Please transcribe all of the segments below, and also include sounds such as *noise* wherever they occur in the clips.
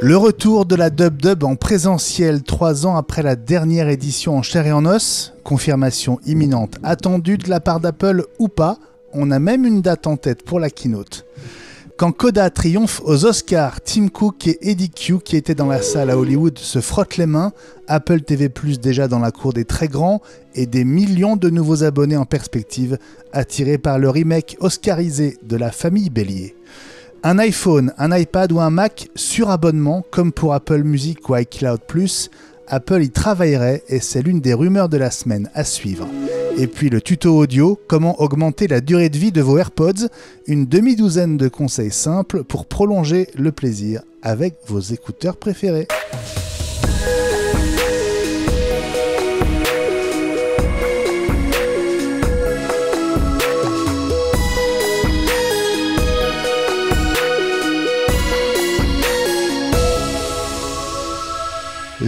Le retour de la Dub Dub en présentiel trois ans après la dernière édition en chair et en os, confirmation imminente attendue de la part d'Apple ou pas, on a même une date en tête pour la keynote. Quand Coda triomphe aux Oscars, Tim Cook et Eddie Q, qui étaient dans la salle à Hollywood, se frottent les mains, Apple TV déjà dans la cour des très grands et des millions de nouveaux abonnés en perspective, attirés par le remake oscarisé de La famille Bélier. Un iPhone, un iPad ou un Mac sur abonnement, comme pour Apple Music ou iCloud Plus, Apple y travaillerait et c'est l'une des rumeurs de la semaine à suivre. Et puis le tuto audio, comment augmenter la durée de vie de vos AirPods, une demi-douzaine de conseils simples pour prolonger le plaisir avec vos écouteurs préférés.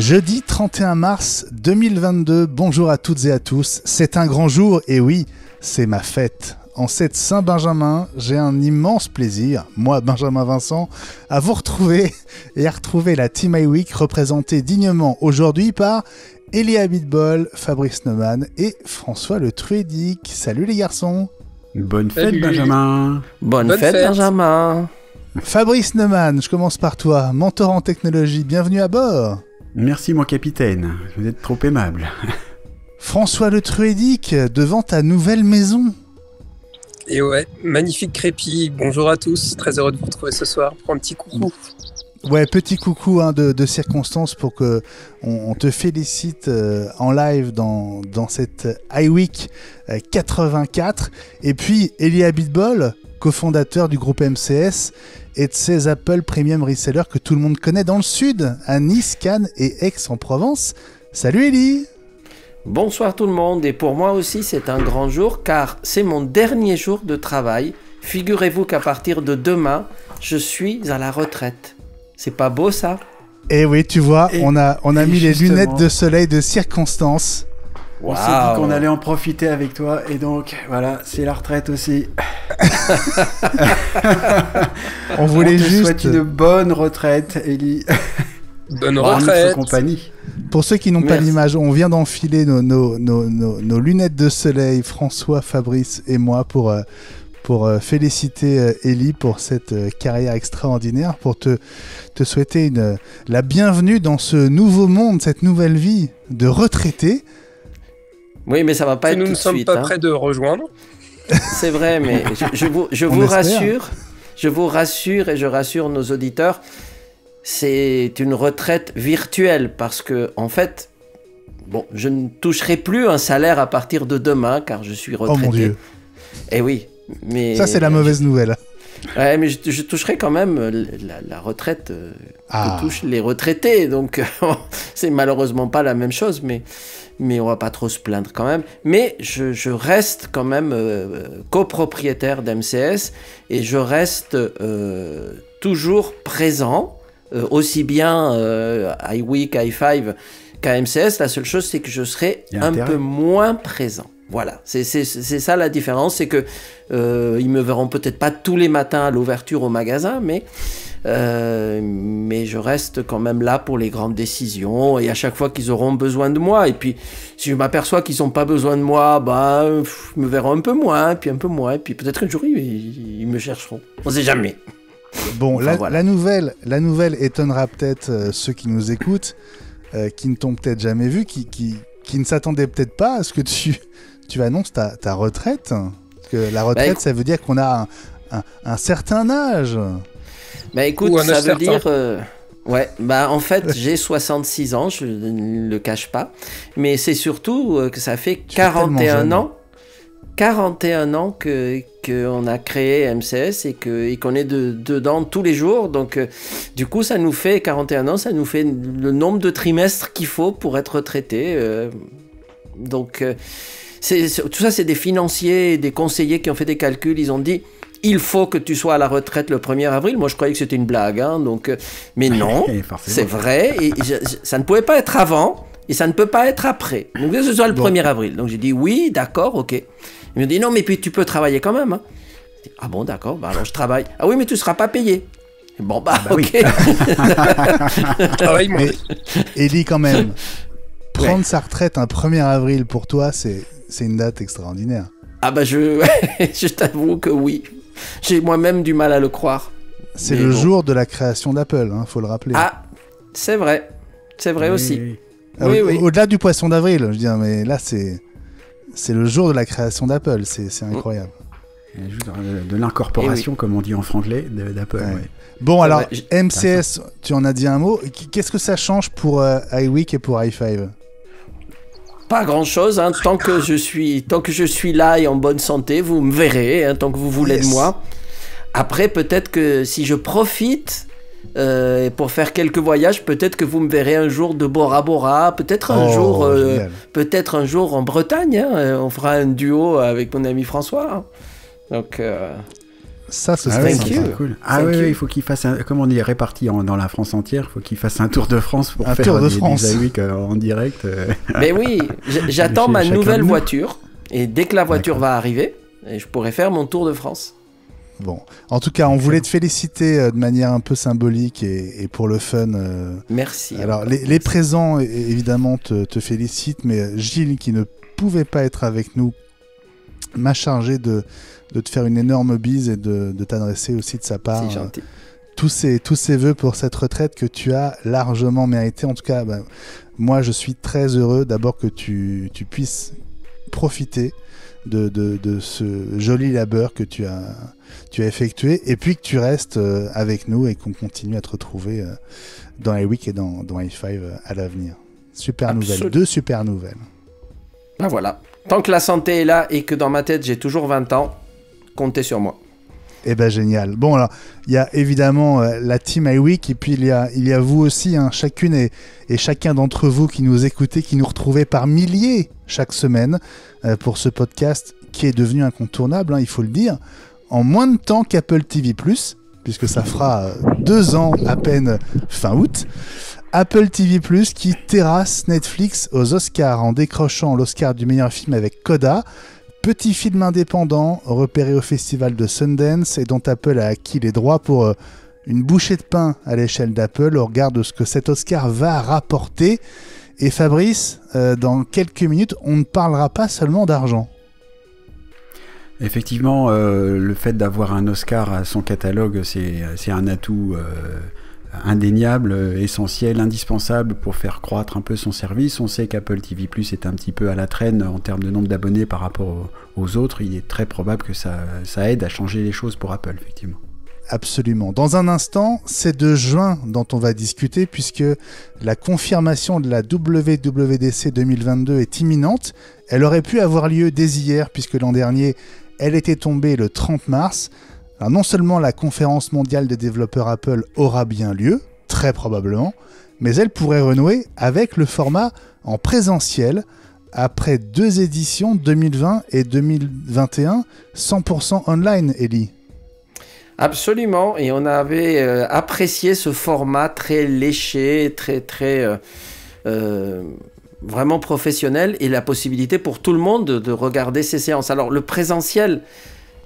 Jeudi 31 mars 2022, bonjour à toutes et à tous. C'est un grand jour et oui, c'est ma fête. En cette Saint-Benjamin, j'ai un immense plaisir, moi Benjamin Vincent, à vous retrouver et à retrouver la Team Week représentée dignement aujourd'hui par Elia Bitbol, Fabrice Neumann et François Le Truédic. Salut les garçons Bonne fête Benjamin Bonne, fête, fête Benjamin Fabrice Neumann, je commence par toi, mentor en technologie, bienvenue à bord Merci mon capitaine, vous êtes trop aimable. François Le Truédic, devant ta nouvelle maison. Et ouais, magnifique crépi, bonjour à tous, très heureux de vous retrouver ce soir pour un petit coucou. Ouais, petit coucou hein, de, circonstance pour que on, te félicite euh, en live dans, dans cette iWeek 84. Euh, Et puis Elia Bitbol, cofondateur du groupe MCS, et de ces Apple Premium Reseller que tout le monde connaît dans le sud, à Nice, Cannes et Aix-en-Provence. Salut Ellie Bonsoir tout le monde et pour moi aussi c'est un grand jour car c'est mon dernier jour de travail. Figurez-vous qu'à partir de demain, je suis à la retraite. C'est pas beau ça Eh oui, tu vois, on a, on a mis les lunettes de soleil de circonstance on s'est dit qu'on allait en profiter avec toi. Et donc, voilà, c'est la retraite aussi. *laughs* on voulait te juste. souhaite une bonne retraite, Ellie. Bonne retraite. compagnie. Pour ceux qui n'ont pas l'image, on vient d'enfiler nos, lunettes de soleil, François, Fabrice et moi, pour. Euh, euh, féliciter Élie euh, pour cette carrière extraordinaire, pour te, souhaiter la bienvenue dans ce nouveau monde, cette nouvelle vie de retraité. Oui, mais ça va pas que nous ne sommes pas hein. prêts de rejoindre. C'est vrai, mais *laughs* je, vous, rassure, je vous rassure et je rassure nos auditeurs, c'est une retraite virtuelle parce que en fait, bon, je ne toucherai plus un salaire à partir de demain car je suis retraité. Oh mon Dieu. Eh oui, mais ça c'est la mauvaise nouvelle mais je, toucherai quand même euh, la, retraite touche que ah. touchent les retraités. Donc, *laughs* c'est malheureusement pas la même chose, mais, mais on va pas trop se plaindre quand même. Mais je, reste quand même euh, copropriétaire d'MCS et je reste euh, toujours présent, aussi bien iWeek, i5 qu'à MCS. La seule chose, c'est que je serai un peu moins présent. Voilà, c'est ça la différence, c'est que euh, ils me verront peut-être pas tous les matins à l'ouverture au magasin, mais euh, mais je reste quand même là pour les grandes décisions et à chaque fois qu'ils auront besoin de moi. Et puis si je m'aperçois qu'ils n'ont pas besoin de moi, bah ils me verront un peu moins, puis un peu moins, et puis peut-être un jour ils, me chercheront. On sait jamais. Bon, la, nouvelle, la nouvelle étonnera peut-être euh, ceux qui nous écoutent, qui ne t'ont peut-être jamais vu, qui, qui, qui ne s'attendaient peut-être pas à ce que tu tu annonces ta, ta retraite. que la bah, retraite, ça veut dire qu'on a un, certain âge. Bah écoute, ça veut dire. Euh, ouais, bah en fait *laughs* j'ai 66 ans, je ne le cache pas, mais c'est surtout euh, que ça fait 41 ans, 41 ans que qu'on a créé MCS et que et qu'on est dedans tous les jours, donc euh, du coup ça nous fait 41 ans, ça nous fait le nombre de trimestres qu'il faut pour être retraité, donc tout ça, c'est des financiers, des conseillers qui ont fait des calculs. Ils ont dit il faut que tu sois à la retraite le 1er avril. Moi, je croyais que c'était une blague. Hein, donc, euh, mais non, *laughs* c'est vrai. ça ne pouvait pas être avant et ça ne peut pas être après. Donc, que ce soit le 1er avril. Donc, j'ai dit oui, d'accord, ok. Ils m'ont dit non, mais puis tu peux travailler quand même. Hein. ah bon, d'accord, bah, alors je travaille. Ah oui, mais tu ne seras pas payé. Bon, bah, ah bah ok. *laughs* Oui. mais, quand même, prendre sa retraite un 1er avril pour toi, c'est c'est une date extraordinaire. Ah bah *laughs* je, t'avoue que oui. J'ai moi-même du mal à le croire. C'est le jour de la création d'Apple, hein, faut le rappeler. Ah, c'est vrai. C'est vrai aussi. Ah, oui, Au-delà du poisson d'avril, je veux dire, mais là c'est le jour de la création d'Apple, c'est mm. incroyable. De l'incorporation, eh comme on dit en franglais, d'Apple. Bon, ah alors, bah, MCS, tu en as dit un mot. Qu'est-ce que ça change pour euh, iWeek et pour i5 pas grand-chose. Hein. Tant, que je suis, tant que je suis là et en bonne santé, vous me verrez, hein, tant que vous voulez de moi. Après, peut-être que si je profite euh, pour faire quelques voyages, peut-être que vous me verrez un jour de Bora Bora, peut-être un oh, jour, euh, peut-être un jour en Bretagne. Hein. On fera un duo avec mon ami François. Donc, euh, ça, ce ah serait cool. Ah oui, il faut qu'il fasse, comme on dit réparti dans la France entière, il faut qu'il fasse un tour de France pour faire tour de des, France. en direct. Euh. Mais oui, *laughs* j'attends ma nouvelle voiture. Et dès que la voiture va arriver, je pourrai faire mon tour de France. Bon, en tout cas, on voulait te féliciter euh, de manière un peu symbolique et, pour le fun. Euh. Merci. Alors, les, présents, évidemment, te, te félicitent, mais Gilles, qui ne pouvait pas être avec nous, m'a chargé de, de te faire une énorme bise et de, de t'adresser aussi de sa part euh, tous ces tous ces vœux pour cette retraite que tu as largement mérité En tout cas, bah, moi je suis très heureux d'abord que tu, tu, puisses profiter de, de, ce joli labeur que tu as, tu as effectué et puis que tu restes euh, avec nous et qu'on continue à te retrouver euh, dans les et dans, dans i5 à l'avenir. Super nouvelle, deux super nouvelles. Ben voilà, tant que la santé est là et que dans ma tête j'ai toujours 20 ans, comptez sur moi. Eh ben génial. Bon alors, il y a évidemment euh, la team iWeek et puis il y a, il y a vous aussi, hein, chacune et, chacun d'entre vous qui nous écoutez, qui nous retrouvez par milliers chaque semaine euh, pour ce podcast qui est devenu incontournable, hein, il faut le dire, en moins de temps qu'Apple TV ⁇ puisque ça fera euh, deux ans à peine fin août. Apple TV ⁇ qui terrasse Netflix aux Oscars en décrochant l'Oscar du meilleur film avec Coda. Petit film indépendant, repéré au festival de Sundance et dont Apple a acquis les droits pour euh, une bouchée de pain à l'échelle d'Apple au regard de ce que cet Oscar va rapporter. Et Fabrice, euh, dans quelques minutes, on ne parlera pas seulement d'argent. Effectivement, euh, le fait d'avoir un Oscar à son catalogue, c'est un atout indéniable, euh, essentiel, indispensable pour faire croître un peu son service. On sait qu'Apple TV Plus est un petit peu à la traîne en termes de nombre d'abonnés par rapport aux autres. Il est très probable que ça, ça aide à changer les choses pour Apple, effectivement. Absolument. Dans un instant, c'est de juin dont on va discuter puisque la confirmation de la WWDC 2022 est imminente. Elle aurait pu avoir lieu dès hier puisque l'an dernier, elle était tombée le 30 mars. Ben, non seulement la conférence mondiale des développeurs Apple aura bien lieu, très probablement, mais elle pourrait renouer avec le format en présentiel après deux éditions 2020 et 2021 100% online, Ellie. Absolument, et on avait euh, apprécié ce format très léché, très très euh, euh, vraiment professionnel, et la possibilité pour tout le monde de regarder ces séances. Alors le présentiel,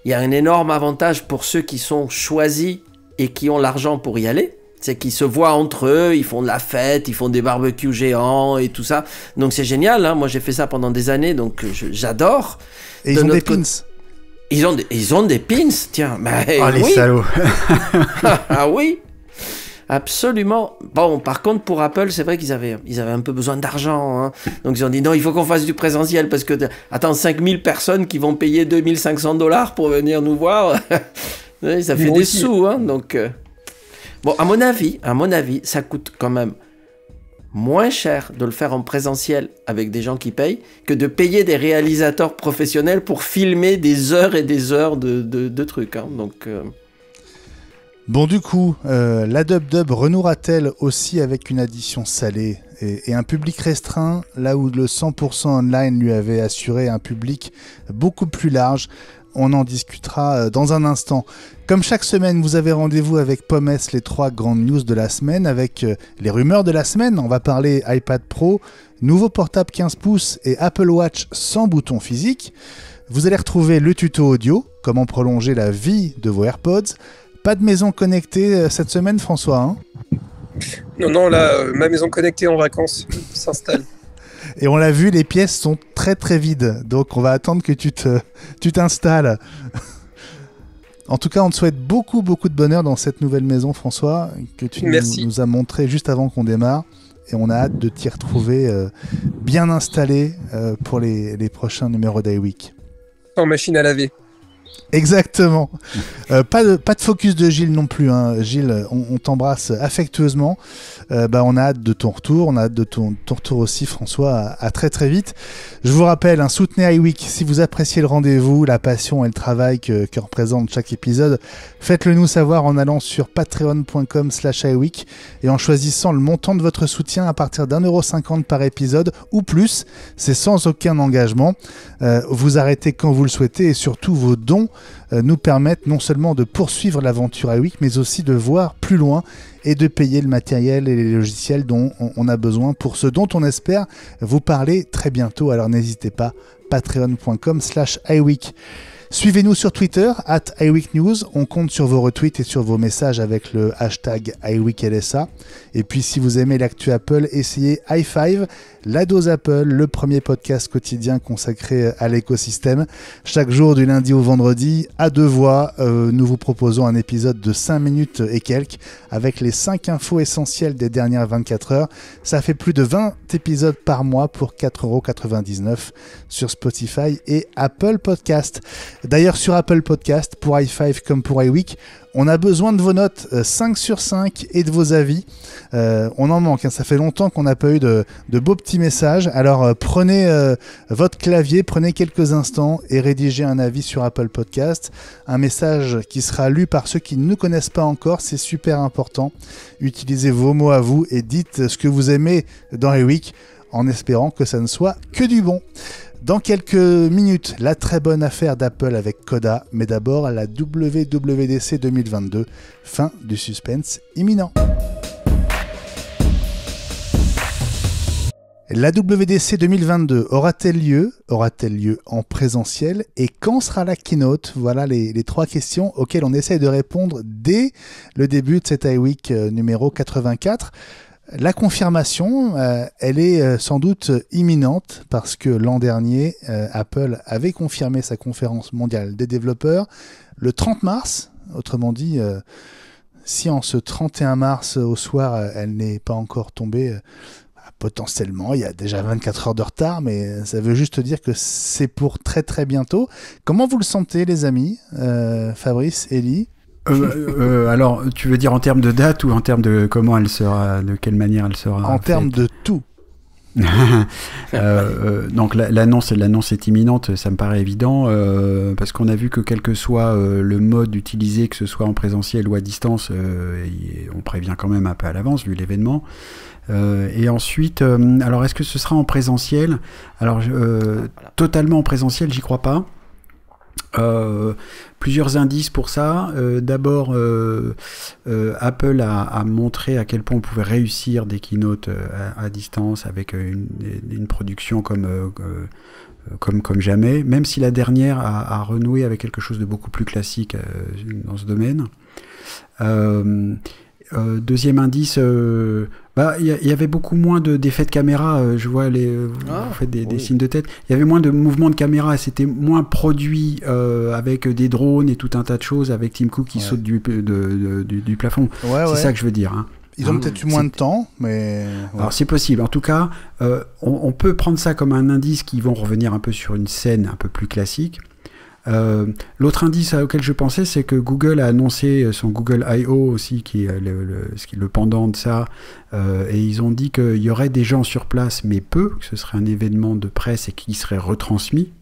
il y a un énorme avantage pour ceux qui sont choisis et qui ont l'argent pour y aller. C'est qu'ils se voient entre eux, ils font de la fête, ils font des barbecues géants et tout ça. Donc c'est génial. Hein. Moi j'ai fait ça pendant des années, donc euh, j'adore. Et ils ont des pins. Ils ont, des, ils ont des pins, tiens. mais oh, *laughs* ah oui. Absolument. Bon, par contre, pour Apple, c'est vrai qu'ils avaient, ils avaient un peu besoin d'argent. Hein. Donc, ils ont dit non, il faut qu'on fasse du présentiel parce que, attends, 5000 personnes qui vont payer 2500 dollars pour venir nous voir, *laughs* ça fait des sous. Hein. donc, euh, bon, à mon avis, à mon avis, ça coûte quand même moins cher de le faire en présentiel avec des gens qui payent que de payer des réalisateurs professionnels pour filmer des heures et des heures de, de, trucs. Hein. Donc. Euh, Bon du coup, euh, la Dub renouera-t-elle aussi avec une addition salée et, un public restreint, là où le 100% online lui avait assuré un public beaucoup plus large on en discutera euh, dans un instant. Comme chaque semaine, vous avez rendez-vous avec Pommes, les trois grandes news de la semaine, avec euh, les rumeurs de la semaine. On va parler iPad Pro, nouveau portable 15 pouces et Apple Watch sans bouton physique. Vous allez retrouver le tuto audio, comment prolonger la vie de vos AirPods pas de maison connectée euh, cette semaine, François hein. Non, non, là, euh, ma maison connectée en vacances *laughs* s'installe. Et on l'a vu, les pièces sont très très vides. Donc on va attendre que tu te, tu t'installes. *laughs* En tout cas, on te souhaite beaucoup beaucoup de bonheur dans cette nouvelle maison, François, que tu Nous, as montré juste avant qu'on démarre. Et on a hâte de t'y retrouver euh, bien installé pour les, les prochains numéros d'iWeek. En machine à laver. Exactement. Euh, pas, de, pas de focus de Gilles non plus. Hein. Gilles, on, t'embrasse affectueusement. Euh, bah, on a hâte de ton retour. On a hâte de ton, retour aussi, François, à, très très vite. Je vous rappelle, un hein, soutenez iWeek. Si vous appréciez le rendez-vous, la passion et le travail que, représente chaque épisode, faites-le nous savoir en allant sur patreon.com slash iWeek et en choisissant le montant de votre soutien à partir d'1,50€ par épisode ou plus. C'est sans aucun engagement. Euh, vous arrêtez quand vous le souhaitez et surtout vos dons euh, nous permettent non seulement de poursuivre l'aventure à mais aussi de voir plus loin et de payer le matériel et les logiciels dont on a besoin pour ce dont on espère vous parler très bientôt. Alors n'hésitez pas, patreon.com slash iWeek. Suivez-nous sur Twitter, at iWeekNews. On compte sur vos retweets et sur vos messages avec le hashtag iWeekLSA. Et puis, si vous aimez l'actu Apple, essayez i5, la dose Apple, le premier podcast quotidien consacré à l'écosystème. Chaque jour, du lundi au vendredi, à deux voix, euh, nous vous proposons un épisode de 5 minutes et quelques avec les 5 infos essentielles des dernières 24 heures. Ça fait plus de 20 épisodes par mois pour 4,99€ sur Spotify et Apple Podcast. D'ailleurs, sur Apple Podcast, pour i5 comme pour iWeek, on a besoin de vos notes 5 euh, sur 5 et de vos avis. Euh, on en manque, hein. ça fait longtemps qu'on n'a pas eu de, beaux petits messages. Alors euh, prenez votre clavier, prenez quelques instants et rédigez un avis sur Apple Podcast. Un message qui sera lu par ceux qui ne nous connaissent pas encore, c'est super important. Utilisez vos mots à vous et dites ce que vous aimez dans iWeek en espérant que ça ne soit que du bon. Dans quelques minutes, la très bonne affaire d'Apple avec Coda, mais d'abord la WWDC 2022, fin du suspense imminent. La WDC 2022 aura-t-elle lieu Aura-t-elle lieu en présentiel Et quand sera la keynote Voilà les, trois questions auxquelles on essaye de répondre dès le début de cette iWeek euh, numéro 84. La confirmation, euh, elle est euh, sans doute imminente parce que l'an dernier, euh, Apple avait confirmé sa conférence mondiale des développeurs le 30 mars. Autrement dit, si en ce 31 mars au soir, elle n'est pas encore tombée, bah, potentiellement, il y a déjà 24 heures de retard, mais ça veut juste dire que c'est pour très très bientôt. Comment vous le sentez les amis, Fabrice, Ellie euh, euh, alors, tu veux dire en termes de date ou en termes de comment elle sera, de quelle manière elle sera En termes de tout. *laughs* Euh, euh, donc l'annonce, l'annonce est imminente, ça me paraît évident, parce qu'on a vu que quel que soit le mode utilisé, que ce soit en présentiel ou à distance, on prévient quand même un peu à l'avance vu l'événement. et ensuite, alors est-ce que ce sera en présentiel Alors ah, totalement en présentiel, j'y crois pas. Euh, plusieurs indices pour ça. Euh, d'abord, euh, Apple a, montré à quel point on pouvait réussir des keynotes à, distance avec une, production comme, comme, comme jamais, même si la dernière a, a, renoué avec quelque chose de beaucoup plus classique dans ce domaine. deuxième indice, bah, il y, avait beaucoup moins de d'effets de caméra. Euh, je vois les, euh, vous ah, faites des, signes de tête. Il y avait moins de mouvements de caméra. C'était moins produit euh, avec des drones et tout un tas de choses avec Tim Cook qui saute du, plafond. c'est ça que je veux dire. Hein. Ils ont hein, peut-être eu moins de temps, mais. Alors c'est possible. En tout cas, on, on, peut prendre ça comme un indice qu'ils vont revenir un peu sur une scène un peu plus classique. Euh, l'autre indice auquel je pensais, c'est que Google a annoncé euh, son Google I.O. aussi, qui est le, ce qui le pendant de ça, euh, et ils ont dit qu'il y aurait des gens sur place, mais peu, que ce serait un événement de presse et qui serait retransmis.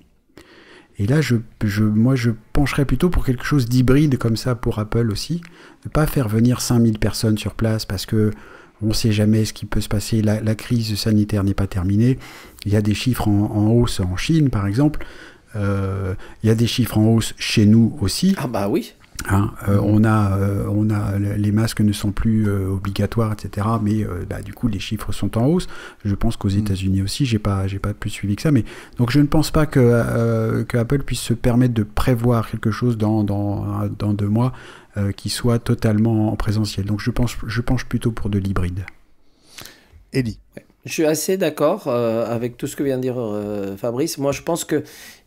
Et là, je, moi, je pencherais plutôt pour quelque chose d'hybride comme ça pour Apple aussi. Ne pas faire venir 5000 personnes sur place parce que on ne sait jamais ce qui peut se passer. La, crise sanitaire n'est pas terminée. Il y a des chiffres en, hausse en Chine, par exemple. Euh, il y a des chiffres en hausse chez nous aussi. Ah bah oui. Hein, euh, on, a, euh, on a, les masques ne sont plus obligatoires, etc. Mais bah, du coup, les chiffres sont en hausse. Je pense qu'aux hmm. États-Unis aussi, j'ai pas, j'ai pas plus suivi que ça. Mais donc, je ne pense pas que, que Apple puisse se permettre de prévoir quelque chose dans, dans, dans deux mois qui soit totalement en présentiel. Donc, je pense, je penche plutôt pour de l'hybride. Ellie. Je suis assez d'accord avec tout ce que vient de dire Fabrice. Moi, je pense que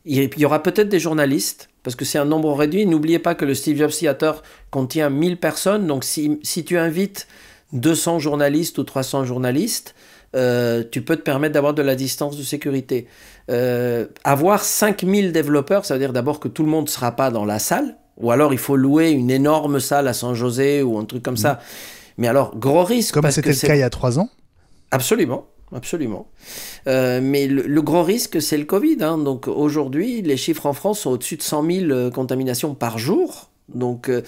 il y aura peut-être des journalistes, parce que c'est un nombre réduit. N'oubliez pas que le Steve Jobs Theater contient 1000 personnes. Donc, si, tu invites 200 journalistes ou 300 journalistes, euh, tu peux te permettre d'avoir de la distance de sécurité. Euh, avoir 5000 développeurs, ça veut dire d'abord que tout le monde ne sera pas dans la salle, ou alors il faut louer une énorme salle à San José ou un truc comme mmh. ça. Mais alors, gros risque. Comme c'était le cas il y a trois ans Absolument absolument. Euh, mais le, grand risque, c'est le Covid. Hein. Donc aujourd'hui, les chiffres en France sont au-dessus de 100 000 euh, contaminations par jour. Donc, euh,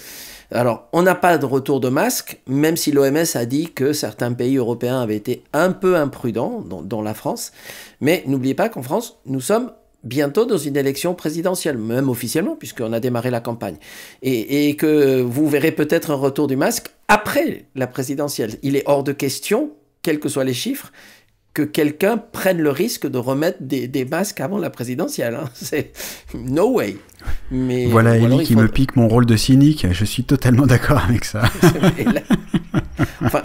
alors, on n'a pas de retour de masque, même si l'OMS a dit que certains pays européens avaient été un peu imprudents, dont, la France. Mais n'oubliez pas qu'en France, nous sommes bientôt dans une élection présidentielle, même officiellement, puisqu'on a démarré la campagne. Et, et que vous verrez peut-être un retour du masque après la présidentielle. Il est hors de question, quels que soient les chiffres, que quelqu'un prenne le risque de remettre des, masques avant la présidentielle. Hein. *laughs* C'est no way. Mais voilà Ellie qui me pique mon rôle de cynique. Je suis totalement *laughs* d'accord avec ça. *laughs* enfin,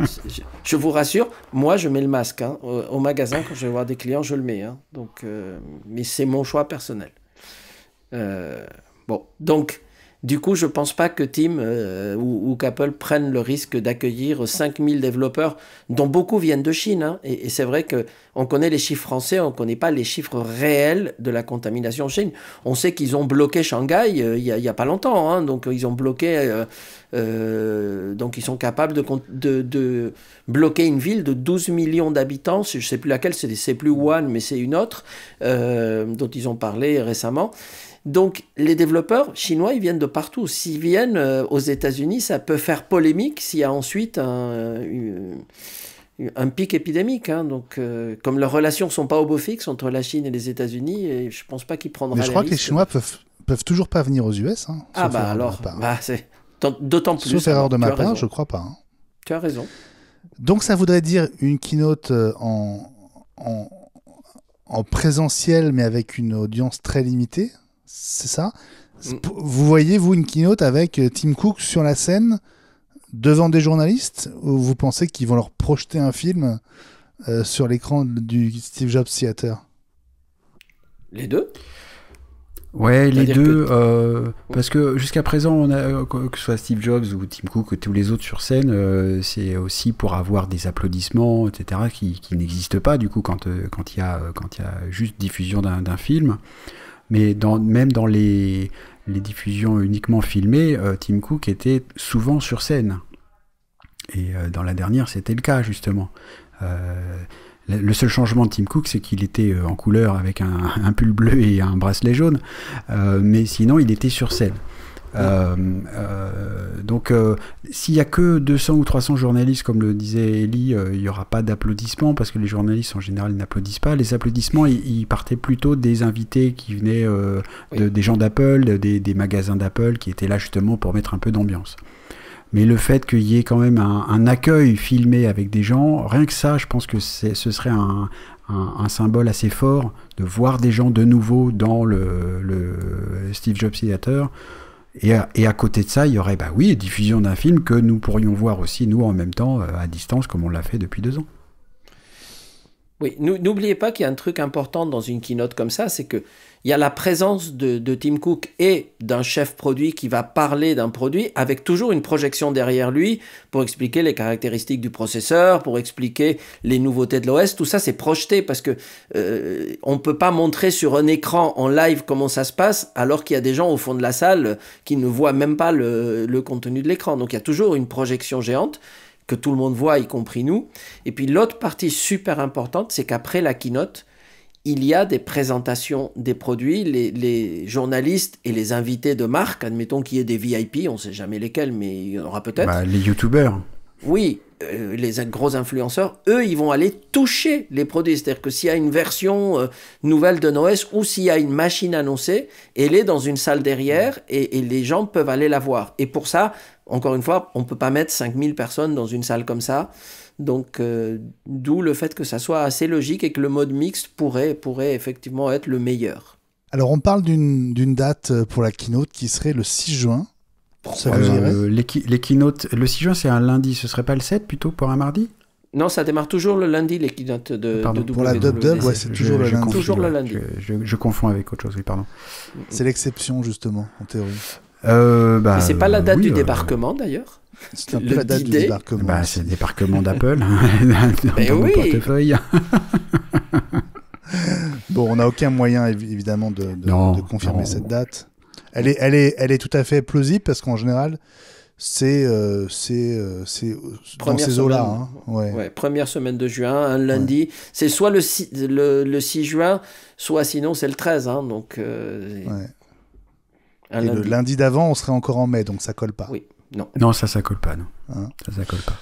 je, vous rassure, moi je mets le masque hein. au, magasin quand je vais voir des clients, je le mets. Hein. Donc, euh, mais c'est mon choix personnel. Euh, bon, donc du coup, je ne pense pas que Tim euh, ou, ou qu'Apple prennent le risque d'accueillir 5000 développeurs, dont beaucoup viennent de Chine. Hein. Et, c'est vrai que on connaît les chiffres français, on ne connaît pas les chiffres réels de la contamination en Chine. On sait qu'ils ont bloqué Shanghai euh, il n'y a, pas longtemps. Hein. Donc, ils ont bloqué. Euh, donc, ils sont capables de, de, de, bloquer une ville de 12 millions d'habitants. Je sais plus laquelle, c'est plus Wuhan, mais c'est une autre, dont ils ont parlé récemment. Donc les développeurs chinois, ils viennent de partout. S'ils viennent euh, aux États-Unis, ça peut faire polémique s'il y a ensuite un, euh, pic épidémique. Hein. Donc euh, comme leurs relations ne sont pas au beau fixe entre la Chine et les États-Unis, je ne pense pas qu'ils prendront. Mais je crois que les Chinois peuvent peuvent toujours pas venir aux US. Hein, ah bah alors, bah, c'est d'autant plus. Sauf hein. erreur de ma part, je crois pas. Tu as raison. Donc ça voudrait dire une keynote en présentiel mais avec une audience très limitée c'est ça mm. Vous voyez, vous, une keynote avec euh, Tim Cook sur la scène devant des journalistes ou vous pensez qu'ils vont leur projeter un film euh, sur l'écran du Steve Jobs Theater Les deux Ouais, les deux, euh, parce que jusqu'à présent, on a, que ce soit Steve Jobs ou Tim Cook ou tous les autres sur scène, c'est aussi pour avoir des applaudissements, etc., qui, n'existent pas du coup quand il y, y a juste diffusion d'un film mais même dans les, diffusions uniquement filmées, euh, Tim Cook était souvent sur scène. Et euh, dans la dernière, c'était le cas, justement. Euh, le seul changement de Tim Cook, c'est qu'il était en couleur avec *laughs* un, pull bleu et un bracelet jaune, mais sinon, il était sur scène. Euh, euh, donc, euh, s'il n'y a que 200 ou 300 journalistes, comme le disait Ellie, il n'y aura pas d'applaudissements parce que les journalistes en général n'applaudissent pas. Les applaudissements, ils partaient plutôt des invités qui venaient des gens d'Apple, des, magasins d'Apple qui étaient là justement pour mettre un peu d'ambiance. Mais le fait qu'il y ait quand même un, accueil filmé avec des gens, rien que ça, je pense que ce serait un, symbole assez fort de voir des gens de nouveau dans le, le Steve Jobs Theater. Et à, côté de ça, il y aurait, bah oui, diffusion d'un film que nous pourrions voir aussi, nous, en même temps, euh, à distance, comme on l'a fait depuis deux ans. Oui, n'oubliez pas qu'il y a un truc important dans une keynote comme ça, c'est que il y a la présence de, Tim Cook et d'un chef produit qui va parler d'un produit avec toujours une projection derrière lui pour expliquer les caractéristiques du processeur, pour expliquer les nouveautés de l'OS. Tout ça, c'est projeté parce que euh, on ne peut pas montrer sur un écran en live comment ça se passe alors qu'il y a des gens au fond de la salle qui ne voient même pas le contenu de l'écran. Donc il y a toujours une projection géante que tout le monde voit, y compris nous. Et puis l'autre partie super importante, c'est qu'après la keynote, il y a des présentations des produits. Les, journalistes et les invités de marque, admettons qu'il y ait des VIP, on ne sait jamais lesquels, mais il y en aura peut-être. Bah, les youtubeurs. Oui, euh, les gros influenceurs, eux, ils vont aller toucher les produits. C'est-à-dire que s'il y a une version euh, nouvelle de NOS ou s'il y a une machine annoncée, elle est dans une salle derrière et, et les gens peuvent aller la voir. Et pour ça, encore une fois, on ne peut pas mettre 5000 personnes dans une salle comme ça. Donc, euh, d'où le fait que ça soit assez logique et que le mode mixte pourrait, pourrait effectivement être le meilleur. Alors, on parle d'une date euh, pour la keynote qui serait le 6 juin. Ça vous euh, le 6 juin, c'est un lundi, ce serait pas le 7 plutôt pour un mardi non, ça démarre toujours le lundi, les keynotes de, de e. Pour la c'est toujours, le, lundi. Je, confonds avec autre chose, oui, pardon. C'est l'exception, justement, en théorie. Bah, c'est pas la date du débarquement, d'ailleurs c'est un peu la date du débarquement. Bah, c'est le débarquement d'Apple *laughs* dans portefeuille. *laughs* bon, on n'a aucun moyen évidemment de, confirmer cette date. Elle est, elle, est, elle est tout à fait plausible parce qu'en général, c'est euh, c'est, euh, euh, dans ces eaux-là. Hein. Ouais. première semaine de juin, un lundi. C'est soit le 6, le, 6, juin, soit sinon c'est le 13. Hein. donc, et le lundi d'avant, on serait encore en mai, donc ça colle pas. Oui. Non. ça, ça colle pas, non. Hein. ça, ça pas.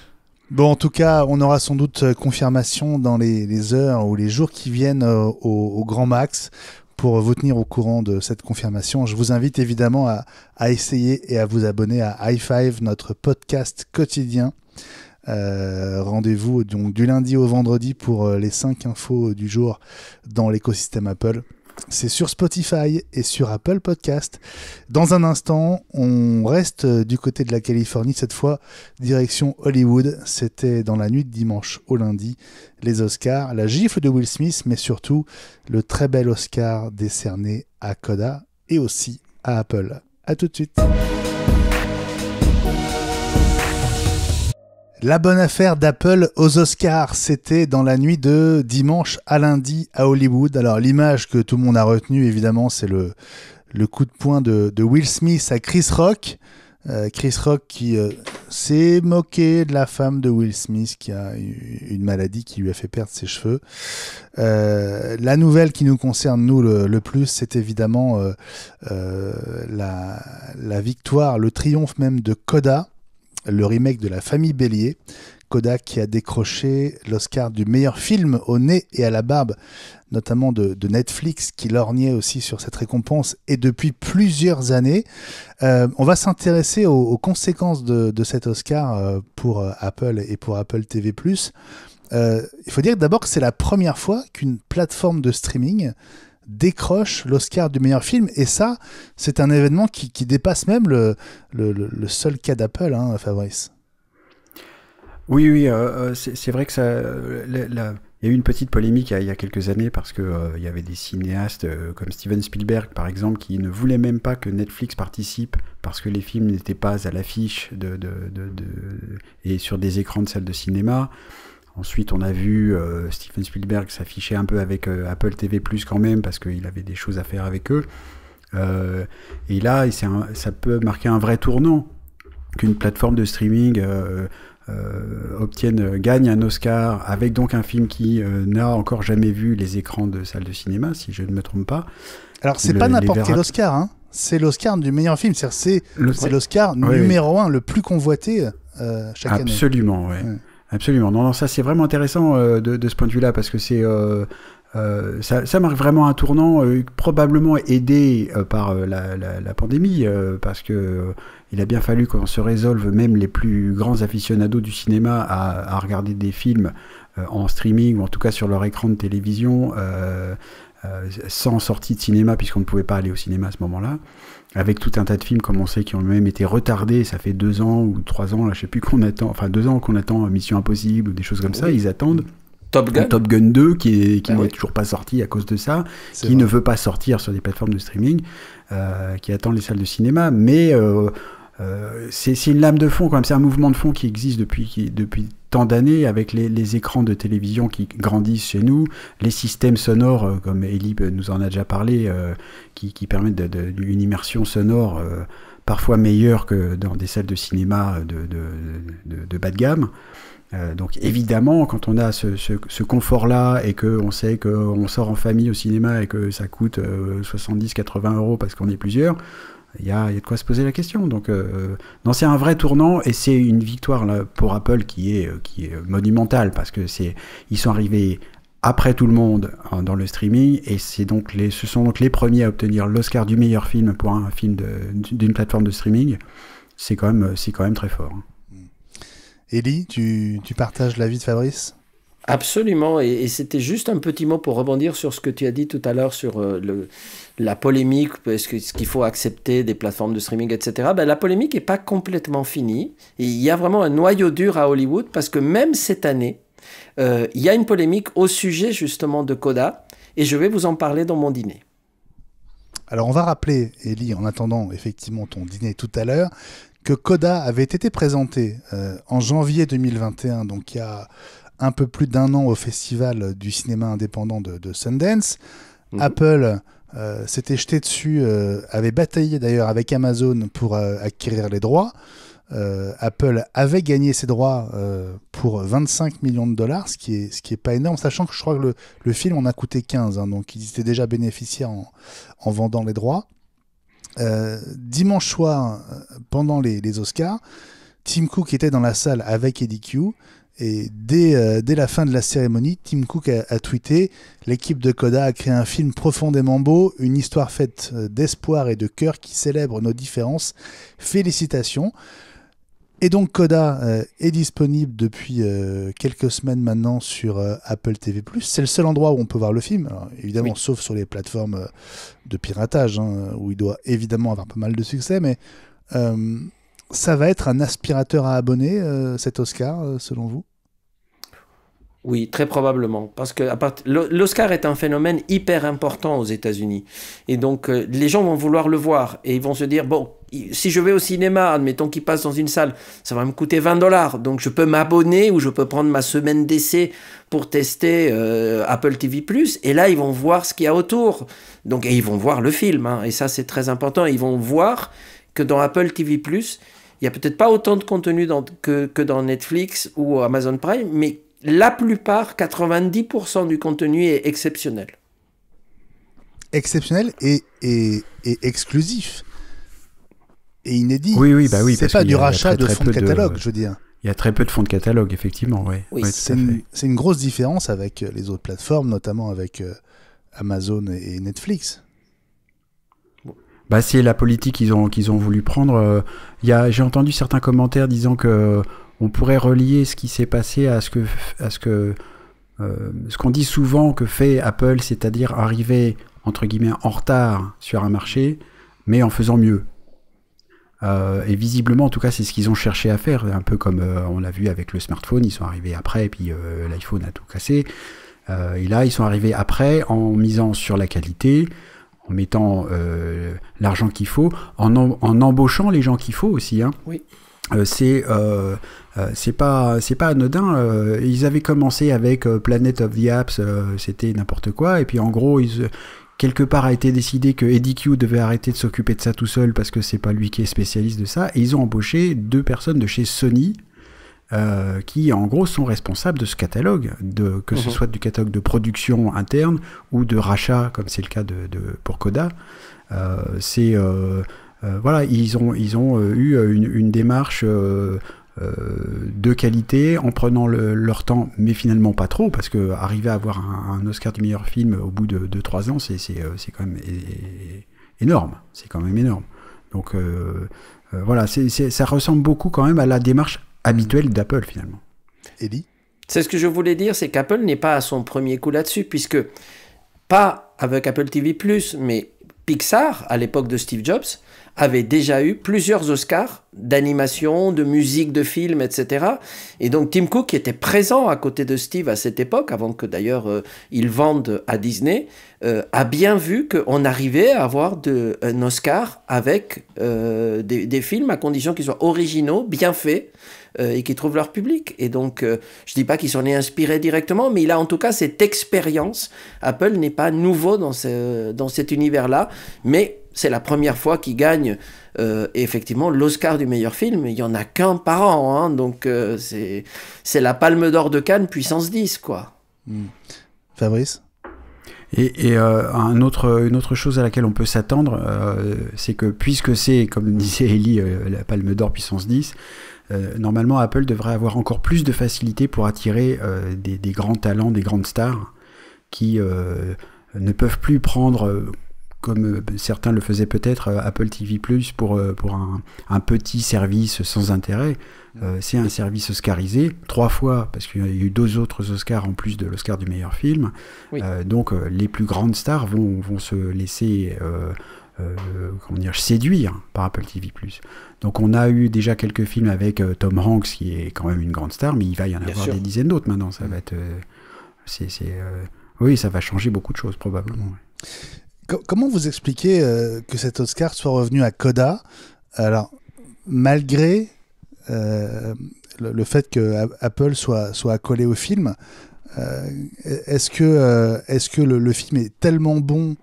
Bon, en tout cas, on aura sans doute euh, confirmation dans les, heures ou les jours qui viennent euh, au, grand max pour vous tenir au courant de cette confirmation. Je vous invite évidemment à, essayer et à vous abonner à i5, notre podcast quotidien. Euh, rendez-vous donc du lundi au vendredi pour les 5 infos du jour dans l'écosystème Apple. C'est sur Spotify et sur Apple Podcast. Dans un instant, on reste euh, du côté de la Californie, cette fois direction Hollywood. C'était dans la nuit de dimanche au lundi, les Oscars, la gifle de Will Smith, mais surtout le très bel Oscar décerné à Coda et aussi à Apple. A tout de suite. La bonne affaire d'Apple aux Oscars, c'était dans la nuit de dimanche à lundi à Hollywood. Alors l'image que tout le monde a retenue, évidemment, c'est le, coup de poing de, Will Smith à Chris Rock. Euh, Chris Rock qui euh, s'est moqué de la femme de Will Smith qui a une maladie qui lui a fait perdre ses cheveux. Euh, la nouvelle qui nous concerne nous le, plus, c'est évidemment la, la victoire, le triomphe même de Coda le remake de La Famille Bélier, Kodak qui a décroché l'Oscar du meilleur film au nez et à la barbe, notamment de, Netflix, qui lorgnait aussi sur cette récompense, et depuis plusieurs années. Euh, on va s'intéresser aux, conséquences de, cet Oscar euh, pour euh, Apple et pour Apple TV ⁇ il faut dire d'abord que c'est la première fois qu'une plateforme de streaming décroche l'Oscar du meilleur film. Et ça, c'est un événement qui, dépasse même le, seul cas d'Apple, hein, Fabrice. Oui, oui, euh, euh, c'est vrai que ça. Euh, il y a eu une petite polémique il y a quelques années parce que il y avait des cinéastes comme Steven Spielberg par exemple qui ne voulaient même pas que Netflix participe parce que les films n'étaient pas à l'affiche et sur des écrans de salles de cinéma. Ensuite, on a vu stephen Steven Spielberg s'afficher un peu avec euh, Apple TV Plus quand même, parce qu'il avait des choses à faire avec eux. Euh, et là, ça peut marquer un vrai tournant qu'une plateforme de streaming euh, obtienne, gagne un Oscar avec donc un film qui n'a encore jamais vu les écrans de salles de cinéma, si je ne me trompe pas. Alors, c'est pas n'importe quel Oscar, hein c'est l'Oscar du meilleur film. C'est l'Oscar numéro un, le plus convoité chaque année. Absolument, oui. Absolument. Non, non, ça c'est vraiment intéressant euh, de, ce point de vue-là parce que c'est euh, euh, ça, marque vraiment un tournant, probablement aidé par la, pandémie, parce que il a bien fallu qu'on se résolve, même les plus grands aficionados du cinéma, à, à regarder des films en streaming ou en tout cas sur leur écran de télévision, sans sortie de cinéma puisqu'on ne pouvait pas aller au cinéma à ce moment-là avec tout un tas de films, comme on sait, qui ont même été retardés. Ça fait deux ans ou trois ans, là, je sais plus qu'on attend, enfin deux ans qu'on attend euh, Mission Impossible ou des choses comme ça. Ils attendent. Top Gun. Top Gun 2 qui ah n'est qui toujours pas sorti à cause de ça, qui ne veut pas sortir sur des plateformes de streaming, euh, qui attend les salles de cinéma. Mais euh, c'est une lame de fond quand même, c'est un mouvement de fond qui existe depuis, qui, depuis tant d'années avec les, écrans de télévision qui grandissent chez nous, les systèmes sonores, euh, comme Elib nous en a déjà parlé, euh, qui, permettent une immersion sonore euh, parfois meilleure que dans des salles de cinéma de, bas de gamme. donc évidemment, quand on a ce, ce confort-là et qu'on sait qu'on sort en famille au cinéma et que ça coûte 70-80 euros parce qu'on est plusieurs, il y, a, de quoi se poser la question. Donc, euh, non, c'est un vrai tournant et c'est une victoire pour Apple qui est, euh, qui est monumentale parce que c'est, ils sont arrivés après tout le monde hein, dans le streaming et c'est donc les, ce sont donc les premiers à obtenir l'Oscar du meilleur film pour un, film d'une plateforme de streaming. C'est quand même, c'est quand même très fort. Hein. Ellie, tu, tu partages l'avis de Fabrice Absolument, et, c'était juste un petit mot pour rebondir sur ce que tu as dit tout à l'heure sur euh, le, la polémique, est-ce qu'il faut accepter des plateformes de streaming, etc. Ben, la polémique n'est pas complètement finie. Il y a vraiment un noyau dur à Hollywood parce que même cette année, euh, il y a une polémique au sujet justement de Coda, et je vais vous en parler dans mon dîner. Alors on va rappeler, Ellie, en attendant effectivement ton dîner tout à l'heure, que Coda avait été présenté euh, en janvier 2021, donc il y a un peu plus d'un an au festival du cinéma indépendant de, Sundance. Mhm. Apple euh, s'était jeté dessus, euh, avait bataillé d'ailleurs avec Amazon pour euh, acquérir les droits. Apple avait gagné ses droits pour 25 millions de dollars, ce qui est, ce qui est pas énorme, sachant que je crois que le, film en a coûté 15, hein, donc ils étaient déjà bénéficiaires en, vendant les droits. dimanche soir, pendant les, les Oscars, Tim Cook était dans la salle avec Eddie Q et dès, euh, dès, la fin de la cérémonie, Tim Cook a, tweeté L'équipe de Coda a créé un film profondément beau, une histoire faite euh, d'espoir et de cœur qui célèbre nos différences. Félicitations. Et donc Coda euh, est disponible depuis quelques semaines maintenant sur Apple TV+. C'est le seul endroit où on peut voir le film, évidemment sauf sur les plateformes de piratage hein, où il doit évidemment avoir pas mal de succès, mais ça va être un aspirateur à abonnés, euh, cet Oscar, euh, selon vous oui, très probablement, parce que l'Oscar est un phénomène hyper important aux États-Unis, et donc euh, les gens vont vouloir le voir et ils vont se dire bon, si je vais au cinéma, admettons qu'il passe dans une salle, ça va me coûter 20 dollars, donc je peux m'abonner ou je peux prendre ma semaine d'essai pour tester Apple TV+. Et là, ils vont voir ce qu'il y a autour, donc et ils vont voir le film, hein. et ça c'est très important. Ils vont voir que dans Apple TV+, il n'y a peut-être pas autant de contenu dans, que, dans Netflix ou Amazon Prime, mais la plupart, 90% du contenu est exceptionnel. Exceptionnel et, et, exclusif. Et inédit. Oui, oui, bah oui. C'est pas du rachat de fonds de catalogue, je veux dire. Il y a très peu de fonds de catalogue, effectivement, ouais. oui. c'est une, grosse différence avec euh, les autres plateformes, notamment avec euh, Amazon et Netflix. Bah, c'est la politique qu'ils ont, voulu prendre. Euh, j'ai entendu certains commentaires disant que on pourrait relier ce qui s'est passé à ce que, euh, ce qu'on dit souvent que fait Apple, c'est-à-dire arriver entre guillemets en retard sur un marché, mais en faisant mieux. Euh, et visiblement, en tout cas, c'est ce qu'ils ont cherché à faire, un peu comme on l'a vu avec le smartphone, ils sont arrivés après, et puis l'iPhone a tout cassé. et là, ils sont arrivés après en misant sur la qualité, en mettant euh, l'argent qu'il faut, en, en, embauchant les gens qu'il faut aussi. Hein. Oui. Euh, c'est euh, c'est pas c'est pas anodin. ils avaient commencé avec Planet of the Apps, c'était n'importe quoi. Et puis en gros, quelque part a été décidé que Eddy devait arrêter de s'occuper de ça tout seul parce que c'est pas lui qui est spécialiste de ça. Et ils ont embauché deux personnes de chez Sony euh, qui en gros sont responsables de ce catalogue, de, que ce mhm. soit du catalogue de production interne ou de rachat, comme c'est le cas de, pour Coda. Euh, c'est euh, voilà, ils ont ils ont eu une, démarche. de qualité en prenant leur temps mais finalement pas trop parce que arriver à avoir un, Oscar du meilleur film au bout de 2-3 ans c'est quand même énorme c'est quand même énorme donc voilà ça ressemble beaucoup quand même à la démarche habituel d'Apple finalement. Eddie C'est ce que je voulais dire, c'est qu'Apple n'est pas à son premier coup là-dessus, puisque pas avec Apple TV ⁇ mais Pixar, à l'époque de Steve Jobs, avait déjà eu plusieurs Oscars d'animation, de musique, de film, etc. Et donc Tim Cook qui était présent à côté de Steve à cette époque, avant que d'ailleurs euh, il vende à Disney, euh, a bien vu qu'on arrivait à avoir de, un Oscar avec euh, des, films à condition qu'ils soient originaux, bien faits, euh, et qui trouvent leur public. Et donc, euh, je dis pas qu'il s'en est inspiré directement, mais il a en tout cas cette expérience. Apple n'est pas nouveau dans, ce, dans cet univers-là, mais c'est la première fois qu'il gagne euh, effectivement l'Oscar du meilleur film. Il n'y en a qu'un par an, hein. donc c'est la palme d'or de Cannes puissance 10, quoi. Hmm. Fabrice et, et un autre, une autre chose à laquelle on peut s'attendre, c'est que puisque c'est, comme disait Ellie, la Palme d'Or puissance 10, euh, normalement, Apple devrait avoir encore plus de facilité pour attirer euh, des, grands talents, des grandes stars, qui euh, ne peuvent plus prendre, comme certains le faisaient peut-être, Apple TV Plus pour, pour un, un, petit service sans intérêt. C'est un service oscarisé, trois fois, parce qu'il y a eu deux autres Oscars en plus de l'Oscar du meilleur film. donc les plus grandes stars vont, vont se laisser euh, comment dire, séduire par Apple TV+. Donc on a eu déjà quelques films avec euh, Tom Hanks, qui est quand même une grande star, mais il va y en avoir des dizaines d'autres maintenant. Ça mm. va être, euh, c'est, oui, ça va changer beaucoup de choses probablement. Comment vous expliquez que cet Oscar soit revenu à Coda Alors, malgré le, fait que Apple soit, soit accolé au film, est-ce que, est -ce que le, film est tellement bon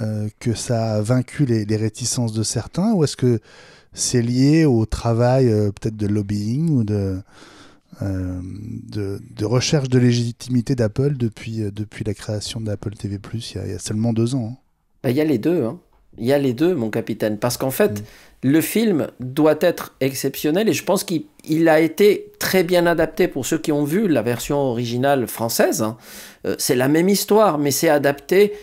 euh, que ça a vaincu les, réticences de certains ou est-ce que c'est lié au travail euh, peut-être de lobbying ou euh, de, de, recherche de légitimité d'Apple depuis, depuis la création d'Apple TV Plus il, y a, seulement deux ans hein? bah, Il y a les deux. Hein. Il y a les deux, mon capitaine. Parce qu'en fait, mm. le film doit être exceptionnel et je pense qu'il a été très bien adapté pour ceux qui ont vu la version originale française. Hein. c'est la même histoire, mais c'est adapté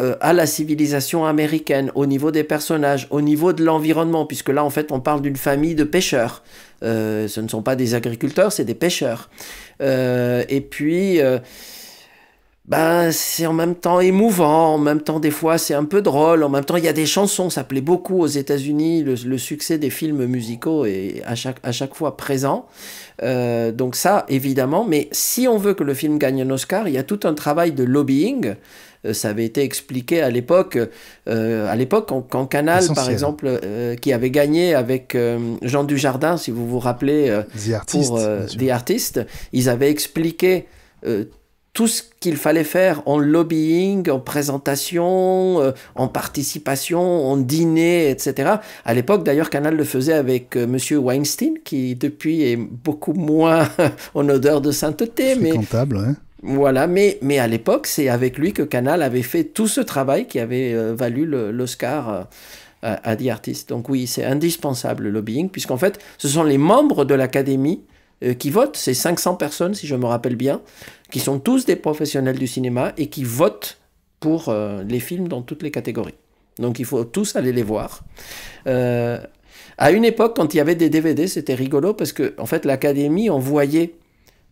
euh, à la civilisation américaine, au niveau des personnages, au niveau de l'environnement, puisque là en fait on parle d'une famille de pêcheurs. Euh, ce ne sont pas des agriculteurs, c'est des pêcheurs. Euh, et puis, ben, c'est en même temps émouvant, en même temps des fois c'est un peu drôle, en même temps il y a des chansons, ça plaît beaucoup aux États-Unis, le, succès des films musicaux est à chaque, à chaque fois présent. donc ça évidemment, mais si on veut que le film gagne un Oscar, il y a tout un travail de lobbying. Euh, ça avait été expliqué à l'époque, euh, à l'époque quand, Canal, par exemple, euh, qui avait gagné avec Jean Dujardin, si vous vous rappelez, pour des artistes, ils avaient expliqué tout ce qu'il fallait faire en lobbying, en présentation, en participation, en dîner, etc. À l'époque, d'ailleurs, Canal le faisait avec Monsieur Weinstein, qui depuis est beaucoup moins *laughs* en odeur de sainteté, mais ouais. Voilà, mais, mais à l'époque, c'est avec lui que Canal avait fait tout ce travail qui avait euh, valu l'Oscar euh, à, 10 The Donc oui, c'est indispensable le lobbying, puisqu'en fait, ce sont les membres de l'Académie euh, qui votent, c'est 500 personnes, si je me rappelle bien, qui sont tous des professionnels du cinéma et qui votent pour les films dans toutes les catégories. Donc il faut tous aller les voir. à une époque, quand il y avait des DVD, c'était rigolo parce que en fait, l'Académie envoyait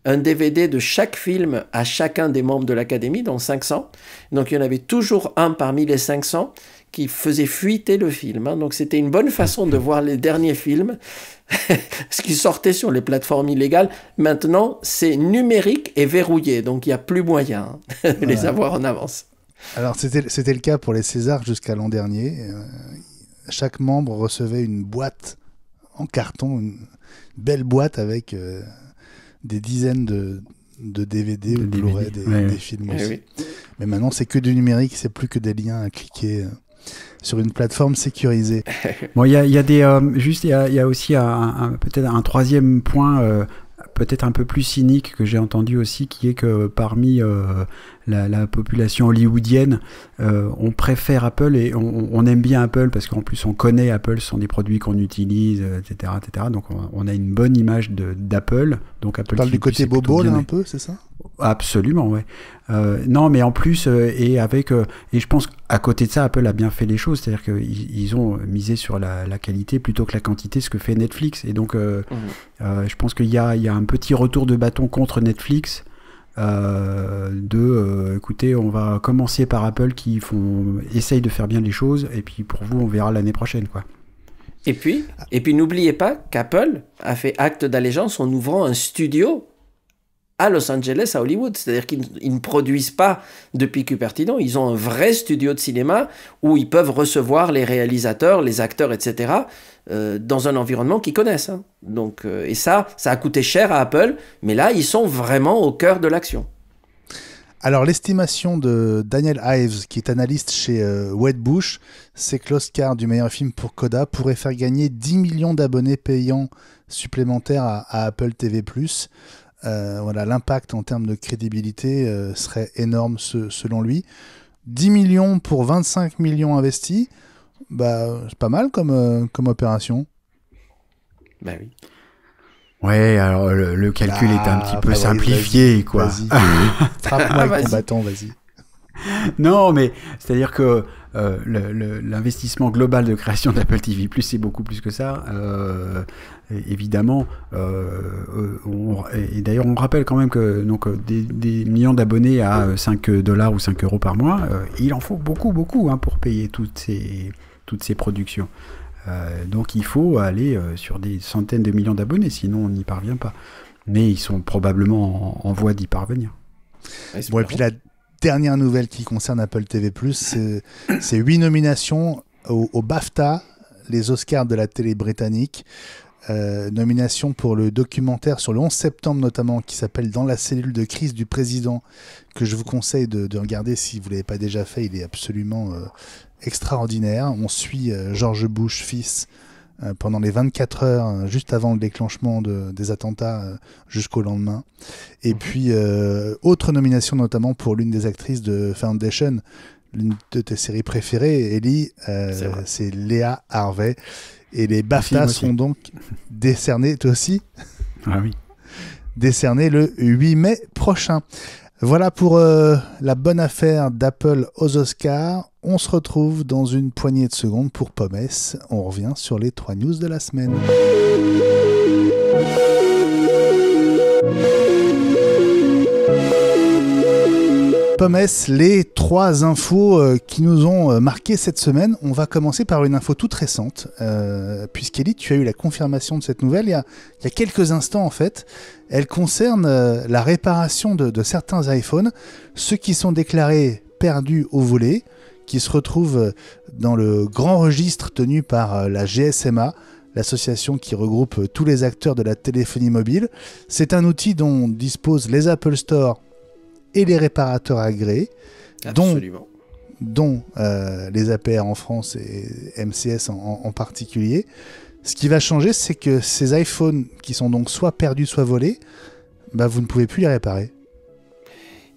un DVD de chaque film à chacun des membres de l'académie, donc 500. Donc il y en avait toujours un parmi les 500 qui faisait fuiter le film. Hein. Donc c'était une bonne façon de voir les derniers films, *laughs* ce qui sortait sur les plateformes illégales. Maintenant, c'est numérique et verrouillé, donc il n'y a plus moyen hein, de les avoir en avance. Alors c'était le cas pour les Césars jusqu'à l'an dernier. Euh, chaque membre recevait une boîte en carton, une belle boîte avec... Euh, des dizaines de, DVD de Blu-ray des, films eh aussi. Mais maintenant, c'est que du numérique, c'est plus que des liens à cliquer euh, sur une plateforme sécurisée. *laughs* bon, il y a, des euh, juste, il y a, aussi un, peut-être un troisième point. Euh, peut-être un peu plus cynique que j'ai entendu aussi, qui est que parmi la, population hollywoodienne. Euh, on préfère Apple et on, aime bien Apple parce qu'en plus on connaît Apple, ce sont des produits qu'on utilise, etc., euh, etc. Donc on, a une bonne image d'Apple. Donc Apple. parle du côté bobo là un peu, c'est ça Absolument, ouais. Euh, non, mais en plus et avec et je pense à côté de ça, Apple a bien fait les choses, c'est-à-dire qu'ils ils ont misé sur la, qualité plutôt que la quantité, ce que fait Netflix. Et donc, mmh. je pense qu'il y a, y a un petit retour de bâton contre Netflix euh, de euh, écoutez, on va commencer par Apple qui font, essaye de faire bien les choses, et puis pour vous, on verra l'année prochaine. quoi. Et puis, et puis n'oubliez pas qu'Apple a fait acte d'allégeance en ouvrant un studio à Los Angeles, à Hollywood. C'est-à-dire qu'ils ne produisent pas depuis Cupertino. Ils ont un vrai studio de cinéma où ils peuvent recevoir les réalisateurs, les acteurs, etc. Euh, dans un environnement qu'ils connaissent. Hein. Donc, euh, et ça, ça a coûté cher à Apple. Mais là, ils sont vraiment au cœur de l'action. Alors l'estimation de Daniel Ives, qui est analyste chez euh, Wedbush, c'est que l'Oscar du meilleur film pour Coda pourrait faire gagner 10 millions d'abonnés payants supplémentaires à Apple TV ⁇ euh, voilà, l'impact en termes de crédibilité euh, serait énorme selon lui. 10 millions pour 25 millions investis, bah, c'est pas mal comme, euh, comme opération. Bah oui. Ouais, alors le, calcul est un ah, petit peu bah simplifié, vas quoi. Vas-y, *laughs* vas-y. Non, mais c'est-à-dire que euh, l'investissement global de création d'Apple TV Plus, c'est beaucoup plus que ça. Euh, évidemment, euh, et d'ailleurs, on rappelle quand même que donc, des, millions d'abonnés à 5 dollars ou 5 euros par mois, il en faut beaucoup, beaucoup hein, pour payer toutes ces, toutes ces productions. donc il faut aller sur des centaines de millions d'abonnés, sinon on n'y parvient pas. Mais ils sont probablement en, voie d'y parvenir. Ah, et puis la, Dernière nouvelle qui concerne Apple TV+, c'est huit nominations au, BAFTA, les Oscars de la télé britannique. Euh, nomination pour le documentaire sur le 11 septembre notamment qui s'appelle Dans la cellule de crise du président que je vous conseille de, regarder si vous ne l'avez pas déjà fait, il est absolument euh, extraordinaire. On suit euh, George Bush fils euh, pendant les 24 heures euh, juste avant le déclenchement des attentats euh, jusqu'au lendemain. Et mhm. puis, autre nomination notamment pour l'une des actrices de Foundation, l'une de tes séries préférées, Ellie, c'est Léa Harvey. Et les BAFTA sont donc décernés, toi aussi Ah oui décernés le 8 mai prochain. Voilà pour euh, la bonne affaire d'Apple aux Oscars. On se retrouve dans une poignée de secondes pour Pommes. On revient sur les trois news de la semaine. les trois infos euh, qui nous ont euh, marqué cette semaine. On va commencer par une info toute récente, euh, tu as eu la confirmation de cette nouvelle il y, a, quelques instants en fait. Elle concerne euh, la réparation de, certains iPhones, ceux qui sont déclarés perdus au volet, qui se retrouvent dans le grand registre tenu par la GSMA, l'association qui regroupe tous les acteurs de la téléphonie mobile. C'est un outil dont disposent les Apple Store et les réparateurs agréés, dont, euh, les APR en France et MCS en, particulier. Ce qui va changer, c'est que ces iPhones qui sont donc soit perdus, soit volés, bah, vous ne pouvez plus les réparer.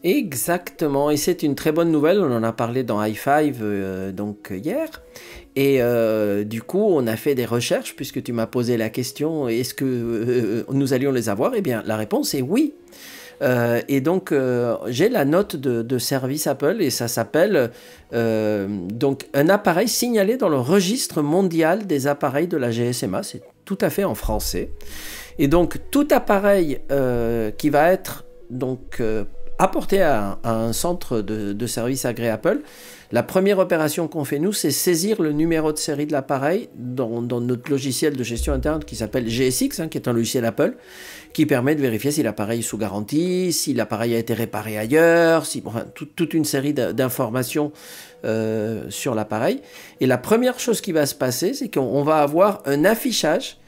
Exactement, et c'est une très bonne nouvelle, on en a parlé dans i5 euh, donc hier, et euh, du coup on a fait des recherches puisque tu m'as posé la question est-ce que nous allions les avoir Eh bien la réponse est oui. Euh, et donc, euh, j'ai la note de, service Apple et ça s'appelle euh, donc un appareil signalé dans le registre mondial des appareils de la GSMA. C'est tout à fait en français. Et donc, tout appareil qui va être donc apporté à, un centre de, service agréé Apple, la première opération qu'on fait, nous, c'est saisir le numéro de série de l'appareil dans, notre logiciel de gestion interne qui s'appelle GSX, hein, qui est un logiciel Apple qui permet de vérifier si l'appareil est sous garantie, si l'appareil a été réparé ailleurs, si, toute une série d'informations euh, sur l'appareil. Et la première chose qui va se passer, c'est qu'on va avoir un affichage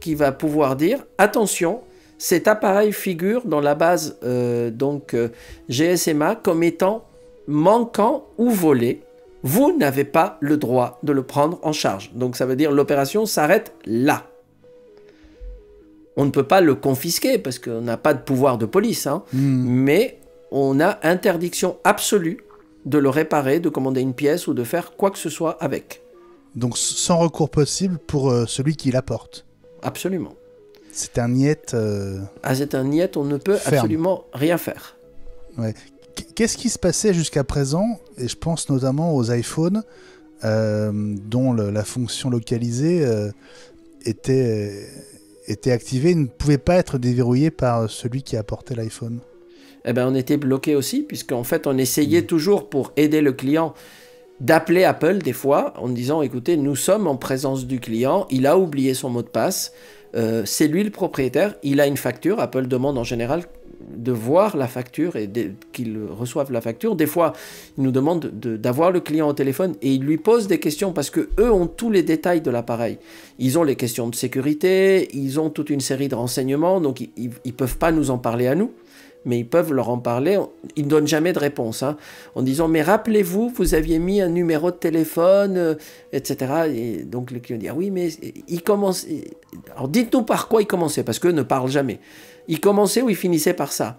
qui va pouvoir dire attention, cet appareil figure dans la base euh, donc euh, GSMA comme étant manquant ou volé. Vous n'avez pas le droit de le prendre en charge. Donc ça veut dire l'opération s'arrête là on ne peut pas le confisquer parce qu'on n'a pas de pouvoir de police, hein. hmm. mais on a interdiction absolue de le réparer, de commander une pièce ou de faire quoi que ce soit avec. Donc sans recours possible pour euh, celui qui l'apporte. Absolument. C'est un niet. Euh, ah, c'est un niet, on ne peut absolument rien faire. Qu'est-ce qui se passait jusqu'à présent Et je pense notamment aux iPhones, euh, dont la fonction localisée était était activé ne pouvait pas être déverrouillé par euh, celui qui apportait l'iPhone eh ben, on était bloqué aussi, puisqu'en fait, on essayait toujours pour aider le client d'appeler Apple des fois en disant écoutez, nous sommes en présence du client, il a oublié son mot de passe, euh, c'est lui le propriétaire, il a une facture, Apple demande en général de voir la facture et qu'ils reçoivent la facture. Des fois, ils nous demandent d'avoir le client au téléphone et ils lui posent des questions parce que eux ont tous les détails de l'appareil. Ils ont les questions de sécurité, ils ont toute une série de renseignements, donc ils ne peuvent pas nous en parler à nous mais ils peuvent leur en parler. Ils ne donnent jamais de réponse hein, en disant Mais rappelez-vous, vous aviez mis un numéro de téléphone, euh, etc. Et donc les clients disent ah Oui, mais ils commencent. Alors dites-nous par quoi ils commençaient, parce qu'eux ne parlent jamais. Ils commençaient ou ils finissaient par ça.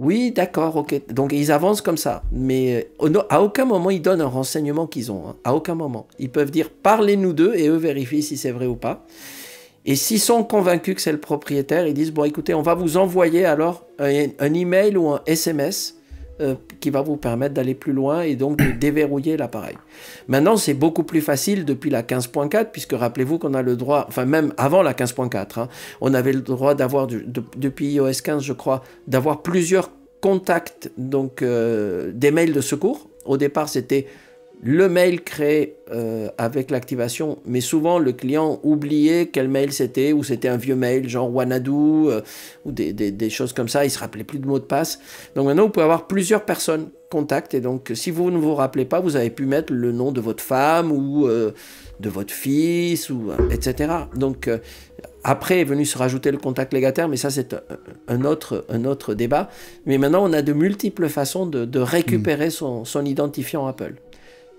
Oui, d'accord, ok. Donc ils avancent comme ça, mais euh, à aucun moment ils donnent un renseignement qu'ils ont. Hein. à aucun moment. Ils peuvent dire Parlez-nous d'eux et eux vérifient si c'est vrai ou pas. Et s'ils sont convaincus que c'est le propriétaire, ils disent bon écoutez, on va vous envoyer alors un, email ou un SMS euh, qui va vous permettre d'aller plus loin et donc de déverrouiller l'appareil. Maintenant, c'est beaucoup plus facile depuis la 15.4, puisque rappelez-vous qu'on a le droit, enfin même avant la 15.4, hein, on avait le droit d'avoir, depuis iOS 15, je crois, d'avoir plusieurs contacts, donc euh, des mails de secours. Au départ, c'était le mail créé euh, avec l'activation, mais souvent le client oubliait quel mail c'était, ou c'était un vieux mail, genre Wanadu, euh, ou des, choses comme ça, il se rappelait plus de mot de passe. Donc maintenant, vous pouvez avoir plusieurs personnes contacts. et donc si vous ne vous rappelez pas, vous avez pu mettre le nom de votre femme, ou euh, de votre fils, ou etc. Donc après est venu se rajouter le contact légataire, mais ça c'est un autre, un autre débat. Mais maintenant on a de multiples façons de, récupérer hmm. son, identifiant Apple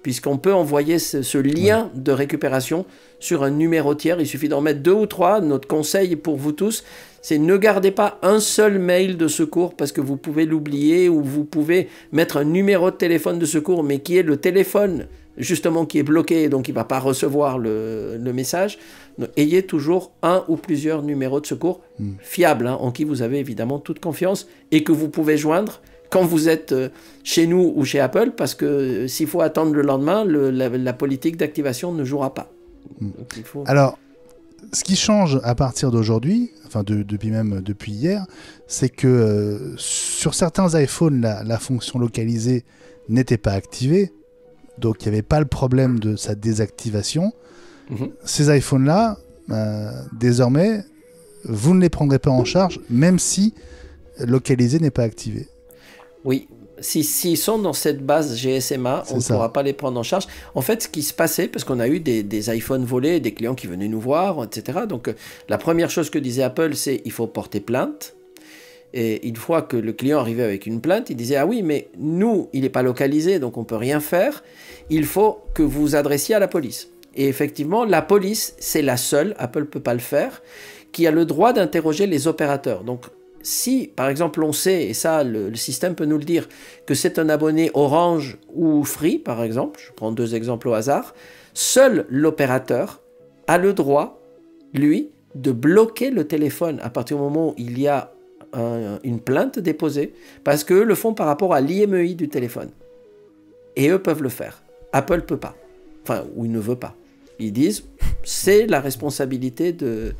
puisqu'on peut envoyer ce, lien de récupération sur un numéro tiers. Il suffit d'en mettre deux ou trois. Notre conseil pour vous tous, c'est ne gardez pas un seul mail de secours parce que vous pouvez l'oublier ou vous pouvez mettre un numéro de téléphone de secours, mais qui est le téléphone justement qui est bloqué, donc il ne va pas recevoir le, message. ayez toujours un ou plusieurs numéros de secours hmm. fiables, hein, en qui vous avez évidemment toute confiance et que vous pouvez joindre quand vous êtes euh, chez nous ou chez Apple, parce que euh, s'il faut attendre le lendemain, la, politique d'activation ne jouera pas. Mm. il faut... Alors, ce qui change à partir d'aujourd'hui, enfin depuis même depuis hier, c'est que euh, sur certains iPhones, la, fonction localisée n'était pas activée, donc il n'y avait pas le problème de sa désactivation. Mhm. Ces iPhones-là, désormais, vous ne les prendrez pas en charge, même si localisé n'est pas activé. Oui, s'ils sont dans cette base GSMA, on ne pourra pas les prendre en charge. En fait, ce qui se passait, parce qu'on a eu des, iPhones volés, des clients qui venaient nous voir, etc. Donc, euh, la première chose que disait Apple, c'est il faut porter plainte. Et une fois que le client arrivait avec une plainte, il disait Ah oui, mais nous, il n'est pas localisé, donc on ne peut rien faire. Il faut que vous adressiez à la police. Et effectivement, la police, c'est la seule, Apple ne peut pas le faire, qui a le droit d'interroger les opérateurs. Donc, si, par exemple, on sait, et ça, le, système peut nous le dire, que c'est un abonné Orange ou Free, par exemple, je prends deux exemples au hasard, seul l'opérateur a le droit, lui, de bloquer le téléphone à partir du moment où il y a une plainte déposée, parce qu'eux le font par rapport à l'IMEI du téléphone. Et eux peuvent le faire. Apple peut pas. Enfin, ou il ne veut pas. Ils disent, c'est la responsabilité de,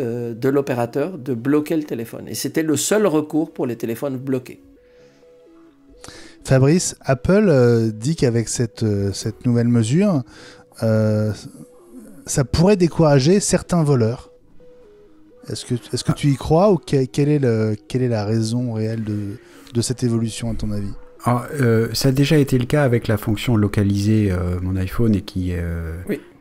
euh, de l'opérateur de bloquer le téléphone. Et c'était le seul recours pour les téléphones bloqués. Fabrice, Apple euh, dit qu'avec cette, euh, cette, nouvelle mesure, ça pourrait décourager certains voleurs. Est-ce que, est que, ah. tu y crois ou quelle, est le, quelle est la raison réelle de, cette évolution à ton avis ah, ça a déjà été le cas avec la fonction localiser mon iPhone et qui,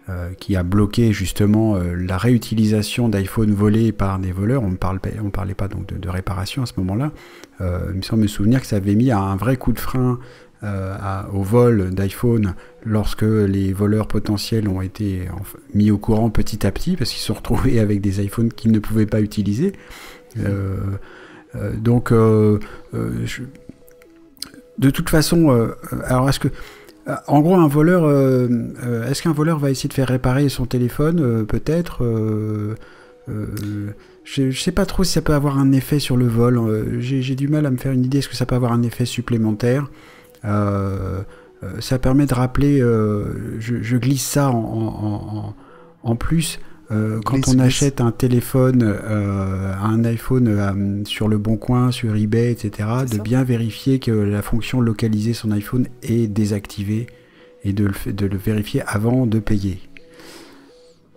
euh, qui a bloqué justement euh, la réutilisation d'iPhone volés par des voleurs. On ne on parlait pas donc de, réparation à ce moment-là. Euh, il me semble me souvenir que ça avait mis un vrai coup de frein euh, au vol d'iPhone lorsque les voleurs potentiels ont été mis au courant petit à petit parce qu'ils se sont retrouvés avec des iPhones qu'ils ne pouvaient pas utiliser. donc, de toute façon, alors est-ce que euh, en gros, un voleur, euh, euh, est-ce qu'un voleur va essayer de faire réparer son téléphone Peut-être. je ne sais pas trop si ça peut avoir un effet sur le vol. Hein. J'ai du mal à me faire une idée. Est-ce que ça peut avoir un effet supplémentaire Ça permet de rappeler. Je, glisse ça en plus. Euh, quand on achète un téléphone, euh, un iPhone euh, sur le bon coin, sur eBay, etc., de bien vérifier que la fonction localiser son iPhone est désactivée et de le, vérifier avant de payer.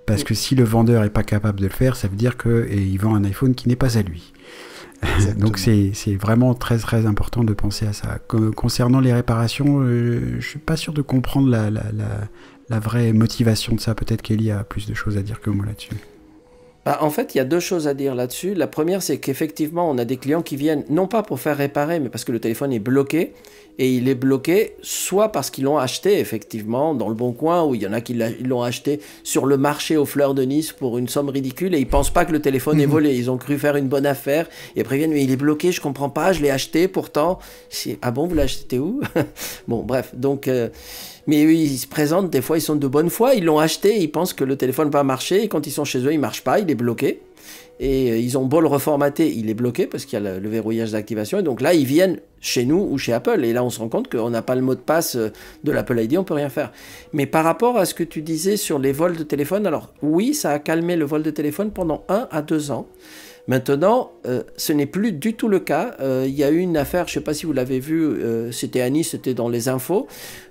Parce que si le vendeur n'est pas capable de le faire, ça veut dire qu'il vend un iPhone qui n'est pas à lui. *laughs* Donc c'est vraiment très très important de penser à ça. Concernant les réparations, je suis pas sûr de comprendre la, la vraie motivation de ça. Peut-être qu'Eli a plus de choses à dire que moi là-dessus. Bah, en fait, il y a deux choses à dire là-dessus. La première, c'est qu'effectivement, on a des clients qui viennent non pas pour faire réparer, mais parce que le téléphone est bloqué. Et il est bloqué soit parce qu'ils l'ont acheté, effectivement, dans le bon coin, ou il y en a qui l'ont acheté sur le marché aux fleurs de Nice pour une somme ridicule, et ils pensent pas que le téléphone est mhm. volé. Ils ont cru faire une bonne affaire, et préviennent, mais il est bloqué, je comprends pas, je l'ai acheté, pourtant. Ah bon, vous l'avez où *laughs* Bon, bref, donc... Euh, mais ils se présentent, des fois ils sont de bonne foi, ils l'ont acheté, ils pensent que le téléphone va marcher, et quand ils sont chez eux, il marche pas, il est bloqué. Et euh, ils ont beau le reformater, il est bloqué parce qu'il y a le, verrouillage d'activation. Et donc là, ils viennent chez nous ou chez Apple. Et là, on se rend compte qu'on n'a pas le mot de passe euh, de l'Apple ID, on peut rien faire. Mais par rapport à ce que tu disais sur les vols de téléphone, alors oui, ça a calmé le vol de téléphone pendant un à deux ans. Maintenant, euh, ce n'est plus du tout le cas. Euh, il y a eu une affaire, je ne sais pas si vous l'avez vu, euh, c'était à Nice, c'était dans les infos.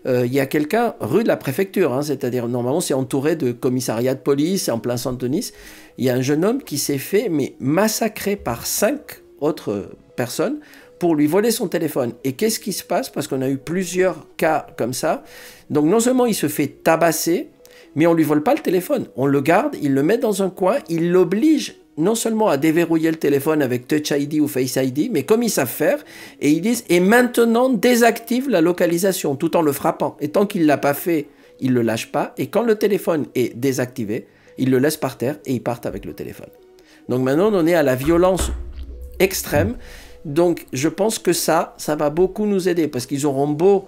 il y a quelqu'un rue de la préfecture, hein, c'est-à-dire normalement c'est entouré de commissariats de police en plein centre de Nice. Il y a un jeune homme qui s'est fait mais massacré par cinq autres personnes pour lui voler son téléphone. Et qu'est-ce qui se passe Parce qu'on a eu plusieurs cas comme ça. Donc non seulement il se fait tabasser, mais on lui vole pas le téléphone. On le garde, il le met dans un coin, il l'oblige non seulement à déverrouiller le téléphone avec Touch ID ou Face ID, mais comme ils savent faire, et ils disent, et maintenant désactive la localisation tout en le frappant. Et tant qu'il ne l'a pas fait, il ne le lâche pas, et quand le téléphone est désactivé, il le laisse par terre et il part avec le téléphone. Donc maintenant, on est à la violence extrême. Donc je pense que ça, ça va beaucoup nous aider, parce qu'ils auront beau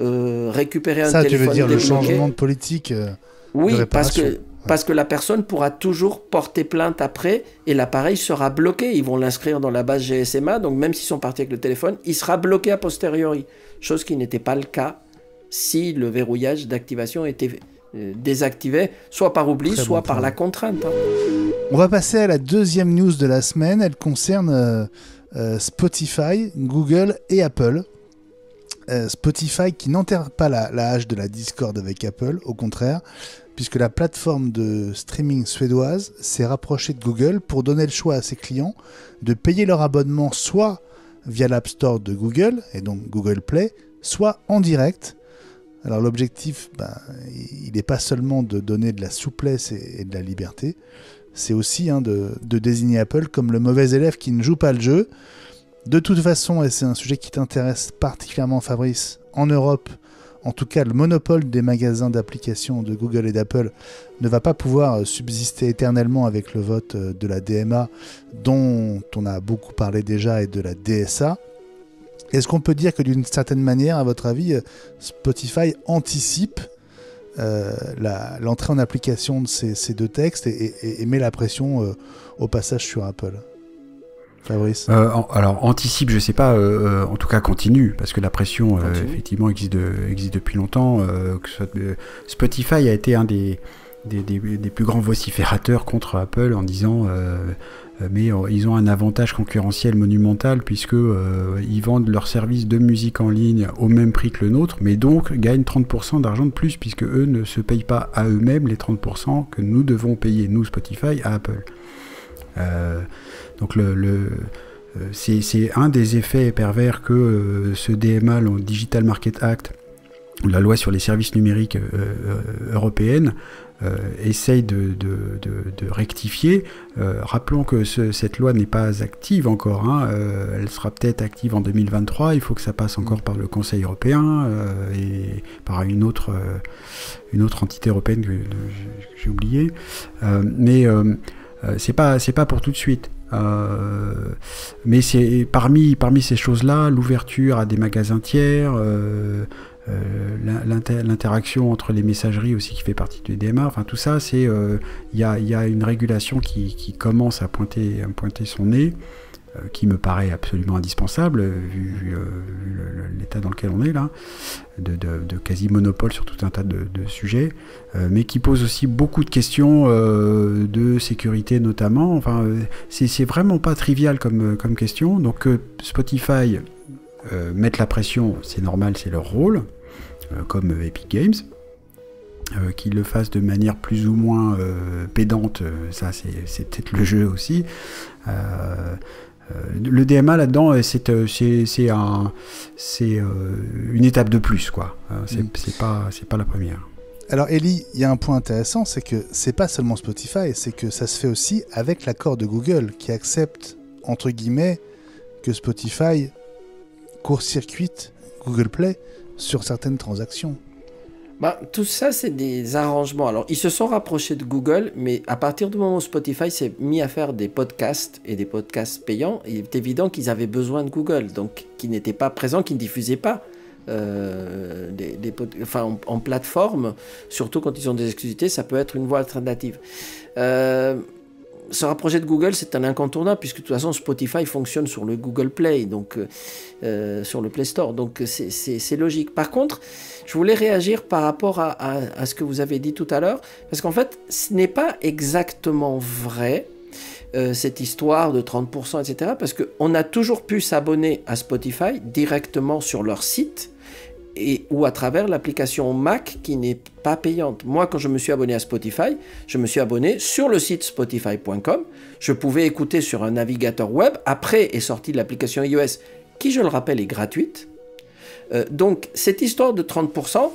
euh, récupérer un téléphone. Ça, tu veux dire le changement de politique euh, Oui, parce que parce que la personne pourra toujours porter plainte après et l'appareil sera bloqué. Ils vont l'inscrire dans la base GSMA, donc même s'ils sont partis avec le téléphone, il sera bloqué a posteriori, chose qui n'était pas le cas si le verrouillage d'activation était euh, désactivé, soit par oubli, soit par la contrainte. Hein. On va passer à la deuxième news de la semaine, elle concerne euh, euh, Spotify, Google et Apple. Euh, Spotify qui n'enterre pas la, hache de la Discord avec Apple, au contraire, puisque la plateforme de streaming suédoise s'est rapprochée de Google pour donner le choix à ses clients de payer leur abonnement soit via l'App Store de Google, et donc Google Play, soit en direct. Alors l'objectif, ben, il n'est pas seulement de donner de la souplesse et, de la liberté, c'est aussi hein, de désigner Apple comme le mauvais élève qui ne joue pas le jeu. De toute façon, et c'est un sujet qui t'intéresse particulièrement Fabrice, en Europe, en tout cas le monopole des magasins d'applications de Google et d'Apple ne va pas pouvoir euh, subsister éternellement avec le vote euh, de la DMA dont on a beaucoup parlé déjà et de la DSA. Est-ce qu'on peut dire que d'une certaine manière, à votre avis, euh, Spotify anticipe l'entrée en application de ces, deux textes et, met la pression au passage sur Apple Fabrice euh, Alors, anticipe, je sais pas, euh, euh, en tout cas continue, parce que la pression, effectivement, existe, existe depuis longtemps. Spotify a été un des, des, plus grands vociférateurs contre Apple en disant mais ils ont un avantage concurrentiel monumental puisque ils vendent leur service de musique en ligne au même prix que le nôtre, mais donc gagnent 30% d'argent de plus puisque eux ne se payent pas à eux-mêmes les 30% que nous devons payer nous Spotify à Apple. Donc le, euh, c'est un des effets pervers que euh, ce DMA, le Digital Market Act, ou la loi sur les services numériques euh, européennes, essaye de, rectifier. rappelons que cette loi n'est pas active encore. Hein, elle sera peut-être active en 2023. Il faut que ça passe encore par le Conseil européen et par une autre, une autre entité européenne que j'ai oubliée. mais c'est pas, pas pour tout de suite. Euh, mais c'est parmi, ces choses-là, l'ouverture à des magasins tiers, euh, euh, l'interaction entre les messageries aussi qui fait partie du DMA, enfin tout ça, c'est il y a, une régulation qui, commence à pointer, à pointer son nez. Euh, qui me paraît absolument indispensable, euh, vu, euh, l'état dans lequel on est là, de, quasi monopole sur tout un tas de, sujets, mais qui pose aussi beaucoup de questions de sécurité notamment. Enfin, c'est vraiment pas trivial comme, question. Donc Spotify mettre la pression, c'est normal, c'est leur rôle, comme Epic Games. qu'ils le fassent de manière plus ou moins pédante, ça c'est peut-être le jeu aussi. Euh, le DMA là-dedans, euh, c'est euh, une étape de plus, quoi. Mm. C'est pas, la première. Alors Ellie, il y a un point intéressant, c'est que c'est pas seulement Spotify, c'est que ça se fait aussi avec l'accord de Google qui accepte entre guillemets que Spotify court-circuite Google Play sur certaines transactions. Bah, tout ça, c'est des arrangements. Alors, ils se sont rapprochés de Google, mais à partir du moment où Spotify s'est mis à faire des podcasts et des podcasts payants, il est évident qu'ils avaient besoin de Google, donc qui n'étaient pas présents, qui ne diffusaient pas. Euh, enfin, en, plateforme, surtout quand ils ont des exclusivités, ça peut être une voie alternative. Euh, se rapprocher de Google, c'est un incontournable, puisque de toute façon, Spotify fonctionne sur le Google Play, donc euh, euh, sur le Play Store. Donc c'est logique. Par contre, je voulais réagir par rapport à, ce que vous avez dit tout à l'heure, parce qu'en fait, ce n'est pas exactement vrai. Euh, cette histoire de 30%, etc. Parce qu'on a toujours pu s'abonner à Spotify directement sur leur site ou à travers l'application Mac qui n'est pas payante. Moi, quand je me suis abonné à Spotify, je me suis abonné sur le site spotify.com. Je pouvais écouter sur un navigateur web. Après est sortie l'application iOS qui, je le rappelle, est gratuite. Euh, donc, cette histoire de 30%,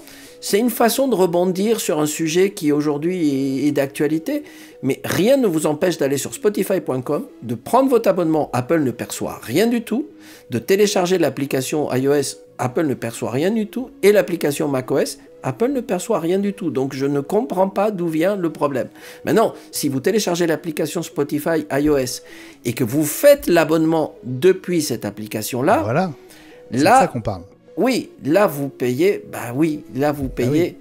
c'est une façon de rebondir sur un sujet qui aujourd'hui est, d'actualité, mais rien ne vous empêche d'aller sur spotify.com, de prendre votre abonnement, Apple ne perçoit rien du tout, de télécharger l'application iOS, Apple ne perçoit rien du tout, et l'application macOS, Apple ne perçoit rien du tout. Donc je ne comprends pas d'où vient le problème. Maintenant, si vous téléchargez l'application Spotify iOS et que vous faites l'abonnement depuis cette application-là, voilà. là, ça qu'on parle. Oui, là vous payez, bah oui, là vous bah payez,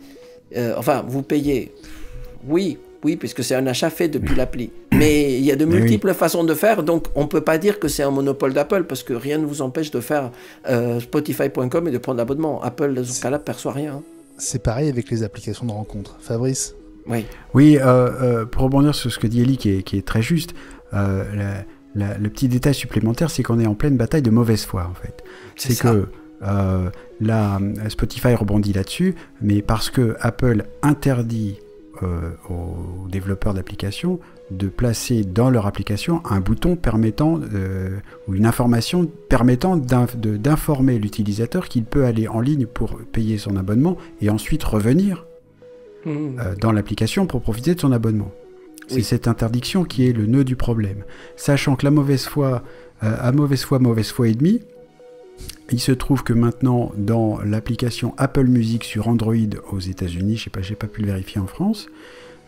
euh, enfin vous payez, oui, oui, puisque c'est un achat fait depuis l'appli. Mmh. Mais il y a de bah multiples façons de faire, donc on ne peut pas dire que c'est un monopole d'Apple, parce que rien ne vous empêche de faire euh, Spotify.com et de prendre l'abonnement. Apple, dans ce cas-là, perçoit rien. C'est pareil avec les applications de rencontre. Fabrice Oui. Oui, euh, pour rebondir sur ce que dit Ellie qui est, très juste, le petit détail supplémentaire, c'est qu'on est en pleine bataille de mauvaise foi, en fait. C'est que euh, la, Spotify rebondit là-dessus, mais parce que Apple interdit euh, aux développeurs d'applications de placer dans leur application un bouton permettant euh, ou une information permettant d'informer l'utilisateur qu'il peut aller en ligne pour payer son abonnement et ensuite revenir mmh. dans l'application pour profiter de son abonnement. C'est cette interdiction qui est le nœud du problème. Sachant que la mauvaise foi, à mauvaise foi, mauvaise foi et demie, il se trouve que maintenant, dans l'application Apple Music sur Android aux États-Unis, je sais pas, pas pu le vérifier en France,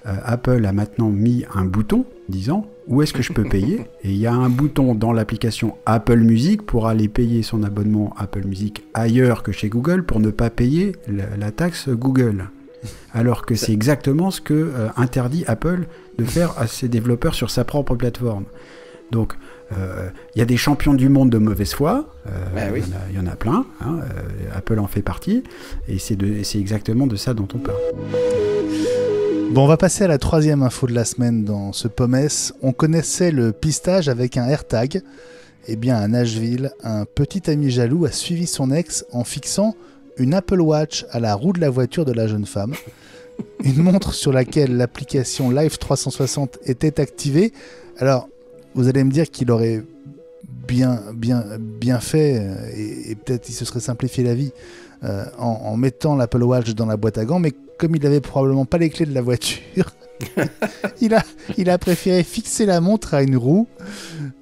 euh, Apple a maintenant mis un bouton disant où est-ce que je peux payer *laughs* Et il y a un bouton dans l'application Apple Music pour aller payer son abonnement Apple Music ailleurs que chez Google pour ne pas payer la, taxe Google. Alors que c'est exactement ce que euh, interdit Apple de faire à ses développeurs sur sa propre plateforme. Donc euh, il y a des champions du monde de mauvaise foi, euh, bah il, y en a, plein, hein, euh, Apple en fait partie, et c'est exactement de ça dont on parle. Bon, on va passer à la troisième info de la semaine dans ce POMES. On connaissait le pistage avec un AirTag. Eh bien, à Nashville, un petit ami jaloux a suivi son ex en fixant une Apple Watch à la roue de la voiture de la jeune femme. Une montre sur laquelle l'application Live 360 était activée. Alors, vous allez me dire qu'il aurait bien, bien, bien fait euh, et, peut-être il se serait simplifié la vie euh, en, mettant l'Apple Watch dans la boîte à gants, mais comme il n'avait probablement pas les clés de la voiture, *laughs* il, a, il a préféré fixer la montre à une roue.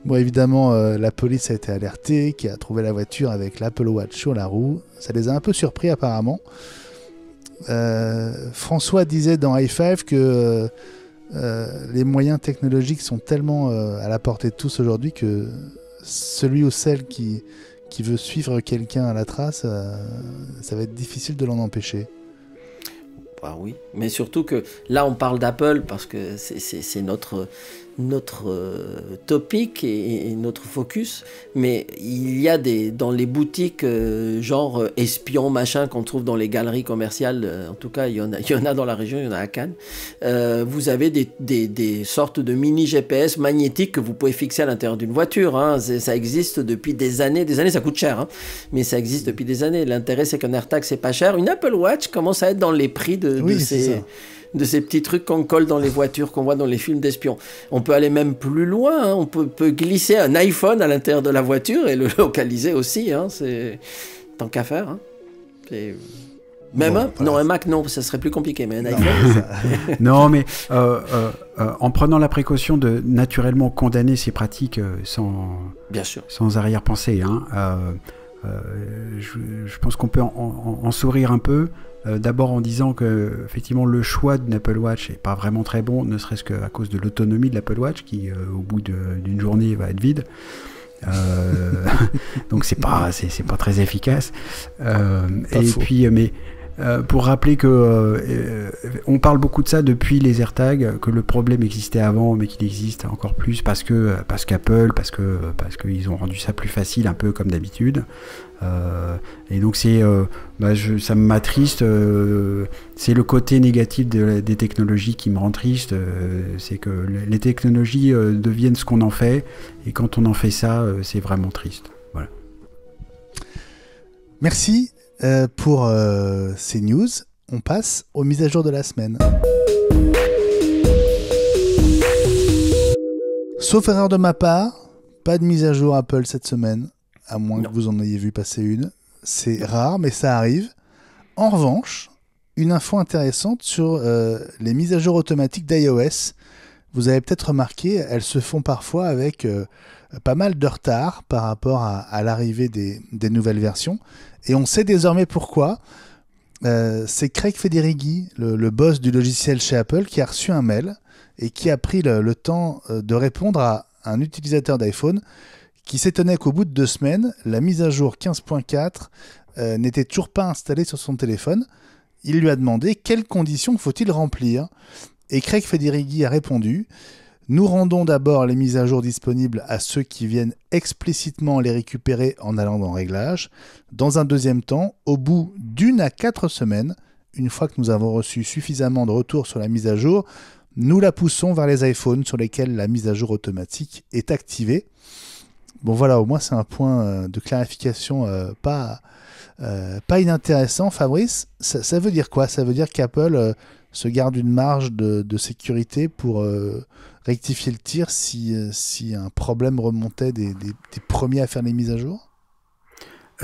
Bon, évidemment, euh, la police a été alertée, qui a trouvé la voiture avec l'Apple Watch sur la roue. Ça les a un peu surpris apparemment. François disait dans i5 que euh, les moyens technologiques sont tellement euh, à la portée de tous aujourd'hui que celui ou celle qui, qui veut suivre quelqu'un à la trace, euh, ça va être difficile de l'en empêcher. Ah oui, mais surtout que là on parle d'Apple parce que c'est notre notre euh, topic et, notre focus, mais il y a des, dans les boutiques euh, genre euh, espion machin qu'on trouve dans les galeries commerciales, en tout cas il y en a, *laughs* il y en a dans la région, il y en a à Cannes, vous avez des, sortes de mini GPS magnétiques que vous pouvez fixer à l'intérieur d'une voiture. Hein. Ça existe depuis des années, des années ça coûte cher, hein. mais ça existe depuis des années. L'intérêt c'est qu'un AirTag c'est pas cher. Une Apple Watch commence à être dans les prix de, de ces de ces petits trucs qu'on colle dans les voitures qu'on voit dans les films d'espions. On peut aller même plus loin, hein. on peut, glisser un iPhone à l'intérieur de la voiture et le *laughs* localiser aussi, hein. c'est tant qu'à faire. Hein. Même un Non, un Mac, non, ça serait plus compliqué, mais un iPhone. Non, *laughs* *laughs* non mais euh, euh, euh, en prenant la précaution de naturellement condamner ces pratiques sans, Bien sûr. sans arrière-pensée, je, pense qu'on peut en, sourire un peu. Euh, d'abord en disant que effectivement le choix d'une Apple Watch est pas vraiment très bon, ne serait-ce qu'à cause de l'autonomie de l'Apple Watch qui euh, au bout d'une journée va être vide. Euh, *laughs* donc c'est pas c'est pas très efficace. et puis mais euh, pour rappeler que euh, on parle beaucoup de ça depuis les AirTags, que le problème existait avant, mais qu'il existe encore plus parce que euh, parce qu'Apple, parce que parce qu'ils ont rendu ça plus facile, un peu comme d'habitude. et donc c'est, bah, ça me m'attriste. c'est le côté négatif des technologies qui me rend triste. c'est que les technologies deviennent ce qu'on en fait, et quand on en fait ça, c'est vraiment triste. Voilà. Merci euh, pour euh, ces news, on passe aux mises à jour de la semaine. Sauf erreur de ma part, pas de mise à jour Apple cette semaine, à moins que vous en ayez vu passer une. C'est rare, mais ça arrive. En revanche, une info intéressante sur euh, les mises à jour automatiques d'iOS. Vous avez peut-être remarqué, elles se font parfois avec pas mal de retard par rapport à, l'arrivée des, nouvelles versions. Et on sait désormais pourquoi. Euh, c'est Craig Federighi, le, boss du logiciel chez Apple, qui a reçu un mail et qui a pris le, temps euh, de répondre à un utilisateur d'iPhone qui s'étonnait qu'au bout de deux semaines, la mise à jour 15.4 euh, n'était toujours pas installée sur son téléphone. Il lui a demandé quelles conditions faut-il remplir. Et Craig Federighi a répondu nous rendons d'abord les mises à jour disponibles à ceux qui viennent explicitement les récupérer en allant dans Réglages. Dans un deuxième temps, au bout d'une à quatre semaines, une fois que nous avons reçu suffisamment de retours sur la mise à jour, nous la poussons vers les iPhones sur lesquels la mise à jour automatique est activée. Bon voilà, au moins c'est un point euh, de clarification euh, pas, euh, pas inintéressant. Fabrice, ça, veut dire quoi Ça veut dire qu'Apple se garde une marge de sécurité pour rectifier le tir si, euh, si un problème remontait des, des, premiers à faire les mises à jour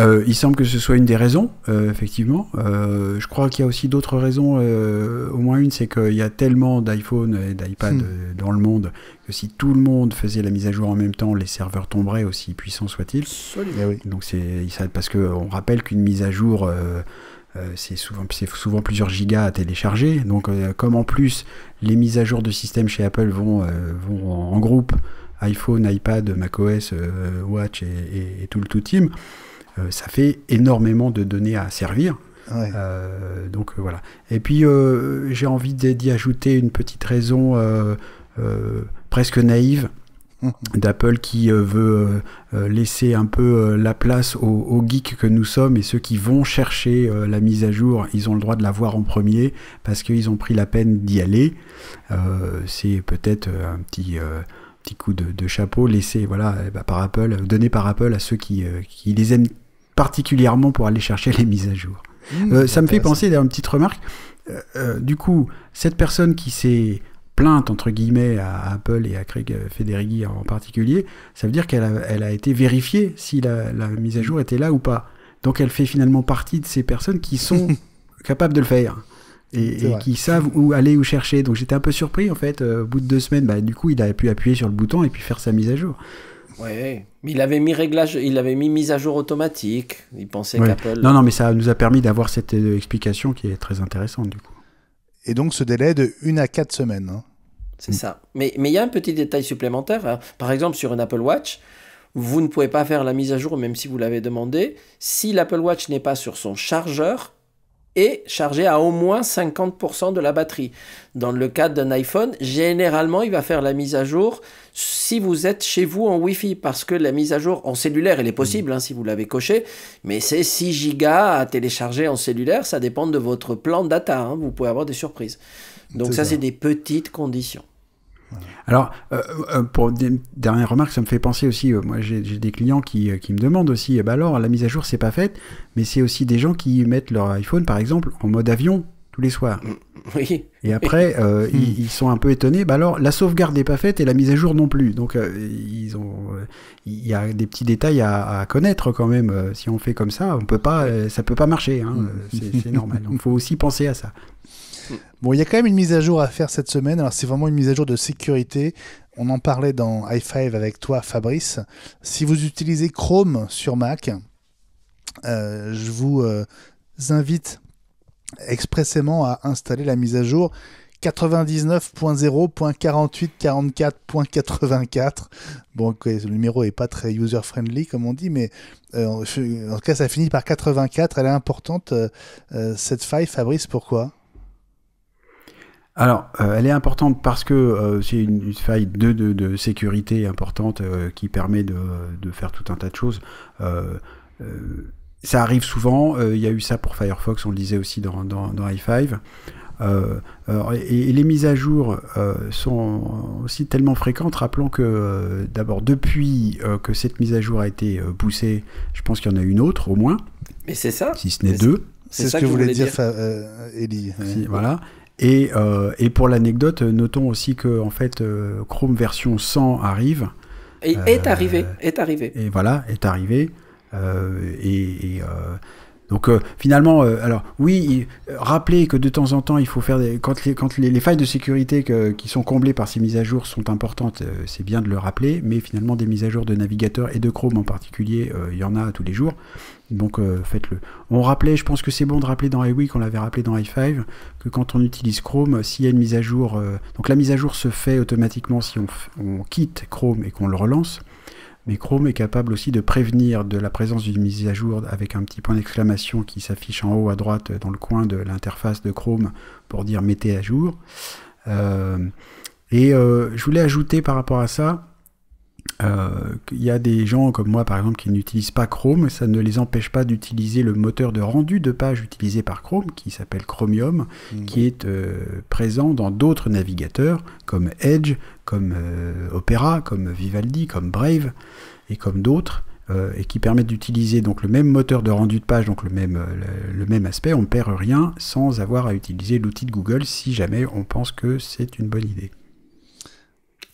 euh, il semble que ce soit une des raisons, euh, effectivement. je crois qu'il y a aussi d'autres raisons, au moins une, c'est qu'il y a tellement d'iPhone et d'iPad hmm. dans le monde que si tout le monde faisait la mise à jour en même temps, les serveurs tomberaient, aussi puissants soient-ils. Eh oui. Donc c'est parce qu'on rappelle qu'une mise à jour euh, c'est souvent, plusieurs gigas à télécharger. Donc, euh, comme en plus, les mises à jour de système chez Apple vont, euh, en, groupe, iPhone, iPad, macOS, Watch et, tout le tout team, ça fait énormément de données à servir. voilà. Et puis j'ai envie d'y ajouter une petite raison presque naïve *laughs* d'Apple qui euh, veut euh, euh, laisser un peu la place aux, geeks que nous sommes et ceux qui vont chercher la mise à jour, ils ont le droit de la voir en premier parce qu'ils ont pris la peine d'y aller. c'est peut-être un petit, petit coup de, chapeau voilà, eh ben, par Apple, donné par Apple à ceux qui, les aiment particulièrement pour aller chercher les mises à jour. Mmh, ça me fait penser à une petite remarque. du coup, cette personne qui s'est plainte entre guillemets à Apple et à Craig Federighi en particulier, ça veut dire qu'elle a, elle a été vérifiée si la, mise à jour était là ou pas. Donc elle fait finalement partie de ces personnes qui sont *laughs* capables de le faire et, qui savent où aller ou chercher. Donc j'étais un peu surpris en fait. Euh, au bout de deux semaines, bah, du coup, il avait pu appuyer sur le bouton et puis faire sa mise à jour. Oui, mais il avait mis réglage, il avait mis mise à jour automatique. Il pensait qu'Apple. Non, non, mais ça nous a permis d'avoir cette euh, explication qui est très intéressante du coup. Et donc ce délai de 1 à 4 semaines. Hein. C'est ça. Mais il y a un petit détail supplémentaire. Hein. Par exemple, sur une Apple Watch, vous ne pouvez pas faire la mise à jour, même si vous l'avez demandé, si l'Apple Watch n'est pas sur son chargeur et chargé à au moins 50% de la batterie. Dans le cas d'un iPhone, généralement, il va faire la mise à jour si vous êtes chez vous en Wi-Fi, parce que la mise à jour en cellulaire, elle est possible hein, si vous l'avez coché, mais c'est 6 gigas à télécharger en cellulaire, ça dépend de votre plan data, hein, vous pouvez avoir des surprises. Donc ça. c'est des petites conditions. Alors, euh, euh, pour une dernière remarque, ça me fait penser aussi, euh, moi j'ai des clients qui, me demandent aussi, eh ben alors la mise à jour c'est pas faite, mais c'est aussi des gens qui mettent leur iPhone par exemple en mode avion tous les soirs. Mm, mm, oui. Et après, *laughs* ils, sont un peu étonnés, bah alors la sauvegarde n'est pas faite et la mise à jour non plus. Donc ils ont, il y a des petits détails à, connaître quand même. Si on fait comme ça, on peut pas, ça peut pas marcher. Hein, mm. C'est normal. Il faut aussi penser à ça. Bon, il y a quand même une mise à jour à faire cette semaine. Alors, c'est vraiment une mise à jour de sécurité. On en parlait dans i5 avec toi, Fabrice. Si vous utilisez Chrome sur Mac, euh, je vous euh, invite expressément à installer la mise à jour 99.0.4844.84. Bon, le numéro est pas très user-friendly, comme on dit, mais euh, en tout cas, ça finit par 84. Elle est importante, cette faille, Fabrice, pourquoi alors, euh, elle est importante parce que euh, c'est une, faille de, sécurité importante euh, qui permet de, faire tout un tas de choses. ça arrive souvent, il y a eu ça pour Firefox, on le disait aussi dans, i5. Et, les mises à jour sont aussi tellement fréquentes, rappelons que d'abord depuis que cette mise à jour a été poussée, je pense qu'il y en a une autre au moins. Mais c'est ça Si ce n'est deux. C'est ce que, voulait dire, dire. Voilà. Et, euh, et pour l'anecdote, notons aussi que en fait, euh, Chrome version 100 arrive. Et euh, est arrivé, est arrivé. Et voilà, est arrivé. et, et donc euh, finalement, euh, alors oui, euh, rappeler rappelez que de temps en temps, il faut faire des, quand, les, quand les, failles de sécurité qui sont comblées par ces mises à jour sont importantes, c'est bien de le rappeler. Mais finalement, des mises à jour de navigateur et de Chrome en particulier, il y en a tous les jours. Donc faites-le. On rappelait, je pense que c'est bon de rappeler dans iWeek, on l'avait rappelé dans i5, que quand on utilise Chrome, s'il y a une mise à jour, donc la mise à jour se fait automatiquement si on, on quitte Chrome et qu'on le relance. Mais Chrome est capable aussi de prévenir de la présence d'une mise à jour avec un petit point d'exclamation qui s'affiche en haut à droite dans le coin de l'interface de Chrome pour dire mettez à jour. Euh, et euh, je voulais ajouter par rapport à ça, euh, qu'il y a des gens comme moi par exemple qui n'utilisent pas Chrome, ça ne les empêche pas d'utiliser le moteur de rendu de page utilisé par Chrome qui s'appelle Chromium, mmh. qui est présent dans d'autres navigateurs comme Edge, comme Opera, euh, Opéra, comme Vivaldi, comme Brave et comme d'autres, euh, et qui permettent d'utiliser donc le même moteur de rendu de page, donc le même, euh, le, même aspect, on ne perd rien sans avoir à utiliser l'outil de Google si jamais on pense que c'est une bonne idée.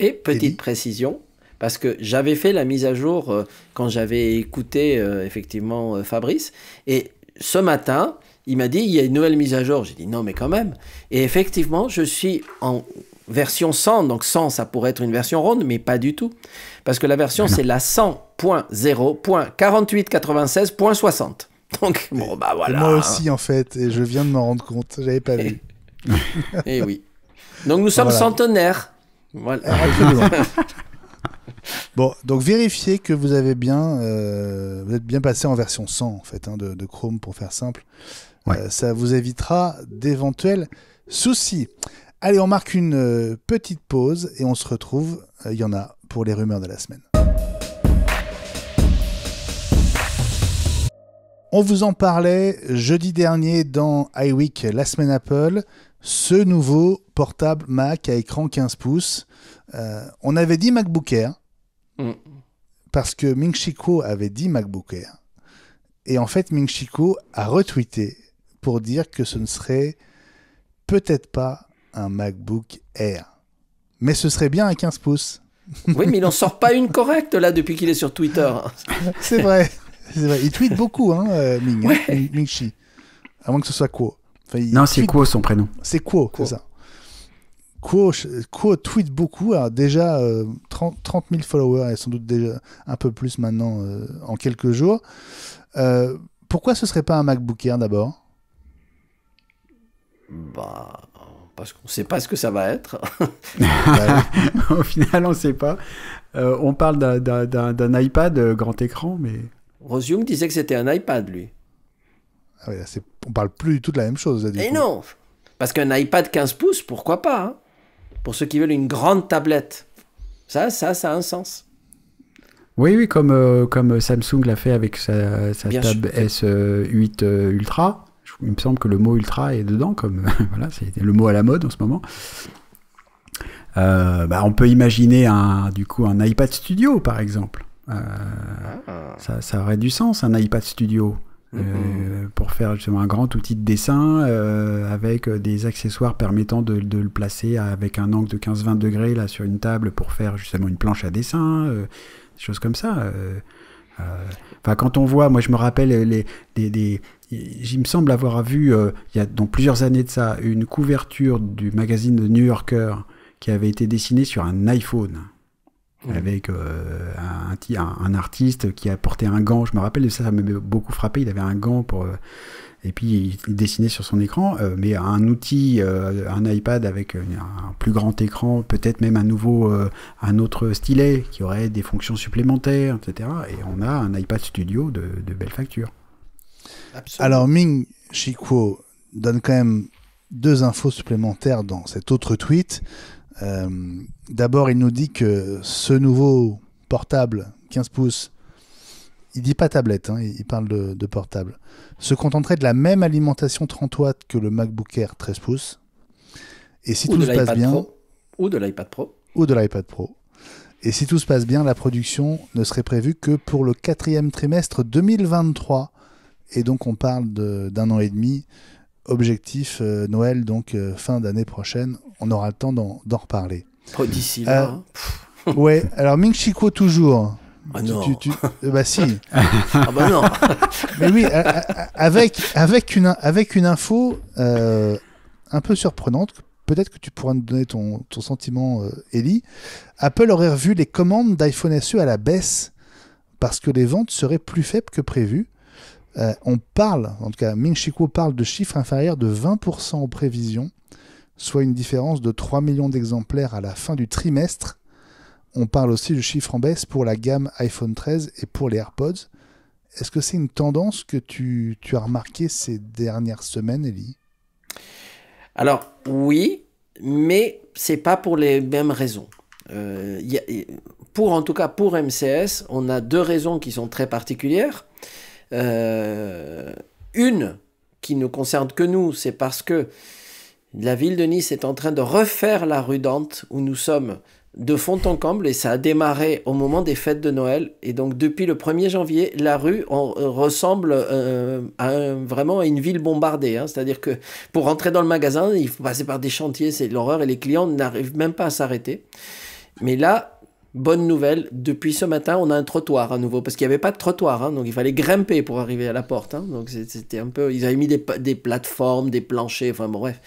Et petite précision, parce que j'avais fait la mise à jour quand j'avais écouté effectivement Fabrice, et ce matin, il m'a dit, il y a une nouvelle mise à jour. J'ai dit, non, mais quand même. Et effectivement, je suis en version 100, donc 100 ça pourrait être une version ronde, mais pas du tout, parce que la version c'est la 100.0.4896.60. *laughs* Donc bon bah voilà. moi hein. aussi en fait, et je viens de m'en rendre compte, j'avais pas vu. et eh, eh oui. Donc nous sommes voilà. centenaires. Voilà. Ah, *laughs* bon, donc vérifiez que vous avez bien, euh, vous êtes bien passé en version 100 en fait hein, de, Chrome pour faire simple. Euh, ça vous évitera d'éventuels soucis. Allez, on marque une euh, petite pause et on se retrouve. Euh, il y en a pour les rumeurs de la semaine. On vous en parlait jeudi dernier dans iWeek, la semaine Apple, ce nouveau portable Mac à écran 15 pouces. Euh, on avait dit MacBook Air, mm. parce que Ming Chico avait dit MacBook Air. Et en fait, Ming Chico a retweeté pour dire que ce ne serait peut-être pas un MacBook Air. Mais ce serait bien un 15 pouces. Oui, mais il n'en sort pas une correcte là depuis qu'il est sur Twitter. *laughs* C'est vrai. vrai. Il tweet beaucoup, hein, euh, Ming, hein, moins que ce soit quo. non, c'est Quo son prénom. C'est Quo, c'est ça. Quo tweet beaucoup, déjà 30, euh, 000 followers et sans doute déjà un peu plus maintenant euh, en quelques jours. pourquoi ce serait pas un MacBook Air d'abord Bah, parce qu'on ne sait pas ce que ça va être. *laughs* Au final, on ne sait pas. Euh, on parle d'un iPad euh, grand écran, mais... Rosium disait que c'était un iPad, lui. Ah ne on parle plus du tout de la même chose. Là, Et non Parce qu'un iPad 15 pouces, pourquoi pas hein, Pour ceux qui veulent une grande tablette. Ça, ça, ça a un sens. Oui, oui, comme, euh, comme Samsung l'a fait avec sa, Tab S8 Ultra il me semble que le mot ultra est dedans, comme *laughs* voilà, c'est le mot à la mode en ce moment. Euh, bah, on peut imaginer un, du coup un iPad Studio par exemple. Euh, ah. ça, aurait du sens un iPad Studio. Euh, mhm. pour faire justement un grand outil de dessin avec des accessoires permettant de, de, le placer avec un angle de 15-20 degrés là sur une table pour faire justement une planche à dessin, des choses comme ça. Euh, enfin, quand on voit, moi je me rappelle, euh, les, des, il me semble avoir vu, euh, il y a donc plusieurs années de ça, une couverture du magazine The New Yorker qui avait été dessinée sur un iPhone avec euh, un, artiste qui a porté un gant. Je me rappelle de ça, ça m'avait beaucoup frappé. Il avait un gant pour. Euh, et puis il dessinait sur son écran, euh, mais un outil, un iPad avec un plus grand écran, peut-être même un nouveau, un autre stylet qui aurait des fonctions supplémentaires, etc. Et on a un iPad Studio de, belle facture. Alors Ming Shikuo donne quand même deux infos supplémentaires dans cet autre tweet. Euh, d'abord, il nous dit que ce nouveau portable 15 pouces, il dit pas tablette, hein, il parle de, portable, se contenterait de la même alimentation 30 watts que le MacBook Air 13 pouces. Et si tout se passe bien, ou de l'iPad Pro, ou de l'iPad Pro. Et si tout se passe bien, la production ne serait prévue que pour le quatrième trimestre 2023. Et donc on parle d'un an et demi objectif euh, Noël, donc euh, fin d'année prochaine. On aura le temps d'en, reparler. Oh, d'ici là. Euh, hein. *laughs* ouais, alors Ming Chico toujours. Ah non. bah si. *laughs* ah bah non. *laughs* Mais oui, avec, avec, une, avec une info un peu surprenante, peut-être que tu pourras nous donner ton, ton sentiment, Ellie. Apple aurait revu les commandes d'iPhone SE à la baisse parce que les ventes seraient plus faibles que prévues. Euh, on parle, en tout cas, Ming parle de chiffres inférieurs de 20% aux prévisions, soit une différence de 3 millions d'exemplaires à la fin du trimestre. On parle aussi de chiffres en baisse pour la gamme iPhone 13 et pour les AirPods. Est-ce que c'est une tendance que tu, as remarquée ces dernières semaines, Ellie Alors, oui, mais c'est pas pour les mêmes raisons. Euh, pour en tout cas pour MCS, on a deux raisons qui sont très particulières. Euh, une qui ne concerne que nous, c'est parce que la ville de Nice est en train de refaire la rue Dante où nous sommes de fond en comble et ça a démarré au moment des fêtes de Noël. Et donc depuis le 1er janvier, la rue euh, ressemble euh, vraiment à une ville bombardée. Hein. C'est-à-dire que pour rentrer dans le magasin, il faut passer par des chantiers, c'est l'horreur et les clients n'arrivent même pas à s'arrêter. Mais là, Bonne nouvelle, depuis ce matin, on a un trottoir à nouveau, parce qu'il n'y avait pas de trottoir, hein, donc il fallait grimper pour arriver à la porte. Hein. donc c'était un peu. Ils avaient mis des, plateformes, des planchers, enfin bon, bref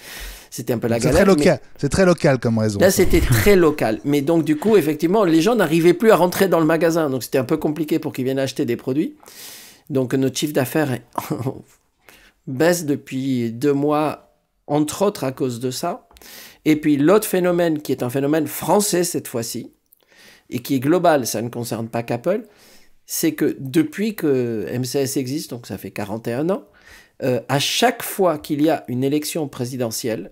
c'était un peu la galère. C'est très local, très local comme raison. Là, c'était très local. Mais donc, du coup, effectivement, les gens n'arrivaient plus à rentrer dans le magasin. Donc, c'était un peu compliqué pour qu'ils viennent acheter des produits. Donc, notre chiffre d'affaires *laughs* baisse depuis deux mois, entre autres à cause de ça. Et puis, l'autre phénomène, qui est un phénomène français cette fois-ci, et qui est global, ça ne concerne pas qu'Apple, c'est que depuis que MCS existe, donc ça fait 41 ans, euh, à chaque fois qu'il y a une élection présidentielle,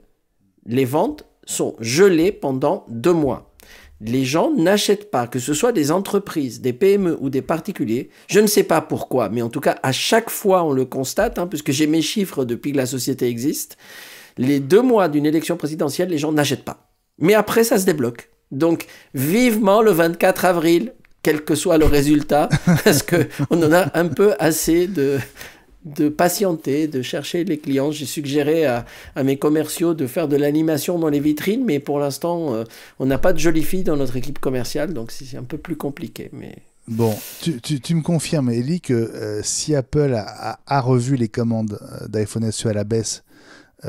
les ventes sont gelées pendant deux mois. Les gens n'achètent pas, que ce soit des entreprises, des PME ou des particuliers. Je ne sais pas pourquoi, mais en tout cas, à chaque fois, on le constate, hein, puisque j'ai mes chiffres depuis que la société existe. Les deux mois d'une élection présidentielle, les gens n'achètent pas. Mais après, ça se débloque. Donc, vivement le 24 avril, quel que soit le résultat, *laughs* parce qu'on en a un peu assez de, de patienter, de chercher les clients. J'ai suggéré à, mes commerciaux de faire de l'animation dans les vitrines, mais pour l'instant, euh, on n'a pas de jolies filles dans notre équipe commerciale, donc c'est un peu plus compliqué. Bon, tu, me confirmes, Ellie, que euh, si Apple a, revu les commandes euh, d'iPhone SE à la baisse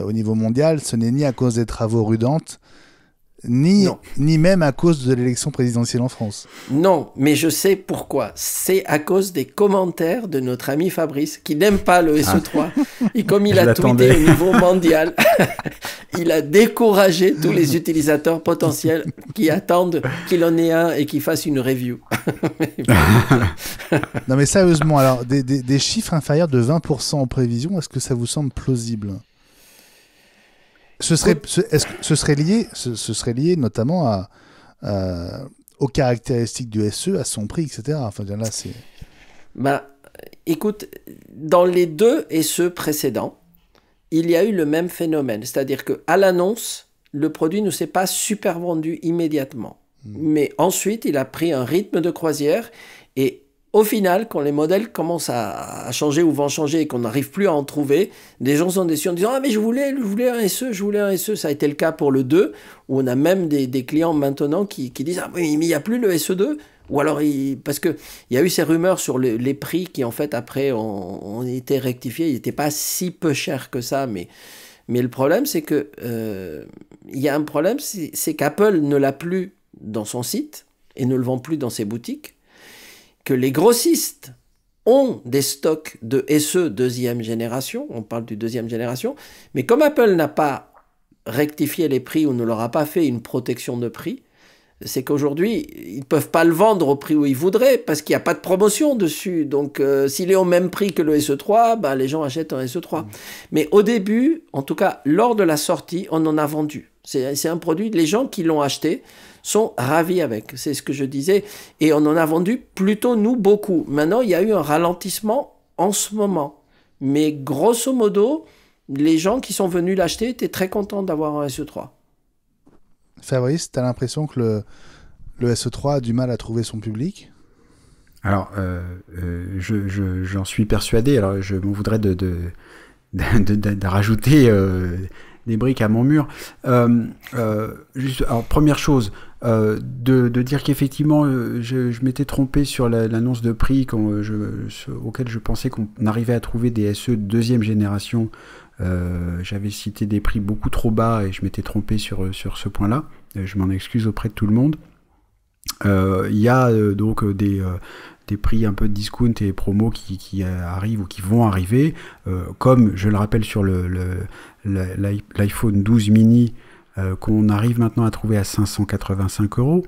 au niveau mondial, ce n'est ni à cause des travaux rudentes, ni, même à cause de l'élection présidentielle en France. Non, mais je sais pourquoi. C'est à cause des commentaires de notre ami Fabrice, qui n'aime pas le ah. so 3 Et comme *laughs* il a tweeté au niveau mondial, *laughs* il a découragé tous les utilisateurs potentiels qui attendent qu'il en ait un et qu'il fasse une review. *laughs* non, mais sérieusement, alors, des chiffres inférieurs de 20% en prévision, est-ce que ça vous semble plausible ce serait, serait lié, ce, serait lié notamment à, aux caractéristiques du SE, à son prix, etc. Enfin, bah, écoute, dans les deux SE précédents, il y a eu le même phénomène, c'est-à-dire que à l'annonce, le produit ne s'est pas super vendu immédiatement, hmm. mais ensuite, il a pris un rythme de croisière et au final, quand les modèles commencent à, changer ou vont changer et qu'on n'arrive plus à en trouver, des gens sont déçus en disant Ah, mais je voulais, je voulais un SE, je voulais un SE. Ça a été le cas pour le 2, où on a même des, clients maintenant qui, disent Ah, mais il n'y a plus le SE2. Ou alors, il, parce qu'il y a eu ces rumeurs sur les, prix qui, en fait, après, ont, été rectifiés. Ils n'étaient pas si peu chers que ça, mais. Mais le problème, c'est que euh, il y a un problème, c'est qu'Apple ne l'a plus dans son site et ne le vend plus dans ses boutiques que les grossistes ont des stocks de SE deuxième génération, on parle du deuxième génération, mais comme Apple n'a pas rectifié les prix ou ne leur a pas fait une protection de prix, c'est qu'aujourd'hui, ils ne peuvent pas le vendre au prix où ils voudraient parce qu'il n'y a pas de promotion dessus. Donc, euh, s'il est au même prix que le SE3, bah, les gens achètent un SE3. Mmh. Mais au début, en tout cas, lors de la sortie, on en a vendu. C'est un produit, les gens qui l'ont acheté sont ravis avec. C'est ce que je disais. Et on en a vendu plutôt, nous, beaucoup. Maintenant, il y a eu un ralentissement en ce moment. Mais grosso modo, les gens qui sont venus l'acheter étaient très contents d'avoir un SE3. Fabrice, tu as l'impression que le, le, SE3 a du mal à trouver son public Alors, euh, euh, j'en suis persuadé. Alors, je me voudrais *laughs* de, de, de, rajouter euh, des briques à mon mur. Euh, euh, juste, alors, première chose, euh, de, dire qu'effectivement, je, m'étais trompé sur l'annonce de prix quand, je, auquel je pensais qu'on arrivait à trouver des SE deuxième génération. J'avais cité des prix beaucoup trop bas et je m'étais trompé sur, sur ce point-là. Je m'en excuse auprès de tout le monde. Il y a donc des, prix un peu de discount et promo qui, arrivent ou qui vont arriver. comme je le rappelle sur le l'iPhone 12 mini euh, qu'on arrive maintenant à trouver à 585 euros.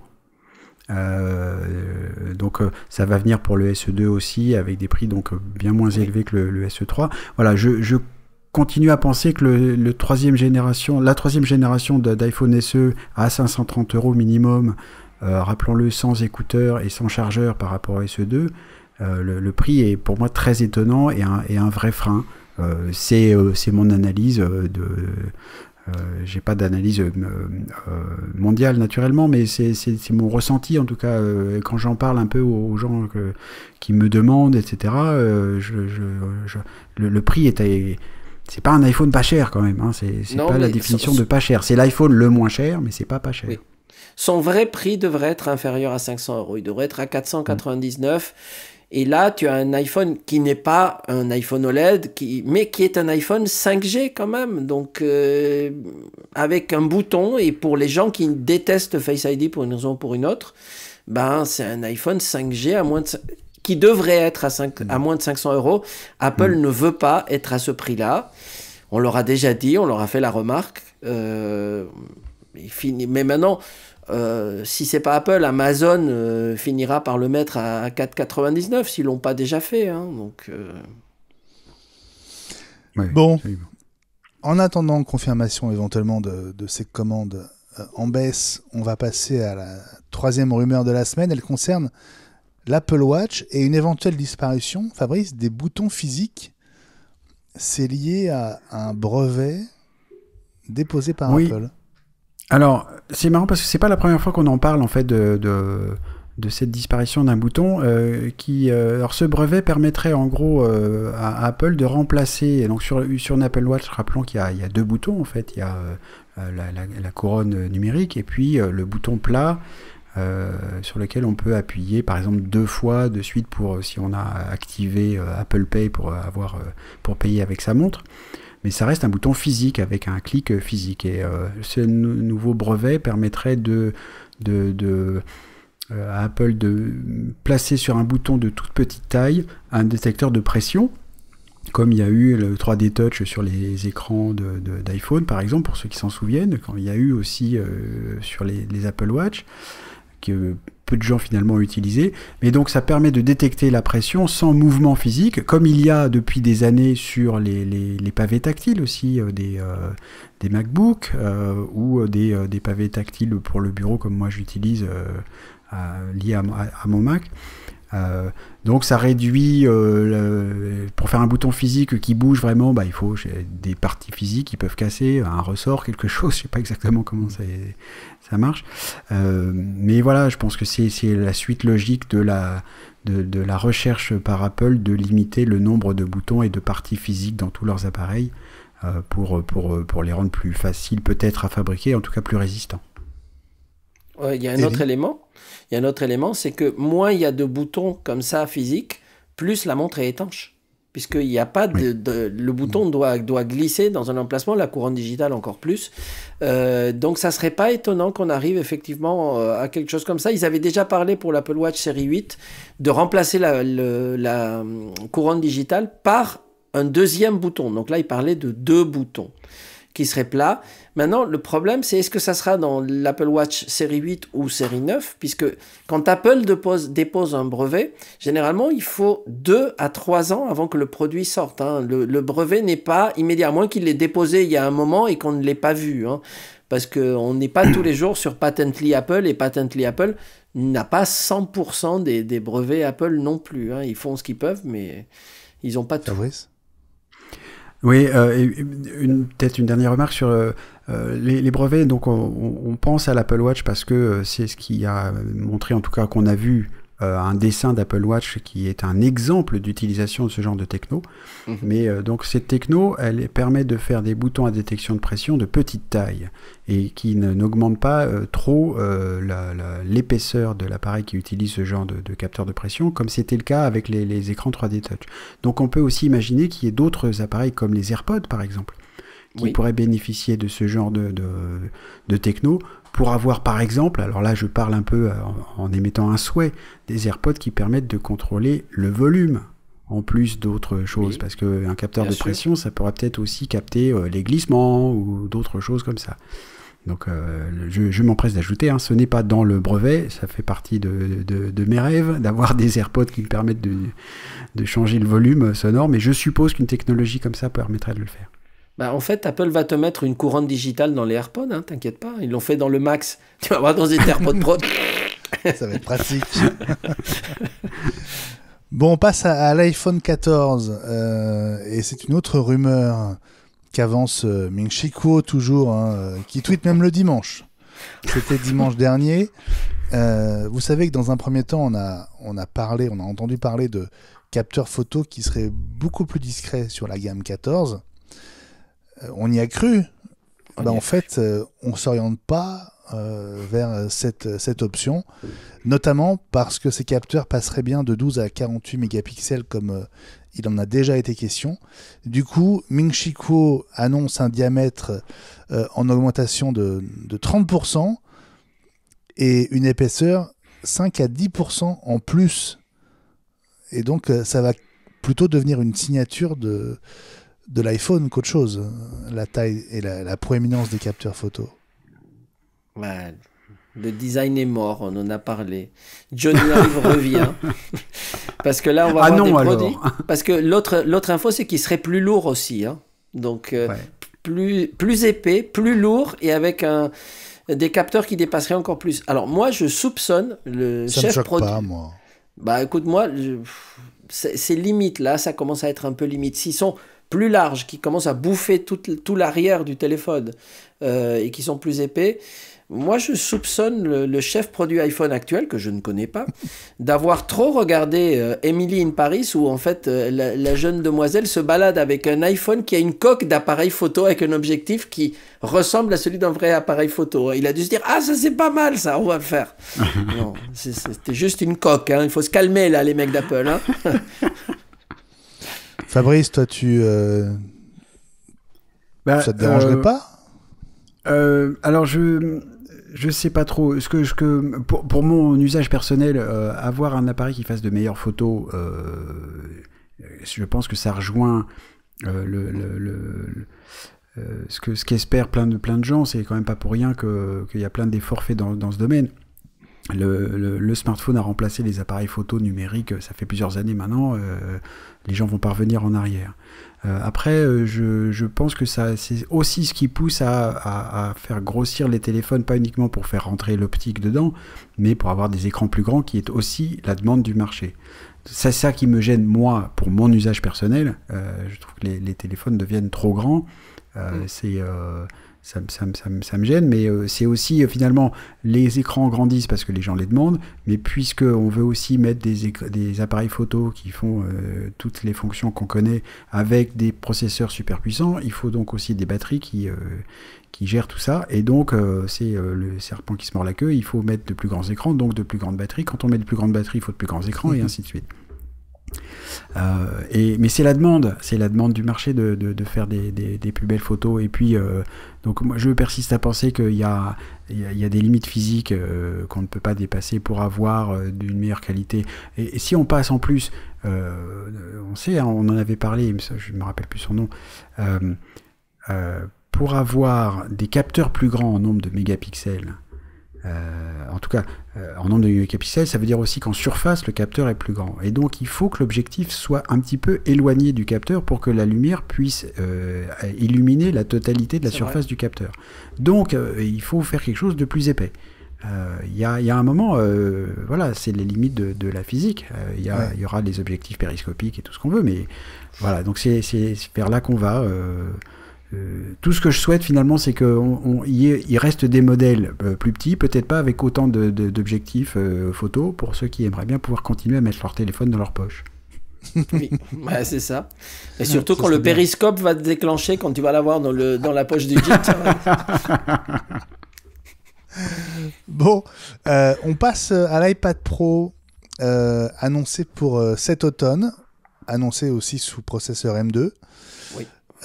Euh, donc euh, ça va venir pour le SE2 aussi avec des prix donc bien moins élevés que le, SE3. Voilà, je, continue à penser que le, troisième génération, la troisième génération d'iPhone SE à 530 euros minimum, rappelons-le sans écouteurs et sans chargeur par rapport au SE2, le, le, prix est pour moi très étonnant et un, et un vrai frein euh, euh, c'est mon analyse euh, de n'ai j'ai pas d'analyse mondiale naturellement, mais c'est mon ressenti en tout cas quand j'en parle un peu aux, gens qui me demandent, etc. le, prix est, c'est pas un iPhone pas cher quand même. ce hein, c'est pas la définition de pas cher. C'est l'iPhone le moins cher, mais c'est pas pas cher. Son vrai prix devrait être inférieur à 500 euros. Il devrait être à 499. Et là, tu as un iPhone qui n'est pas un iPhone OLED, qui, mais qui est un iPhone 5G quand même. Donc, euh, avec un bouton, et pour les gens qui détestent Face ID pour une raison ou pour une autre, ben, c'est un iPhone 5G à moins qui devrait être à, à moins de 500 euros. Apple mm. ne veut pas être à ce prix-là. On leur a déjà dit, on leur a fait la remarque. Euh, mais maintenant, euh, si c'est pas Apple, Amazon euh, finira par le mettre à 4,99 s'ils l'ont pas déjà fait. Hein, donc euh. bon, en attendant confirmation éventuellement de, ces commandes en baisse, on va passer à la troisième rumeur de la semaine. Elle concerne l'Apple Watch et une éventuelle disparition, Fabrice, des boutons physiques. C'est lié à un brevet déposé par Apple. Alors, c'est marrant parce que c'est pas la première fois qu'on en parle en fait de, de, cette disparition d'un bouton. Euh, qui, euh, alors, ce brevet permettrait en gros euh, à Apple de remplacer. Donc, sur, sur une Apple Watch, rappelons qu'il y, y, a deux boutons en fait. Il y a la, la, la, couronne numérique et puis le bouton plat. sur lequel on peut appuyer par exemple deux fois de suite pour si on a activé Apple Pay pour avoir pour payer avec sa montre mais ça reste un bouton physique avec un clic physique. Et euh, ce nouveau brevet permettrait euh, à Apple de placer sur un bouton de toute petite taille un détecteur de pression. Comme il y a eu le 3D Touch sur les écrans d'iPhone, par exemple, pour ceux qui s'en souviennent, quand il y a eu aussi euh, sur les, Apple Watch, que peu de gens finalement utilisés, Mais donc ça permet de détecter la pression sans mouvement physique, comme il y a depuis des années sur les, pavés tactiles aussi, euh, euh, des, MacBook MacBooks euh, ou des, pavés tactiles pour le bureau comme moi j'utilise lié à, mon Mac. Euh, donc ça réduit, euh, pour faire un bouton physique qui bouge vraiment, bah, il faut des parties physiques qui peuvent casser, un ressort, quelque chose, *laughs* je sais pas exactement comment ça, marche. Euh, mais voilà, je pense que c'est la suite logique de la, de, la recherche par Apple de limiter le nombre de boutons et de parties physiques dans tous leurs appareils pour, pour les rendre plus faciles peut-être à fabriquer, en tout cas plus résistants. Il y a un autre élément. Il y a un autre élément, c'est que moins il y a de boutons comme ça physiques, plus la montre est étanche. Puisqu'il n'y a pas de, Le bouton mm. doit, doit glisser dans un emplacement, la couronne digitale encore plus. Euh, donc ça ne serait pas étonnant qu'on arrive effectivement euh, à quelque chose comme ça. Ils avaient déjà parlé pour l'Apple Watch série 8 de remplacer la, la hum, couronne digitale par un deuxième bouton. Donc là, ils parlaient de deux boutons qui serait plat. Maintenant, le problème, c'est est-ce que ça sera dans l'Apple Watch série 8 ou série 9 Puisque quand Apple dépose, dépose, un brevet, généralement, il faut deux à trois ans avant que le produit sorte. Hein. Le, brevet n'est pas immédiat, moins qu'il l'ait déposé il y a un moment et qu'on ne l'ait pas vu. Hein. Parce qu'on n'est pas tous les jours sur Patently Apple et Patently Apple n'a pas 100% des, brevets Apple non plus. Hein. Ils font ce qu'ils peuvent, mais ils n'ont pas tout. Oui, euh, peut-être une dernière remarque sur euh, euh, les, les, brevets. Donc, on, on pense à l'Apple Watch parce que euh, c'est ce qui a montré, en tout cas, qu'on a vu euh, un dessin d'Apple Watch qui est un exemple d'utilisation de ce genre de techno. Mhm. Mais euh, donc cette techno, elle permet de faire des boutons à détection de pression de petite taille et qui n'augmente pas euh, trop l'épaisseur de l'appareil qui utilise ce genre de, capteur de pression, comme c'était le cas avec les, écrans 3D Touch. Donc on peut aussi imaginer qu'il y ait d'autres appareils comme les AirPods par exemple qui pourraient bénéficier de ce genre de techno pour avoir par exemple, alors là je parle un peu euh, en, émettant un souhait, des AirPods qui permettent de contrôler le volume en plus d'autres choses, parce qu'un capteur de pression, ça pourrait peut-être aussi capter euh, les glissements ou d'autres choses comme ça. Donc euh, je, m'empresse d'ajouter, hein. ce n'est pas dans le brevet, ça fait partie de, mes rêves, *laughs* d'avoir des AirPods qui permettent de changer le volume sonore, mais je suppose qu'une technologie comme ça permettrait de le faire. Bah, en fait, Apple va te mettre une couronne digitale dans les AirPods, hein, t'inquiète pas. Ils l'ont fait dans le Max. *laughs* Tu vas voir dans les AirPods Pro. *laughs* Ça va être pratique. *laughs* bon, on passe à, l'iPhone 14. Euh, et c'est une autre rumeur qu'avance euh, Ming Chi toujours, hein, euh, qui tweet même le dimanche. C'était dimanche dernier. vous savez que dans un premier temps, on a, on a parlé, on a entendu parler de capteurs photo qui seraient beaucoup plus discrets sur la gamme 14 euh, on y a cru. Ben, en fait, on euh, on s'oriente pas euh, vers cette, option, notamment parce que ces capteurs passeraient bien de 12 à 48 mégapixels comme il en a déjà été question. Du coup, Ming Chi Kuo annonce un diamètre en augmentation de 30% et une épaisseur 5 à 10% en plus. Et donc, ça va plutôt devenir une signature de, de l'iPhone qu'autre chose, la taille et la, proéminence des capteurs photo. le design est mort, on en a parlé. Johnny Ive *laughs* revient. Parce que là, on va ah avoir non, des produits. Parce que l'autre info, c'est qu'il serait plus lourd aussi. Hein. Donc, euh, plus, plus épais, plus lourd et avec un, des capteurs qui dépasseraient encore plus. Alors, moi, je soupçonne le Ça chef pas, moi. Bah, écoute, moi, Ces limites Là, ça commence à être un peu limite. S'ils sont plus larges qui commencent à bouffer tout, tout l'arrière du téléphone euh, et qui sont plus épais. Moi, je soupçonne le, chef produit iPhone actuel, que je ne connais pas, *laughs* d'avoir trop regardé euh, Emily in Paris, où en fait euh, la, jeune demoiselle se balade avec un iPhone qui a une coque d'appareil photo avec un objectif qui ressemble à celui d'un vrai appareil photo. Il a dû se dire Ah, ça c'est pas mal, ça, on va le faire. *laughs* non, c'était juste une coque. Hein. Il faut se calmer là, les mecs d'Apple. Hein. *laughs* Fabrice, toi, tu. Euh, bah, ça te dérangerait euh, pas euh, Alors, je. Je sais pas trop. Ce que, pour, mon usage personnel, avoir un appareil qui fasse de meilleures photos, je pense que ça rejoint le, le, ce ce qu'espèrent plein de plein de gens, c'est quand même pas pour rien qu'il y a plein d'efforts faits dans, ce domaine. Le, smartphone a remplacé les appareils photo numériques, euh, ça fait plusieurs années maintenant, euh, les gens vont parvenir en arrière. Euh, après, je, pense que ça, c'est aussi ce qui pousse à, faire grossir les téléphones, pas uniquement pour faire rentrer l'optique dedans, mais pour avoir des écrans plus grands, qui est aussi la demande du marché. C'est ça qui me gêne, moi, pour mon usage personnel. je trouve que les, téléphones deviennent trop grands. Mm. C'est ça, me gêne, mais euh, c'est aussi euh, finalement les écrans grandissent parce que les gens les demandent, mais puisque on veut aussi mettre des, appareils photo qui font euh, toutes les fonctions qu'on connaît avec des processeurs super puissants, il faut donc aussi des batteries qui, gèrent tout ça, et donc c'est le serpent qui se mord la queue, il faut mettre de plus grands écrans, donc de plus grandes batteries, quand on met de plus grandes batteries, il faut de plus grands écrans, et mhm. ainsi de suite. Euh, et, mais c'est la demande, c'est la demande du marché de, de, faire des, des, plus belles photos. Et puis, euh, donc moi, je persiste à penser qu'il y a, il y, a des limites physiques euh, qu'on ne peut pas dépasser pour avoir une d'une meilleure qualité. Et, si on passe en plus, on sait, hein, on en avait parlé, je ne me rappelle plus son nom, pour avoir des capteurs plus grands en nombre de mégapixels, euh, en tout cas, euh, en nombre de capixels, ça veut dire aussi qu'en surface, le capteur est plus grand. Et donc, il faut que l'objectif soit un petit peu éloigné du capteur pour que la lumière puisse euh, illuminer la totalité de la surface du capteur. Donc, il faut faire quelque chose de plus épais. Il y, a un moment, voilà, c'est les limites de, la physique. Il y, y, aura des objectifs périscopiques et tout ce qu'on veut, mais voilà, donc c'est vers là qu'on va. Euh, tout ce que je souhaite finalement, c'est qu'il reste des modèles euh, plus petits, peut-être pas avec autant d'objectifs euh, photos photo, pour ceux qui aimeraient bien pouvoir continuer à mettre leur téléphone dans leur poche. oui, *laughs* bah, c'est ça. Et surtout quand le périscope va te déclencher, quand tu vas l'avoir dans, la poche du jean. *laughs* bon, on passe à l'iPad Pro annoncé pour cet automne, annoncé aussi sous processeur M2.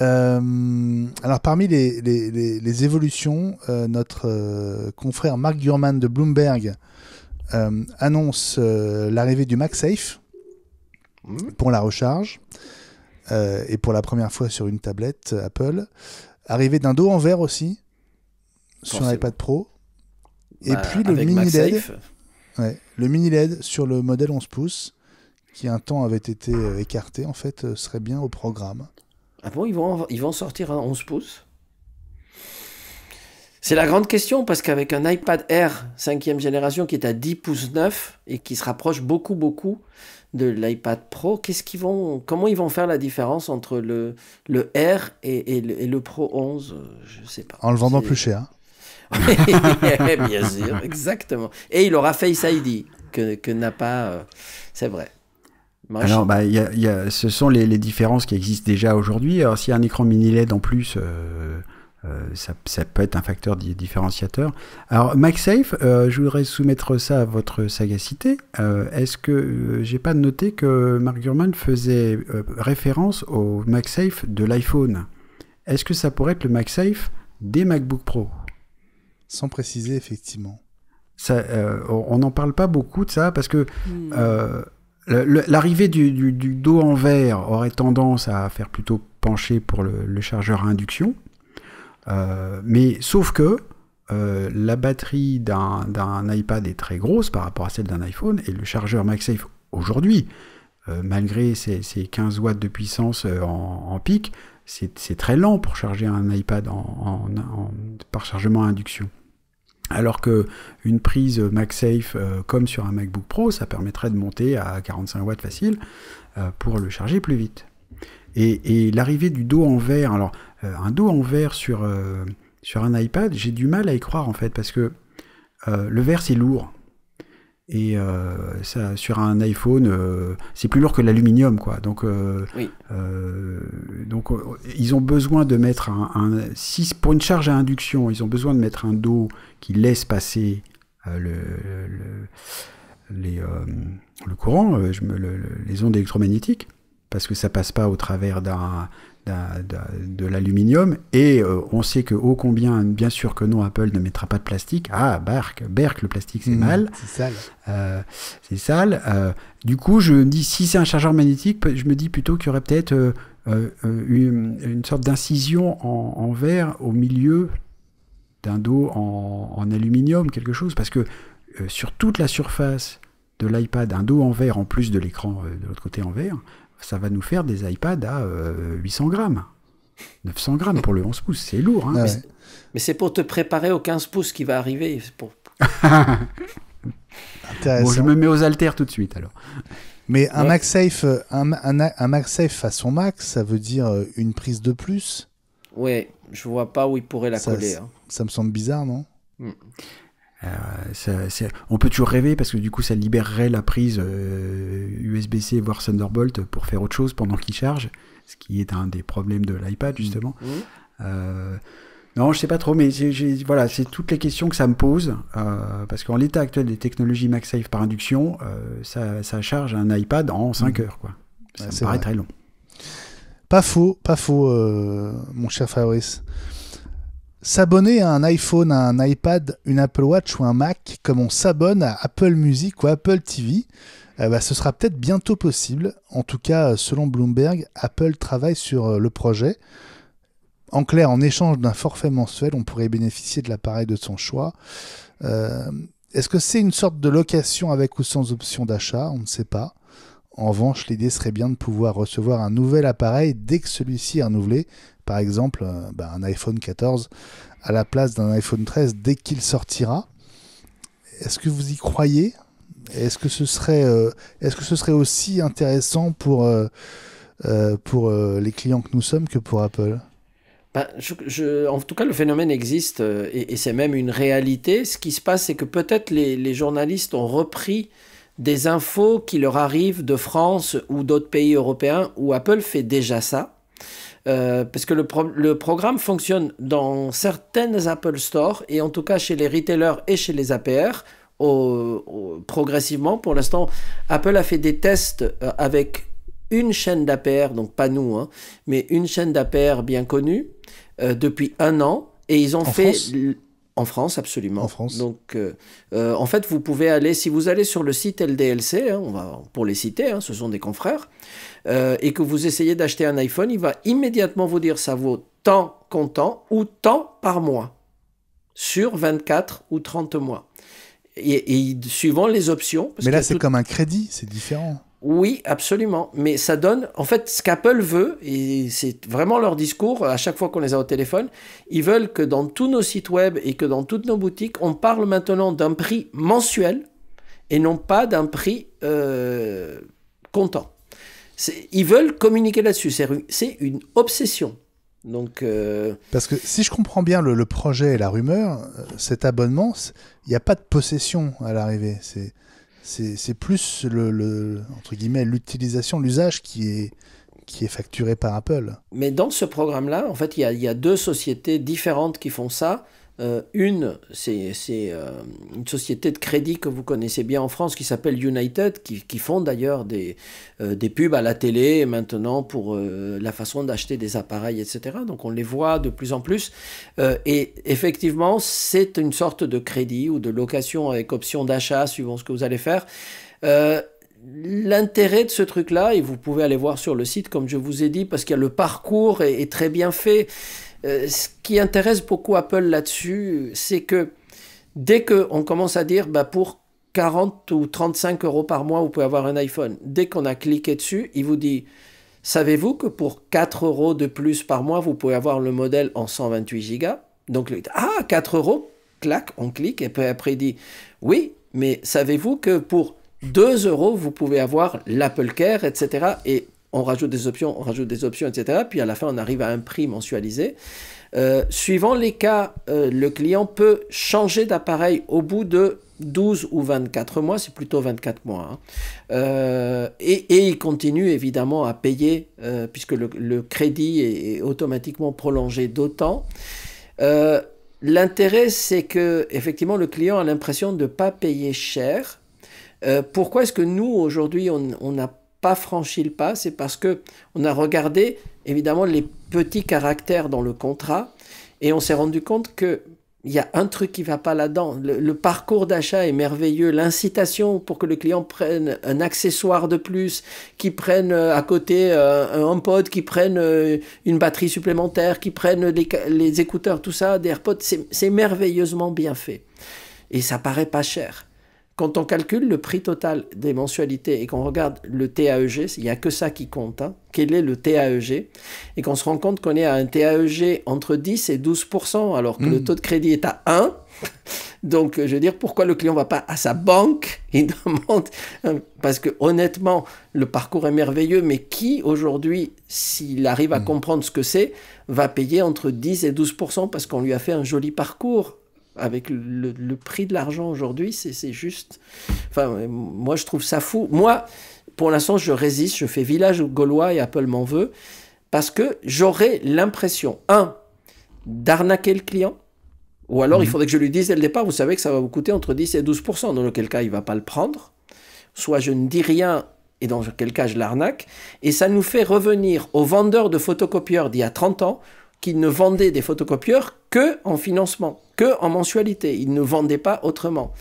Euh, alors parmi les, évolutions, euh, notre euh, confrère Mark Gurman de Bloomberg annonce l'arrivée du MagSafe mmh. pour la recharge et pour la première fois sur une tablette Apple. Arrivée d'un dos en verre aussi sur un l'iPad Pro. Et bah, puis le mini, LED, le mini LED sur le modèle 11 pouces qui un temps avait été écarté en fait serait bien au programme. Ah bon, ils vont, ils vont sortir un 11 pouces C'est la grande question parce qu'avec un iPad Air 5e génération qui est à 10 pouces 9 et qui se rapproche beaucoup, beaucoup de l'iPad Pro, qu'est-ce qu'ils vont, comment ils vont faire la différence entre le, le Air et, le, Pro 11 Je sais pas. En le vendant plus cher. *laughs* Bien sûr, exactement. Et il aura Face ID que, que n'a pas. Euh, c'est vrai. Alors, bah, ce sont les, différences qui existent déjà aujourd'hui. Alors, s'il y a un écran mini LED en plus, euh, euh, ça, peut être un facteur différenciateur. Alors, MagSafe, euh, je voudrais soumettre ça à votre sagacité. Est-ce que j'ai pas noté que Mark Gurman faisait référence au MagSafe de l'iPhone Est-ce que ça pourrait être le MagSafe des MacBook Pro Sans préciser, effectivement. Ça, on n'en parle pas beaucoup de ça parce que. Hmm. L'arrivée du, dos en verre aurait tendance à faire plutôt pencher pour le, chargeur à induction. Euh, mais sauf que euh, la batterie d'un iPad est très grosse par rapport à celle d'un iPhone et le chargeur MagSafe aujourd'hui, euh, malgré ses, 15 watts de puissance en, pic, c'est très lent pour charger un iPad par chargement à induction. Alors que une prise MagSafe euh, comme sur un MacBook Pro, ça permettrait de monter à 45 watts facile euh, pour le charger plus vite. Et, l'arrivée du dos en verre, alors euh, un dos en verre sur, sur un iPad, j'ai du mal à y croire en fait parce que le verre c'est lourd. Et euh, ça, sur un iPhone, euh, c'est plus lourd que l'aluminium, quoi. Donc, euh, donc ils ont besoin de mettre un, pour une charge à induction, ils ont besoin de mettre un dos qui laisse passer le, les, le courant, je me, les ondes électromagnétiques, parce que ça passe pas au travers d'un de l'aluminium et euh, on sait que ô combien, bien sûr que non, Apple ne mettra pas de plastique. Ah, barque, berk, le plastique c'est mmh, mal. C'est sale. Euh, c'est sale. Euh, du coup, je me dis, si c'est un chargeur magnétique, je me dis plutôt qu'il y aurait peut-être une, sorte d'incision en, verre au milieu d'un dos en, en, aluminium, quelque chose, parce que sur toute la surface de l'iPad, un dos en verre en plus de l'écran de l'autre côté en verre, ça va nous faire des iPads à 800 euh, grammes. 900 grammes pour le 11 pouces, c'est lourd. Hein. Ah mais c'est pour te préparer au 15 pouces qui va arriver. *laughs* je me mets aux haltères tout de suite alors. Mais un MagSafe, euh, un, son un ça veut dire euh, une prise de plus Oui, je vois pas où il pourrait la coller. Hein. Ça me semble bizarre, non hmm. Euh, on peut toujours rêver parce que du coup ça libérerait la prise USB-C euh, voire Thunderbolt pour faire autre chose pendant qu'il charge, ce qui est un des problèmes de l'iPad justement. Mm. Mm. Euh, non, je sais pas trop, mais voilà, c'est toutes les questions que ça me pose, parce qu'en l'état actuel des technologies MagSafe par induction, ça, charge un iPad en 5 mm. heures, quoi. Ça paraît vrai. très long. Pas faux, pas faux, mon cher Fabrice. S'abonner à un iPhone, à un iPad, une Apple Watch ou un Mac, comme on s'abonne à Apple Music ou Apple TV, eh ben, ce sera peut-être bientôt possible. En tout cas, selon Bloomberg, Apple travaille sur euh, le projet. En clair, en échange d'un forfait mensuel, on pourrait bénéficier de l'appareil de son choix. Euh, est-ce que c'est une sorte de location avec ou sans option d'achat On ne sait pas. En revanche, l'idée serait bien de pouvoir recevoir un nouvel appareil dès que celui-ci est renouvelé, par exemple euh, bah, un iPhone 14 à la place d'un iPhone 13 dès qu'il sortira. Est-ce que vous y croyez Est-ce que, ce serait, euh, est-ce que ce serait aussi intéressant pour, euh, pour les clients que nous sommes que pour Apple bah, en tout cas, le phénomène existe et, c'est même une réalité. Ce qui se passe, c'est que peut-être les, les journalistes ont repris des infos qui leur arrivent de France ou d'autres pays européens où Apple fait déjà ça. Euh, parce que le, programme fonctionne dans certaines Apple Store, et en tout cas chez les retailers et chez les APR, progressivement. Pour l'instant, Apple a fait des tests euh, avec une chaîne d'APR, donc pas nous, hein, mais une chaîne d'APR bien connue, euh, depuis un an. Et ils ont fait... En France, absolument. En France. Donc, euh, euh, en fait, vous pouvez aller, si vous allez sur le site LDLC, hein, on va, pour les citer, hein, ce sont des confrères, euh, et que vous essayez d'acheter un iPhone, il va immédiatement vous dire ça vaut tant comptant ou tant par mois, sur 24 ou 30 mois. Et, suivant les options. Mais là, c'est comme un crédit, c'est différent. Oui, absolument. Mais ça donne, en fait, ce qu'Apple veut, et c'est vraiment leur discours à chaque fois qu'on les a au téléphone, ils veulent que dans tous nos sites web et que dans toutes nos boutiques, on parle maintenant d'un prix mensuel et non pas d'un prix euh, comptant. Ils veulent communiquer là-dessus. C'est une obsession. Donc, euh, Parce que si je comprends bien le, projet et la rumeur, euh, cet abonnement, il n'y a pas de possession à l'arrivée. C'est c'est plus le, entre guillemets l'utilisation, l'usage qui est facturé par Apple. Mais dans ce programme-là, en fait, il y, a deux sociétés différentes qui font ça. Euh, une, c'est euh, une société de crédit que vous connaissez bien en France qui s'appelle United, qui, font d'ailleurs des, euh, des, pubs à la télé maintenant pour la façon d'acheter des appareils, etc. Donc on les voit de plus en plus. et effectivement, c'est une sorte de crédit ou de location avec option d'achat suivant ce que vous allez faire. L'intérêt de ce truc-là, et vous pouvez aller voir sur le site comme je vous ai dit, parce qu'il le parcours est très bien fait. Euh, ce qui intéresse beaucoup Apple là-dessus, c'est que dès qu'on commence à dire bah, pour 40 ou 35 euros par mois, vous pouvez avoir un iPhone, dès qu'on a cliqué dessus, il vous dit savez-vous que pour 4 euros de plus par mois, vous pouvez avoir le modèle en 128 gigas Donc, ah, 4 euros, clac, on clique, et puis après il dit oui, mais savez-vous que pour 2 euros, vous pouvez avoir l'Apple Care, etc on rajoute des options, on rajoute des options, etc. Puis à la fin, on arrive à un prix mensualisé. Euh, suivant les cas, euh, le client peut changer d'appareil au bout de 12 ou 24 mois, c'est plutôt 24 mois. Hein. Euh, et, il continue évidemment à payer, puisque le, crédit est, automatiquement prolongé d'autant. L'intérêt, c'est que effectivement, le client a l'impression de ne pas payer cher. pourquoi est-ce que nous, aujourd'hui, on n'a pas franchi le pas, c'est parce que on a regardé évidemment les petits caractères dans le contrat et on s'est rendu compte que il y a un truc qui va pas là-dedans. Le, parcours d'achat est merveilleux, l'incitation pour que le client prenne un accessoire de plus, qui prenne euh, à côté euh, un pod, qui prenne euh, une batterie supplémentaire, qui prenne les, les, écouteurs, tout ça, des AirPods, c'est merveilleusement bien fait. Et ça paraît pas cher. Quand on calcule le prix total des mensualités et qu'on regarde le TAEG, il n'y a que ça qui compte, hein. quel est le TAEG, et qu'on se rend compte qu'on est à un TAEG entre 10 et 12 alors que le mm. taux de crédit est à 1. *laughs* Donc, je veux dire, pourquoi le client va pas à sa banque *laughs* Il demande euh, parce que honnêtement, le parcours est merveilleux, mais qui aujourd'hui, s'il arrive à mm. comprendre ce que c'est, va payer entre 10 et 12 parce qu'on lui a fait un joli parcours avec le, prix de l'argent aujourd'hui, c'est juste. Enfin, moi, je trouve ça fou. Moi, pour l'instant, je résiste. Je fais village gaulois et Apple m'en veut. Parce que j'aurais l'impression, un, d'arnaquer le client. Ou alors, il mhm. faudrait que je lui dise dès le départ, vous savez que ça va vous coûter entre 10 et 12 dans lequel cas il va pas le prendre. Soit je ne dis rien et dans quel cas je l'arnaque. Et ça nous fait revenir aux vendeurs de photocopieurs d'il y a 30 ans qui ne vendait des photocopieurs que en financement, que en mensualité. Ils ne vendaient pas autrement.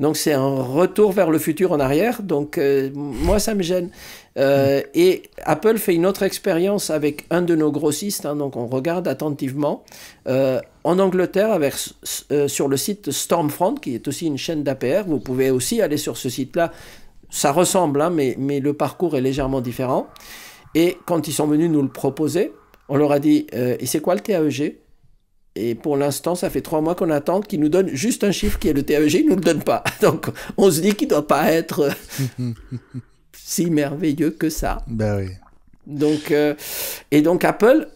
Donc c'est un retour vers le futur en arrière. Donc euh, moi ça me gêne. Euh, et Apple fait une autre expérience avec un de nos grossistes. Hein. donc on regarde attentivement euh, en Angleterre sur le site Stormfront qui est aussi une chaîne d'APR. Vous pouvez aussi aller sur ce site-là. Ça ressemble, hein, mais, mais le parcours est légèrement différent. Et quand ils sont venus nous le proposer, on leur a dit, euh, et c'est quoi le TAEG et pour l'instant, ça fait trois mois qu'on attend qu'ils nous donnent juste un chiffre qui est le TAEG, ils ne nous le donnent pas. *laughs* Donc on se dit qu'il ne doit pas être euh, *laughs* si merveilleux que ça. Ben oui. Donc, euh, et donc Apple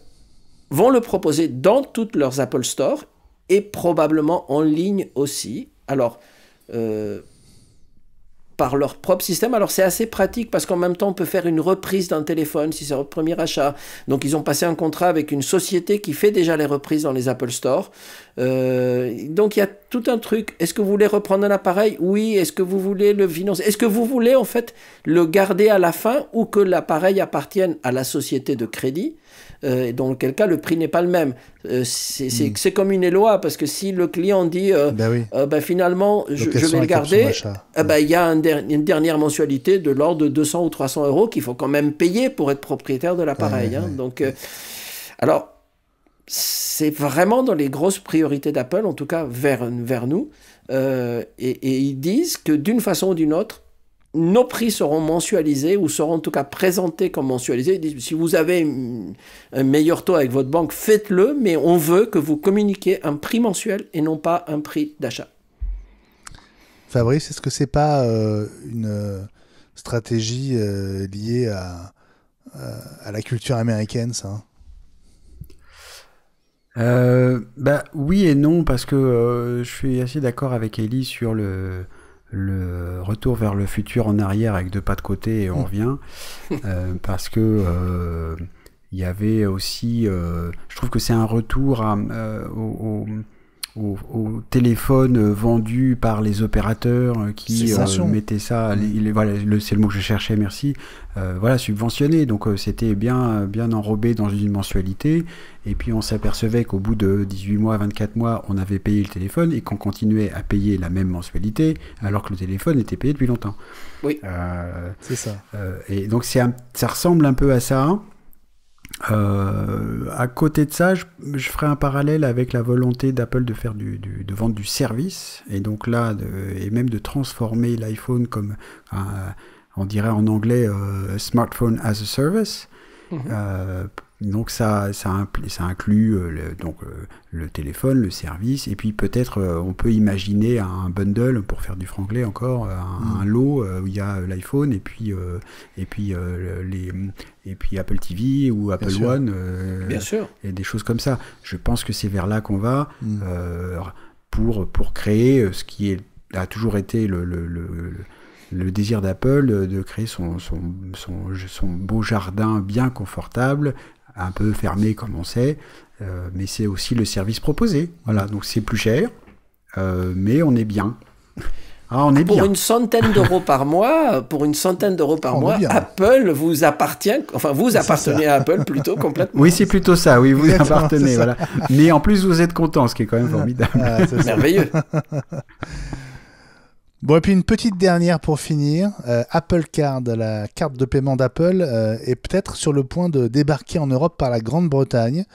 vont le proposer dans toutes leurs Apple Store et probablement en ligne aussi. Alors, par leur propre système. Alors c'est assez pratique parce qu'en même temps on peut faire une reprise d'un téléphone si c'est votre premier achat. Donc ils ont passé un contrat avec une société qui fait déjà les reprises dans les Apple Store. Euh, donc il y a tout un truc. Est-ce que vous voulez reprendre un appareil Oui. Est-ce que vous voulez le financer Est-ce que vous voulez en fait le garder à la fin ou que l'appareil appartienne à la société de crédit euh, dans lequel cas le prix n'est pas le même. Euh, hmm. c'est comme une éloi, parce que si le client dit euh, ben oui. Ben, finalement je, vais le garder, ben, il y a une dernière mensualité de l'ordre de 200 ou 300 euros qu'il faut quand même payer pour être propriétaire de l'appareil. Hein. Donc, alors c'est vraiment dans les grosses priorités d'Apple, en tout cas vers, vers nous. et, ils disent que d'une façon ou d'une autre, nos prix seront mensualisés ou seront en tout cas présentés comme mensualisés. Si vous avez un meilleur taux avec votre banque, faites-le, mais on veut que vous communiquiez un prix mensuel et non pas un prix d'achat. Fabrice, est-ce que c'est pas euh, une euh, stratégie euh, liée à, la culture américaine, ça bah, oui et non parce que je suis assez d'accord avec Ellie sur le le retour vers le futur en arrière avec deux pas de côté et on mm. revient *laughs* euh, parce que euh, il y avait aussi euh, je trouve que c'est un retour à, au, au téléphone euh, vendu par les opérateurs euh, qui euh, mettaient ça, mm. voilà, c'est le mot que je cherchais, merci, euh, voilà, subventionné. Donc c'était bien, bien enrobé dans une mensualité. Et puis on s'apercevait qu'au bout de 18 mois, 24 mois, on avait payé le téléphone et qu'on continuait à payer la même mensualité alors que le téléphone était payé depuis longtemps. Oui. c'est ça. et donc ça ressemble un peu à ça. Hein. Euh, à côté de ça, je, ferai un parallèle avec la volonté d'Apple de faire du, de vendre du service et donc là et même de transformer l'iPhone comme euh, on dirait en anglais euh, smartphone as a service mhm. Donc ça, ça, inclut, euh, euh, le, téléphone, le service, et puis peut-être euh, on peut imaginer un bundle, pour faire du franglais encore, mm. un, lot où il y a l'iPhone et puis, puis, Apple TV ou Apple One, Bien sûr. et des choses comme ça. Je pense que c'est vers là qu'on va mm. pour, créer ce qui est, a toujours été le, désir d'Apple de créer son, beau jardin bien confortable un peu fermé comme on sait, euh, mais c'est aussi le service proposé. Voilà, donc c'est plus cher, euh, mais on est bien. Ah, on est pour une centaine d'euros par mois, pour une centaine d'euros par mois, Apple vous appartient, enfin vous appartenez à Apple plutôt complètement. Oui, c'est plutôt ça. Oui, vous appartenez. Voilà. Mais en plus, vous êtes content, ce qui est quand même ah, formidable. Ah, Merveilleux. *laughs* Bon, et puis une petite dernière pour finir. Euh, Apple Card, la carte de paiement d'Apple, euh, est peut-être sur le point de débarquer en Europe par la Grande-Bretagne,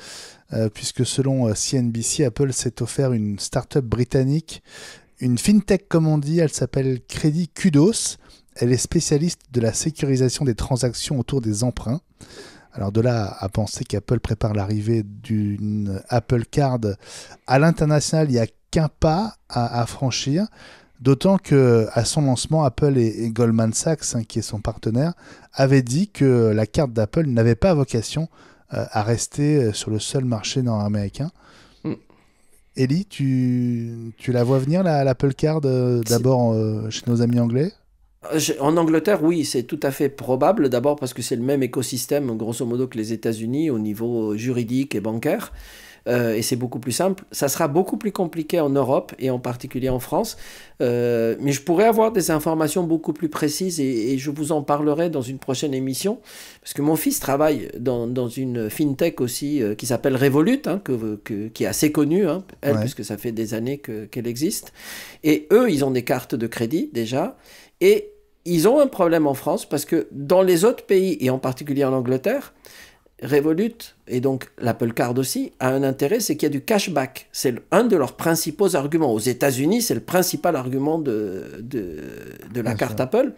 euh, puisque selon CNBC, Apple s'est offert une start-up britannique, une fintech comme on dit, elle s'appelle Crédit Kudos. Elle est spécialiste de la sécurisation des transactions autour des emprunts. Alors de là à penser qu'Apple prépare l'arrivée d'une Apple Card à l'international, il n'y a qu'un pas à franchir. D'autant que à son lancement, Apple et, Goldman Sachs, hein, qui est son partenaire, avaient dit que la carte d'Apple n'avait pas vocation euh, à rester euh, sur le seul marché nord-américain. Mm. Ellie, tu, la vois venir, l'Apple la, Card, euh, d'abord chez nos amis anglais en Angleterre, oui, c'est tout à fait probable. D'abord parce que c'est le même écosystème, grosso modo, que les États-Unis au niveau juridique et bancaire. Euh, et c'est beaucoup plus simple. Ça sera beaucoup plus compliqué en Europe et en particulier en France, euh, mais je pourrais avoir des informations beaucoup plus précises et, je vous en parlerai dans une prochaine émission, parce que mon fils travaille dans, une fintech aussi euh, qui s'appelle Revolut, hein, que, qui est assez connue, hein, elle, puisque ça fait des années qu'elle existe. Et eux, ils ont des cartes de crédit déjà, et ils ont un problème en France parce que dans les autres pays, et en particulier en Angleterre, Revolut et donc l'Apple Card aussi a un intérêt, c'est qu'il y a du cashback. C'est un de leurs principaux arguments. Aux États-Unis, c'est le principal argument de, de, la carte Apple.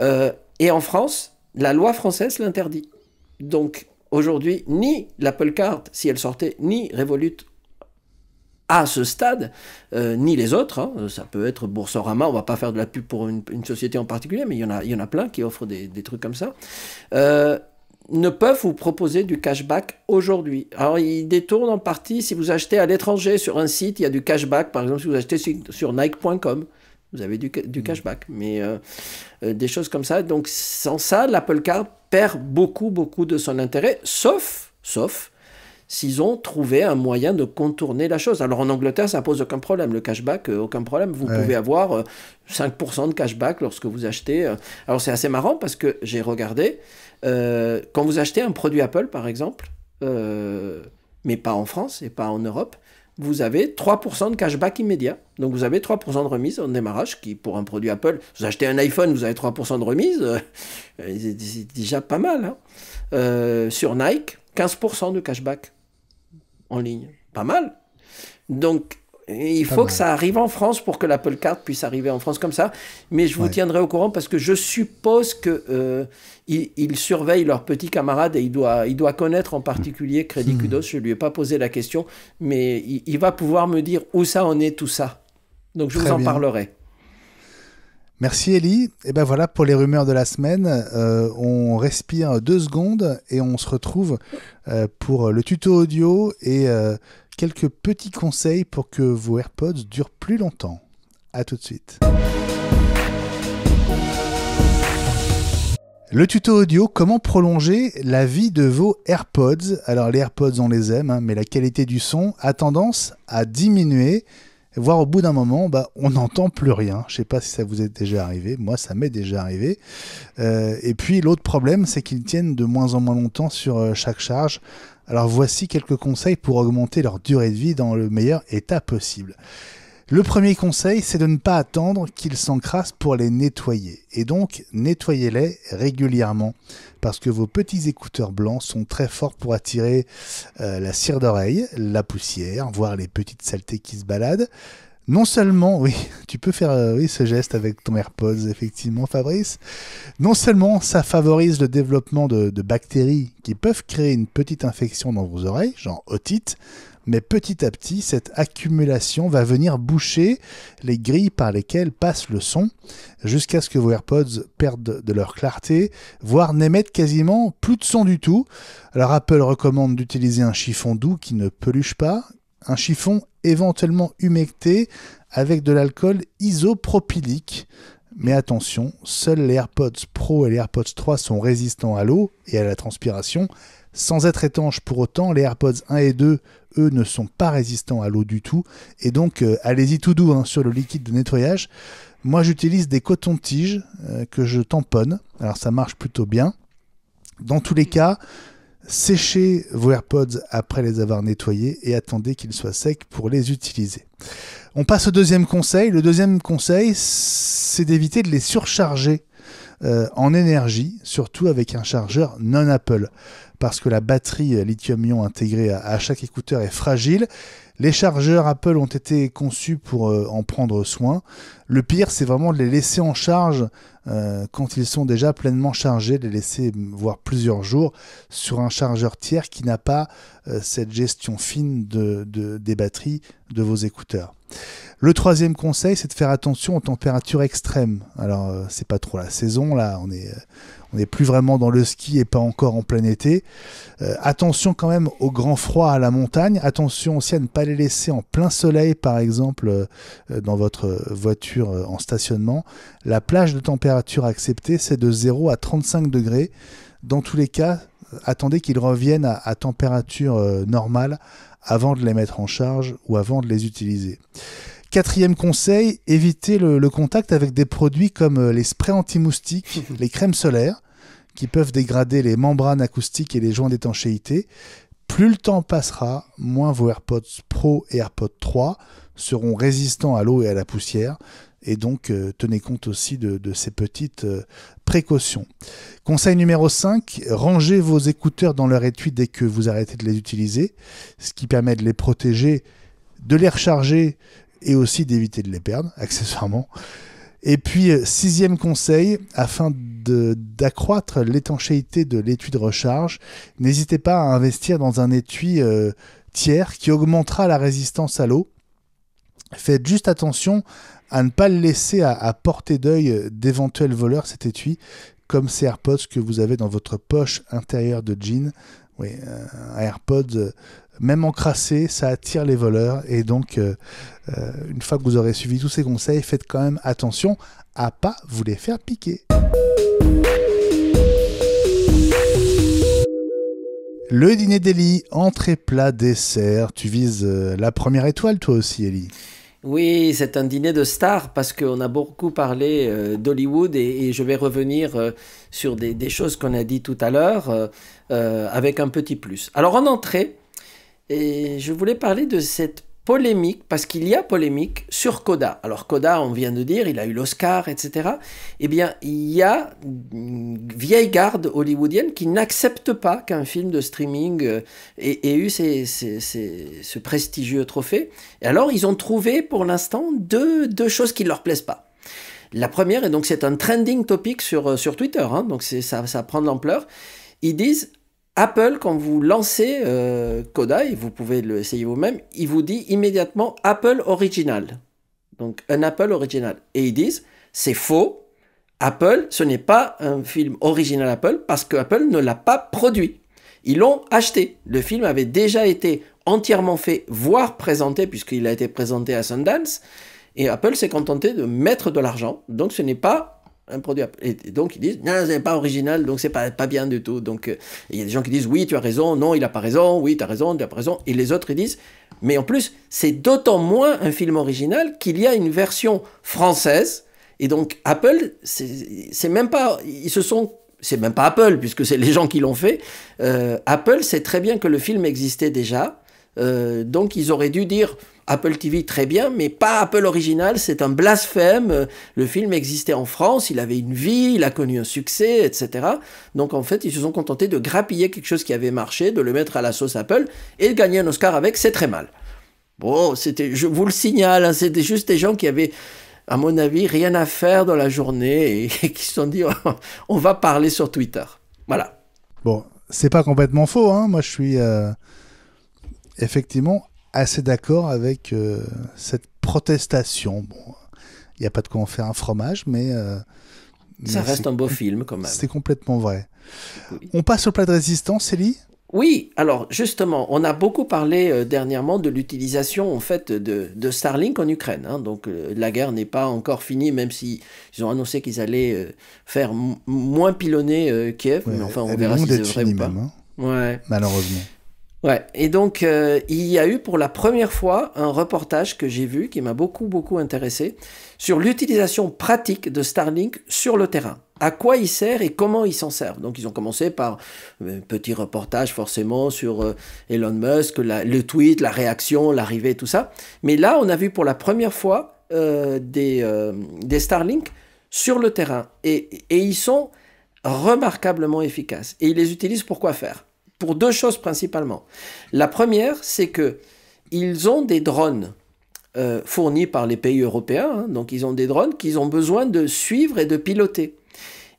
Euh, et en France, la loi française l'interdit. Donc aujourd'hui, ni l'Apple Card, si elle sortait, ni Revolut à ce stade, euh, ni les autres. Hein. Ça peut être Boursorama, on va pas faire de la pub pour une, société en particulier, mais il y, en a, il y en a plein qui offrent des, des trucs comme ça. Euh, ne peuvent vous proposer du cashback aujourd'hui. Alors, ils détournent en partie si vous achetez à l'étranger sur un site, il y a du cashback. Par exemple, si vous achetez sur Nike.com, vous avez du, mm. cashback. Mais euh, euh, des choses comme ça. Donc, sans ça, l'Apple Card perd beaucoup, beaucoup de son intérêt, sauf, sauf s'ils ont trouvé un moyen de contourner la chose. Alors en Angleterre, ça pose aucun problème. Le cashback, euh, aucun problème. Vous pouvez avoir 5% de cashback lorsque vous achetez. Alors c'est assez marrant parce que j'ai regardé. Euh, quand vous achetez un produit Apple, par exemple, euh, mais pas en France et pas en Europe, vous avez 3% de cashback immédiat. Donc vous avez 3% de remise en démarrage, qui pour un produit Apple, vous achetez un iPhone, vous avez 3% de remise, euh, *laughs* c'est déjà pas mal. Hein. sur Nike, 15% de cashback en ligne. Pas mal. Donc il faut que ça arrive en France pour que l'Apple Card puisse arriver en France comme ça. Mais je vous tiendrai au courant parce que je suppose que euh, surveille leurs petits camarades et il doit, il doit connaître en particulier Crédit Cudos. Hmm. Je Je lui ai pas posé la question, mais il, va pouvoir me dire où ça en est tout ça. Donc je vous en parlerai. Merci Ellie. Et ben voilà pour les rumeurs de la semaine. Euh, on respire deux secondes et on se retrouve euh, pour le tuto audio et euh, quelques petits conseils pour que vos AirPods durent plus longtemps. A tout de suite. Le tuto audio, comment prolonger la vie de vos AirPods. Alors les AirPods, on les aime, hein, mais la qualité du son a tendance à diminuer, voire au bout d'un moment, bah, on n'entend plus rien. Je ne sais pas si ça vous est déjà arrivé, moi ça m'est déjà arrivé. Euh, et puis l'autre problème, c'est qu'ils tiennent de moins en moins longtemps sur euh, chaque charge. Alors voici quelques conseils pour augmenter leur durée de vie dans le meilleur état possible. Le premier conseil, c'est de ne pas attendre qu'ils s'encrassent pour les nettoyer. Et donc, nettoyez-les régulièrement, parce que vos petits écouteurs blancs sont très forts pour attirer euh, la cire d'oreille, la poussière, voire les petites saletés qui se baladent non seulement, oui, *laughs* tu peux faire euh, oui, ce geste avec ton AirPods, effectivement, Fabrice, non seulement ça favorise le développement de, bactéries qui peuvent créer une petite infection dans vos oreilles, genre otite, mais petit à petit, cette accumulation va venir boucher les grilles par lesquelles passe le son, jusqu'à ce que vos AirPods perdent de leur clarté, voire n'émettent quasiment plus de son du tout. Alors Apple recommande d'utiliser un chiffon doux qui ne peluche pas, un chiffon éventuellement humecté, avec de l'alcool isopropylique. Mais attention, seuls les AirPods Pro et les AirPods 3 sont résistants à l'eau et à la transpiration. Sans être étanches pour autant, les AirPods 1 et 2, eux, ne sont pas résistants à l'eau du tout. Et donc, euh, allez-y tout doux hein, sur le liquide de nettoyage. Moi, j'utilise des cotons-tiges euh, que je tamponne. Alors, ça marche plutôt bien. Dans tous les cas, Séchez vos AirPods après les avoir nettoyés et attendez qu'ils soient secs pour les utiliser. On passe au deuxième conseil. Le deuxième conseil, c'est d'éviter de les surcharger euh, en énergie, surtout avec un chargeur non Apple, parce que la batterie euh, lithium-ion intégrée à chaque écouteur est fragile les chargeurs Apple ont été conçus pour euh, en prendre soin. Le pire, c'est vraiment de les laisser en charge euh, quand ils sont déjà pleinement chargés, les laisser voir plusieurs jours sur un chargeur tiers qui n'a pas euh, cette gestion fine des batteries de vos écouteurs. Le troisième conseil, c'est de faire attention aux températures extrêmes. Alors, euh, c'est pas trop la saison, là, on est, euh, on n'est plus vraiment dans le ski et pas encore en plein été. Euh, attention quand même au grand froid à la montagne. Attention aussi à ne pas les laisser en plein soleil, par exemple, dans votre voiture en stationnement. La plage de température acceptée, c'est de 0 à 35 degrés. Dans tous les cas, attendez qu'ils reviennent à, à température normale avant de les mettre en charge ou avant de les utiliser. Quatrième conseil, évitez le, contact avec des produits comme euh, les sprays anti-moustiques, *laughs* les crèmes solaires, qui peuvent dégrader les membranes acoustiques et les joints d'étanchéité. Plus le temps passera, moins vos AirPods Pro et AirPods 3 seront résistants à l'eau et à la poussière. Et donc, euh, tenez compte aussi de, ces petites euh, précautions. Conseil numéro 5, rangez vos écouteurs dans leur étui dès que vous arrêtez de les utiliser, ce qui permet de les protéger, de les recharger et aussi d'éviter de les perdre, accessoirement. Et puis, euh, sixième conseil, afin d'accroître l'étanchéité de l'étui de recharge, n'hésitez pas à investir dans un étui euh, tiers qui augmentera la résistance à l'eau. Faites juste attention à ne pas le laisser à, portée d'œil euh, d'éventuels voleurs cet étui, comme ces AirPods que vous avez dans votre poche intérieure de jean. Oui, un même encrassé, ça attire les voleurs. Et donc, euh, euh, une fois que vous aurez suivi tous ces conseils, faites quand même attention à pas vous les faire piquer. Le dîner d'Eli, entrée, plat, dessert. Tu vises euh, la première étoile, toi aussi, Ellie. Oui, c'est un dîner de star parce qu'on a beaucoup parlé d'Hollywood et, je vais revenir sur des, choses qu'on a dit tout à l'heure avec un petit plus. Alors en entrée, et je voulais parler de cette polémique, parce qu'il y a polémique sur Coda. Alors Coda, on vient de dire, il a eu l'Oscar, etc. Eh bien, il y a une vieille garde hollywoodienne qui n'accepte pas qu'un film de streaming euh, ait, eu ce prestigieux trophée. Et alors, ils ont trouvé pour l'instant deux, choses qui ne leur plaisent pas. La première, et donc c'est un trending topic sur, euh, sur Twitter, hein. donc ça prend de l'ampleur, ils disent Apple, quand vous lancez Kodai, euh, vous pouvez le essayer vous-même, il vous dit immédiatement Apple Original. Donc un Apple Original. Et ils disent, c'est faux, Apple, ce n'est pas un film original Apple parce que Apple ne l'a pas produit. Ils l'ont acheté. Le film avait déjà été entièrement fait, voire présenté, puisqu'il a été présenté à Sundance. Et Apple s'est contenté de mettre de l'argent. Donc ce n'est pas un produit Et donc ils disent, non, c'est pas original, donc c'est pas, pas bien du tout. Donc euh, il y a des gens qui disent, oui, tu as raison, non, il a pas raison, oui, tu as raison, tu as pas raison. Et les autres, ils disent, mais en plus, c'est d'autant moins un film original qu'il y a une version française. Et donc Apple, c'est même pas, ils se sont c'est même pas Apple, puisque c'est les gens qui l'ont fait. Euh, Apple sait très bien que le film existait déjà. Euh, donc ils auraient dû dire, Apple TV très bien, mais pas Apple original, c'est un blasphème. Le film existait en France, il avait une vie, il a connu un succès, etc. Donc en fait, ils se sont contentés de grappiller quelque chose qui avait marché, de le mettre à la sauce Apple et de gagner un Oscar avec, c'est très mal. Bon, c'était, je vous le signale, hein, c'était juste des gens qui avaient, à mon avis, rien à faire dans la journée et, *laughs* qui se sont dit, *laughs* on va parler sur Twitter. Voilà. Bon, c'est pas complètement faux, hein. moi je suis. Euh, effectivement assez d'accord avec euh, cette protestation. Bon, il n'y a pas de quoi en faire un fromage, mais. Euh, ça reste un beau film quand même. C'est complètement vrai. On passe au plat de résistance, Célie oui, alors justement, on a beaucoup parlé euh, dernièrement de l'utilisation en fait de, Starlink en Ukraine. Hein. donc la guerre n'est pas encore finie, même si ils ont annoncé qu'ils allaient faire moins pilonner Kiev. mais enfin, on verra si c'est vrai ou pas. Même, hein. ouais. Malheureusement et donc euh, il y a eu pour la première fois un reportage que j'ai vu qui m'a beaucoup beaucoup intéressé sur l'utilisation pratique de Starlink sur le terrain. À quoi il sert et comment ils s'en servent. Donc ils ont commencé par un euh, petit reportage forcément sur euh, Elon Musk, le tweet, la réaction, l'arrivée, tout ça. Mais là, on a vu pour la première fois des, Starlink sur le terrain et ils sont remarquablement efficaces. Et ils les utilisent pour quoi faire pour deux choses principalement. La première, c'est que ils ont des drones euh, fournis par les pays européens, hein. donc ils ont des drones qu'ils ont besoin de suivre et de piloter.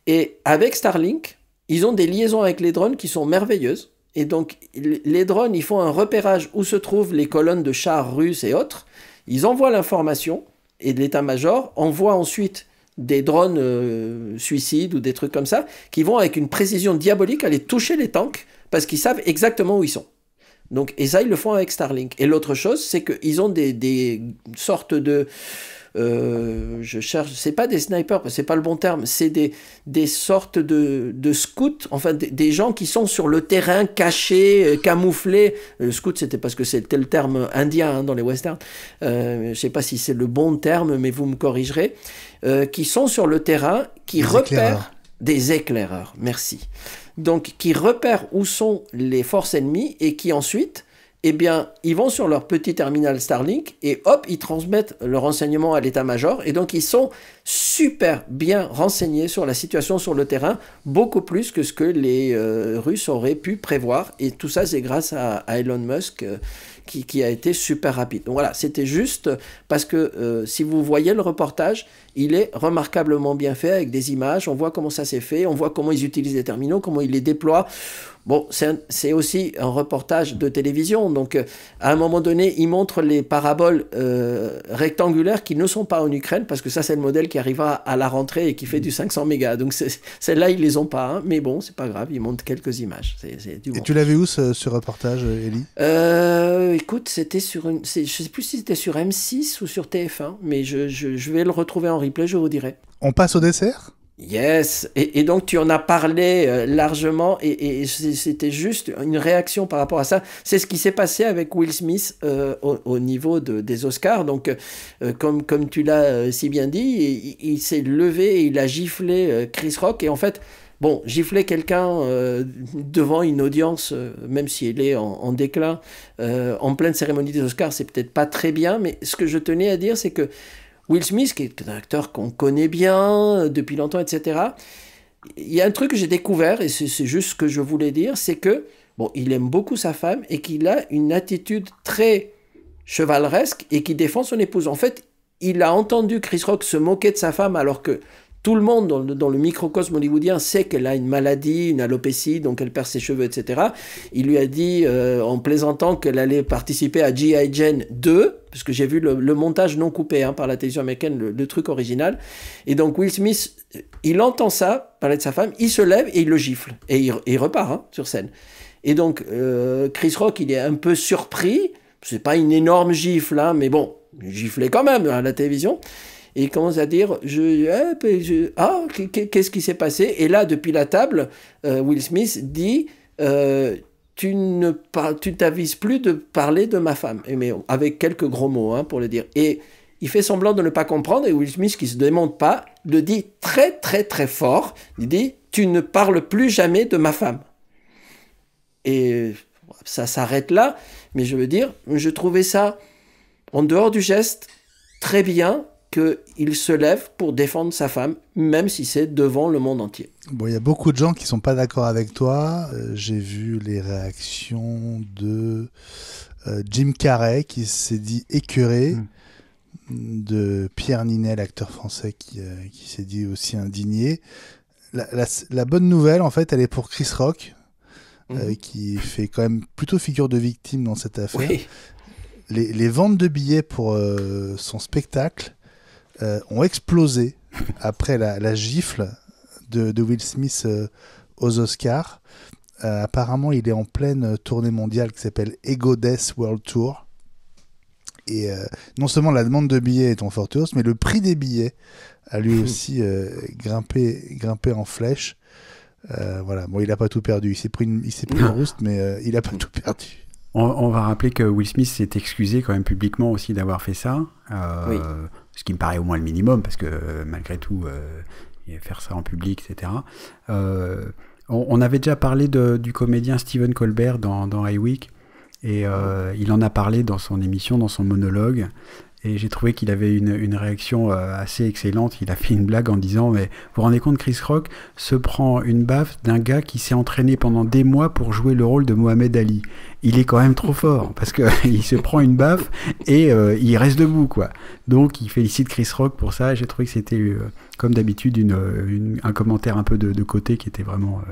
Et avec Starlink, ils ont des liaisons avec les drones qui sont merveilleuses. Et donc les drones, ils font un repérage où se trouvent les colonnes de chars russes et autres. Ils envoient l'information et l'état-major envoie ensuite des drones euh, suicides ou des trucs comme ça, qui vont avec une précision diabolique aller toucher les tanks parce qu'ils savent exactement où ils sont. Donc, et ça, ils le font avec Starlink. Et l'autre chose, c'est qu'ils ont des, sortes de. Euh, je cherche. C'est pas des snipers, c'est pas le bon terme. C'est des, des sortes de, scouts, enfin, des, gens qui sont sur le terrain, cachés, euh, camouflés. Le euh, scout, c'était parce que c'était le terme indien hein, dans les westerns. Euh, je sais pas si c'est le bon terme, mais vous me corrigerez. qui sont sur le terrain, qui repèrent. Des éclaireurs, merci donc qui repèrent où sont les forces ennemies et qui ensuite, eh bien, ils vont sur leur petit terminal Starlink et hop, ils transmettent le renseignement à l'état-major et donc ils sont super bien renseignés sur la situation sur le terrain, beaucoup plus que ce que les euh, Russes auraient pu prévoir et tout ça c'est grâce à, Elon Musk. Euh, qui, a été super rapide. Donc voilà, c'était juste parce que euh, si vous voyez le reportage, il est remarquablement bien fait avec des images. On voit comment ça s'est fait, on voit comment ils utilisent les terminaux, comment ils les déploient. Bon, c'est aussi un reportage de télévision, donc euh, à un moment donné, il montre les paraboles euh, rectangulaires qui ne sont pas en Ukraine, parce que ça c'est le modèle qui arrivera à la rentrée et qui fait du 500 mégas. Donc celles-là, ils les ont pas, hein, mais bon, c'est pas grave, ils montrent quelques images. et tu l'avais où ce, reportage, Ellie euh, Écoute, c'était sur une, je sais plus si c'était sur M6 ou sur TF1, mais je, je vais le retrouver en replay, je vous dirai. On passe au dessert Yes, et, donc tu en as parlé euh, largement et, c'était juste une réaction par rapport à ça. C'est ce qui s'est passé avec Will Smith euh, au, niveau des Oscars. Donc, euh, comme, comme tu l'as si bien dit, il, s'est levé, et il a giflé Chris Rock et en fait, bon, gifler quelqu'un devant une audience, même si elle est en, déclin, en pleine cérémonie des Oscars, c'est peut-être pas très bien, mais ce que je tenais à dire, c'est que Will Smith, qui est un acteur qu'on connaît bien euh, depuis longtemps, etc. Il y a un truc que j'ai découvert, et c'est juste ce que je voulais dire, c'est que, bon, il aime beaucoup sa femme et qu'il a une attitude très chevaleresque et qui défend son épouse. En fait, il a entendu Chris Rock se moquer de sa femme alors que tout le monde dans le, microcosme hollywoodien sait qu'elle a une maladie, une alopécie, donc elle perd ses cheveux, etc. Il lui a dit, euh, en plaisantant, qu'elle allait participer à G.I. Jane 2, parce que j'ai vu le, montage non coupé hein, par la télévision américaine, le, truc original. Et donc Will Smith, il entend ça, parler de sa femme, il se lève et il le gifle. Et il, repart hein, sur scène. Et donc euh, Chris Rock, il est un peu surpris. C'est pas une énorme gifle, hein, mais bon, giflait quand même à la télévision et il commence à dire je, eh, ben, ah qu'est-ce qui s'est passé et là depuis la table euh, Will Smith dit euh, tu ne tu t'avises plus de parler de ma femme et mais avec quelques gros mots hein, pour le dire et il fait semblant de ne pas comprendre et Will Smith qui se démonte pas le dit très très très fort il dit tu ne parles plus jamais de ma femme et ça s'arrête là mais je veux dire je trouvais ça en dehors du geste très bien qu'il se lève pour défendre sa femme, même si c'est devant le monde entier. Bon, il y a beaucoup de gens qui sont pas d'accord avec toi. Euh, j'ai vu les réactions de euh, Jim Carrey qui s'est dit écœuré. Hmm. de Pierre Ninet, l'acteur français qui, euh, qui s'est dit aussi indigné. La, bonne nouvelle, en fait, elle est pour Chris Rock, mhm. qui fait quand même plutôt figure de victime dans cette affaire. Les, ventes de billets pour son spectacle euh, ont explosé après la, gifle de, Will Smith euh, aux Oscars. Euh, apparemment, il est en pleine tournée mondiale qui s'appelle Ego Death World Tour. Et non seulement la demande de billets est en forte hausse, mais le prix des billets a lui *laughs* aussi grimpé, grimpé en flèche. voilà, bon, il n'a pas tout perdu. Il s'est pris une, il s'est pris *laughs* mais il n'a pas tout perdu. On, va rappeler que Will Smith s'est excusé quand même publiquement aussi d'avoir fait ça. oui ce qui me paraît au moins le minimum, parce que euh, malgré tout, euh, faire ça en public, etc. Euh, on, avait déjà parlé du comédien Stephen Colbert dans, dans High Week, et il en a parlé dans son émission, dans son monologue, et j'ai trouvé qu'il avait une, réaction euh, assez excellente. Il a fait une blague en disant Mais vous vous rendez compte, Chris Rock se prend une baffe d'un gars qui s'est entraîné pendant des mois pour jouer le rôle de Mohamed Ali. Il est quand même trop *laughs* fort parce qu'il *laughs* se prend une baffe et euh, il reste debout. quoi. Donc il félicite Chris Rock pour ça. J'ai trouvé que c'était, euh, comme d'habitude, un commentaire un peu de, côté qui était vraiment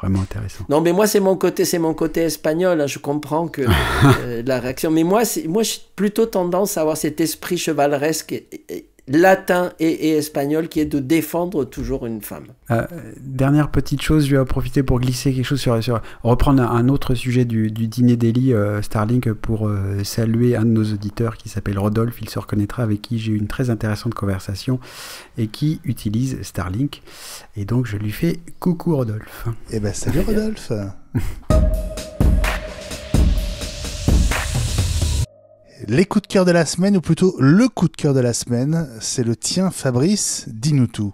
vraiment intéressant. Non, mais moi, c'est mon côté, c'est mon côté espagnol. Hein. je comprends que euh, *laughs* la réaction. Mais moi, moi, suis plutôt tendance à avoir cet esprit chevaleresque et, latin et, espagnol qui est de défendre toujours une femme. Euh, dernière petite chose, je vais en profiter pour glisser quelque chose sur, sur reprendre un autre sujet du, dîner d'Eli euh, Starlink pour euh, saluer un de nos auditeurs qui s'appelle Rodolphe, il se reconnaîtra avec qui j'ai eu une très intéressante conversation et qui utilise Starlink et donc je lui fais coucou Rodolphe. Eh ben salut Rodolphe. *laughs* les coups de cœur de la semaine, ou plutôt le coup de cœur de la semaine, c'est le tien, Fabrice. Dis-nous tout.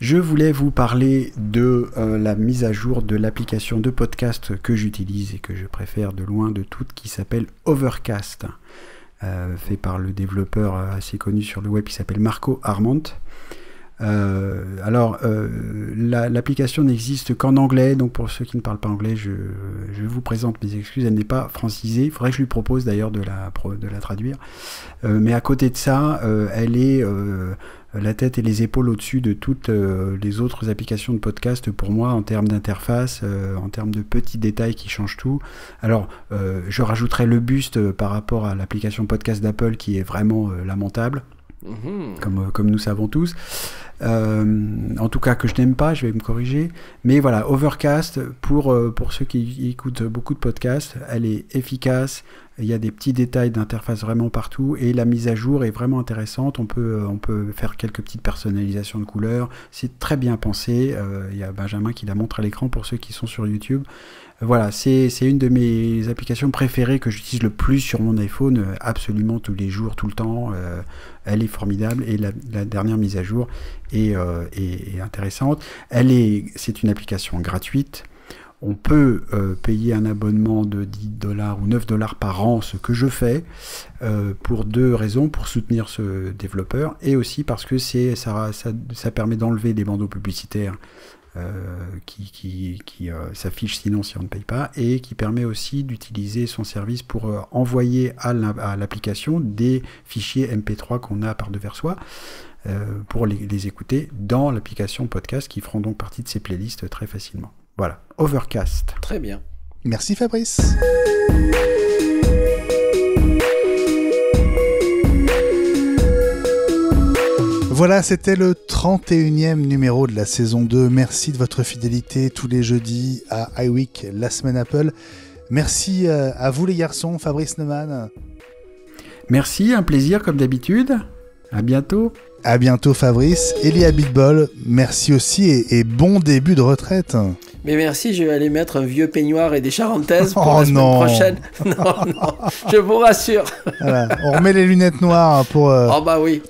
Je voulais vous parler de euh, la mise à jour de l'application de podcast que j'utilise et que je préfère de loin de toutes, qui s'appelle Overcast, euh, fait par le développeur euh, assez connu sur le web qui s'appelle Marco Armand. Euh, alors, euh, l'application n'existe qu'en anglais, donc pour ceux qui ne parlent pas anglais, je, vous présente mes excuses, elle n'est pas francisée. Il faudrait que je lui propose d'ailleurs de la, de la traduire. Euh, mais à côté de ça, elle est la tête et les épaules au-dessus de toutes les autres applications de podcast pour moi en termes d'interface, en termes de petits détails qui changent tout. Alors, je rajouterai le buste par rapport à l'application podcast d'Apple qui est vraiment lamentable. Mhm. Comme, euh, comme nous savons tous. Euh, en tout cas, que je n'aime pas, je vais me corriger. Mais voilà, Overcast, pour, euh, pour ceux qui écoutent beaucoup de podcasts, elle est efficace, il y a des petits détails d'interface vraiment partout et la mise à jour est vraiment intéressante. On peut, euh, on peut faire quelques petites personnalisations de couleurs. C'est très bien pensé. Euh, il y a Benjamin qui la montre à l'écran pour ceux qui sont sur YouTube. Voilà, c'est une de mes applications préférées que j'utilise le plus sur mon iPhone, euh, absolument tous les jours, tout le temps. elle est formidable et la, dernière mise à jour est, intéressante. Elle est, c'est une application gratuite on peut euh, payer un abonnement de 10 dollars ou 9 dollars par an, ce que je fais, euh, pour deux raisons, pour soutenir ce développeur, et aussi parce que ça, ça, ça, permet d'enlever des bandeaux publicitaires euh, qui, s'affichent sinon si on ne paye pas, et qui permet aussi d'utiliser son service pour envoyer à l'application des fichiers MP3 qu'on a par devers soi. pour les, les écouter dans l'application podcast qui feront donc partie de ces playlists très facilement. Voilà, Overcast. Très bien. Merci Fabrice. Voilà, c'était le 31e numéro de la saison 2. Merci de votre fidélité tous les jeudis à iWeek, la semaine Apple. Merci euh, à vous les garçons, Fabrice Neumann. Merci, un plaisir comme d'habitude. À bientôt. À bientôt Fabrice. Elia Bitbol, merci aussi et, bon début de retraite. Mais merci, je vais aller mettre un vieux peignoir et des charentaises pour oh la semaine prochaine. *laughs* non, non, je vous rassure. On remet les lunettes noires pour. Euh... Oh bah oui.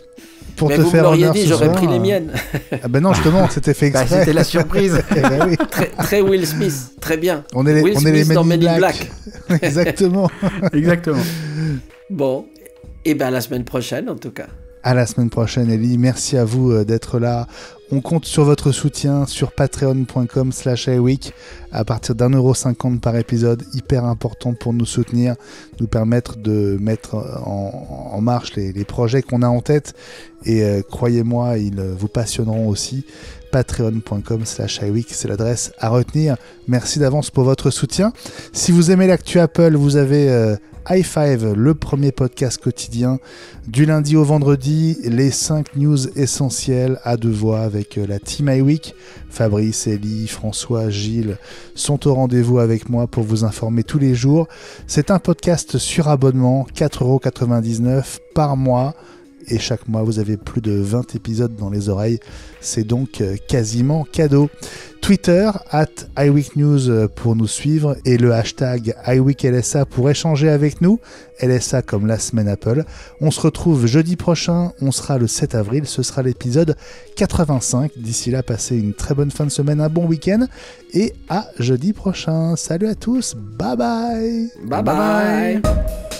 Pour Mais te vous faire me dit, j'aurais pris les miennes. ah ben non, justement, *laughs* c'était fait bah, exprès. c'était la surprise. *laughs* Eh ben très, Will Smith, très bien. On est les, Will on Smith est les dans Men in Black. Exactement. Exactement. Bon, et eh ben la semaine prochaine en tout cas. À la semaine prochaine, Ellie. Merci à vous euh, d'être là. On compte sur votre soutien sur patreon.com slash à partir d'un euro cinquante par épisode, hyper important pour nous soutenir, nous permettre de mettre en, marche les, projets qu'on a en tête et euh, croyez-moi, ils vous passionneront aussi patreon.com slash c'est l'adresse à retenir. Merci d'avance pour votre soutien. Si vous aimez l'actu Apple, vous avez i euh, High le premier podcast quotidien du lundi au vendredi, les 5 news essentielles à deux voix avec euh, la team iWeek. Fabrice, Elie, François, Gilles sont au rendez-vous avec moi pour vous informer tous les jours. C'est un podcast sur abonnement, 4,99€ par mois et chaque mois vous avez plus de 20 épisodes dans les oreilles. C'est donc euh, quasiment cadeau. Twitter, at iWeekNews euh, pour nous suivre et le hashtag iWeekLSA pour échanger avec nous. LSA comme la semaine Apple. On se retrouve jeudi prochain, on sera le 7 avril, ce sera l'épisode 85. D'ici là, passez une très bonne fin de semaine, un bon week-end et à jeudi prochain. Salut à tous, bye bye Bye bye, bye, bye.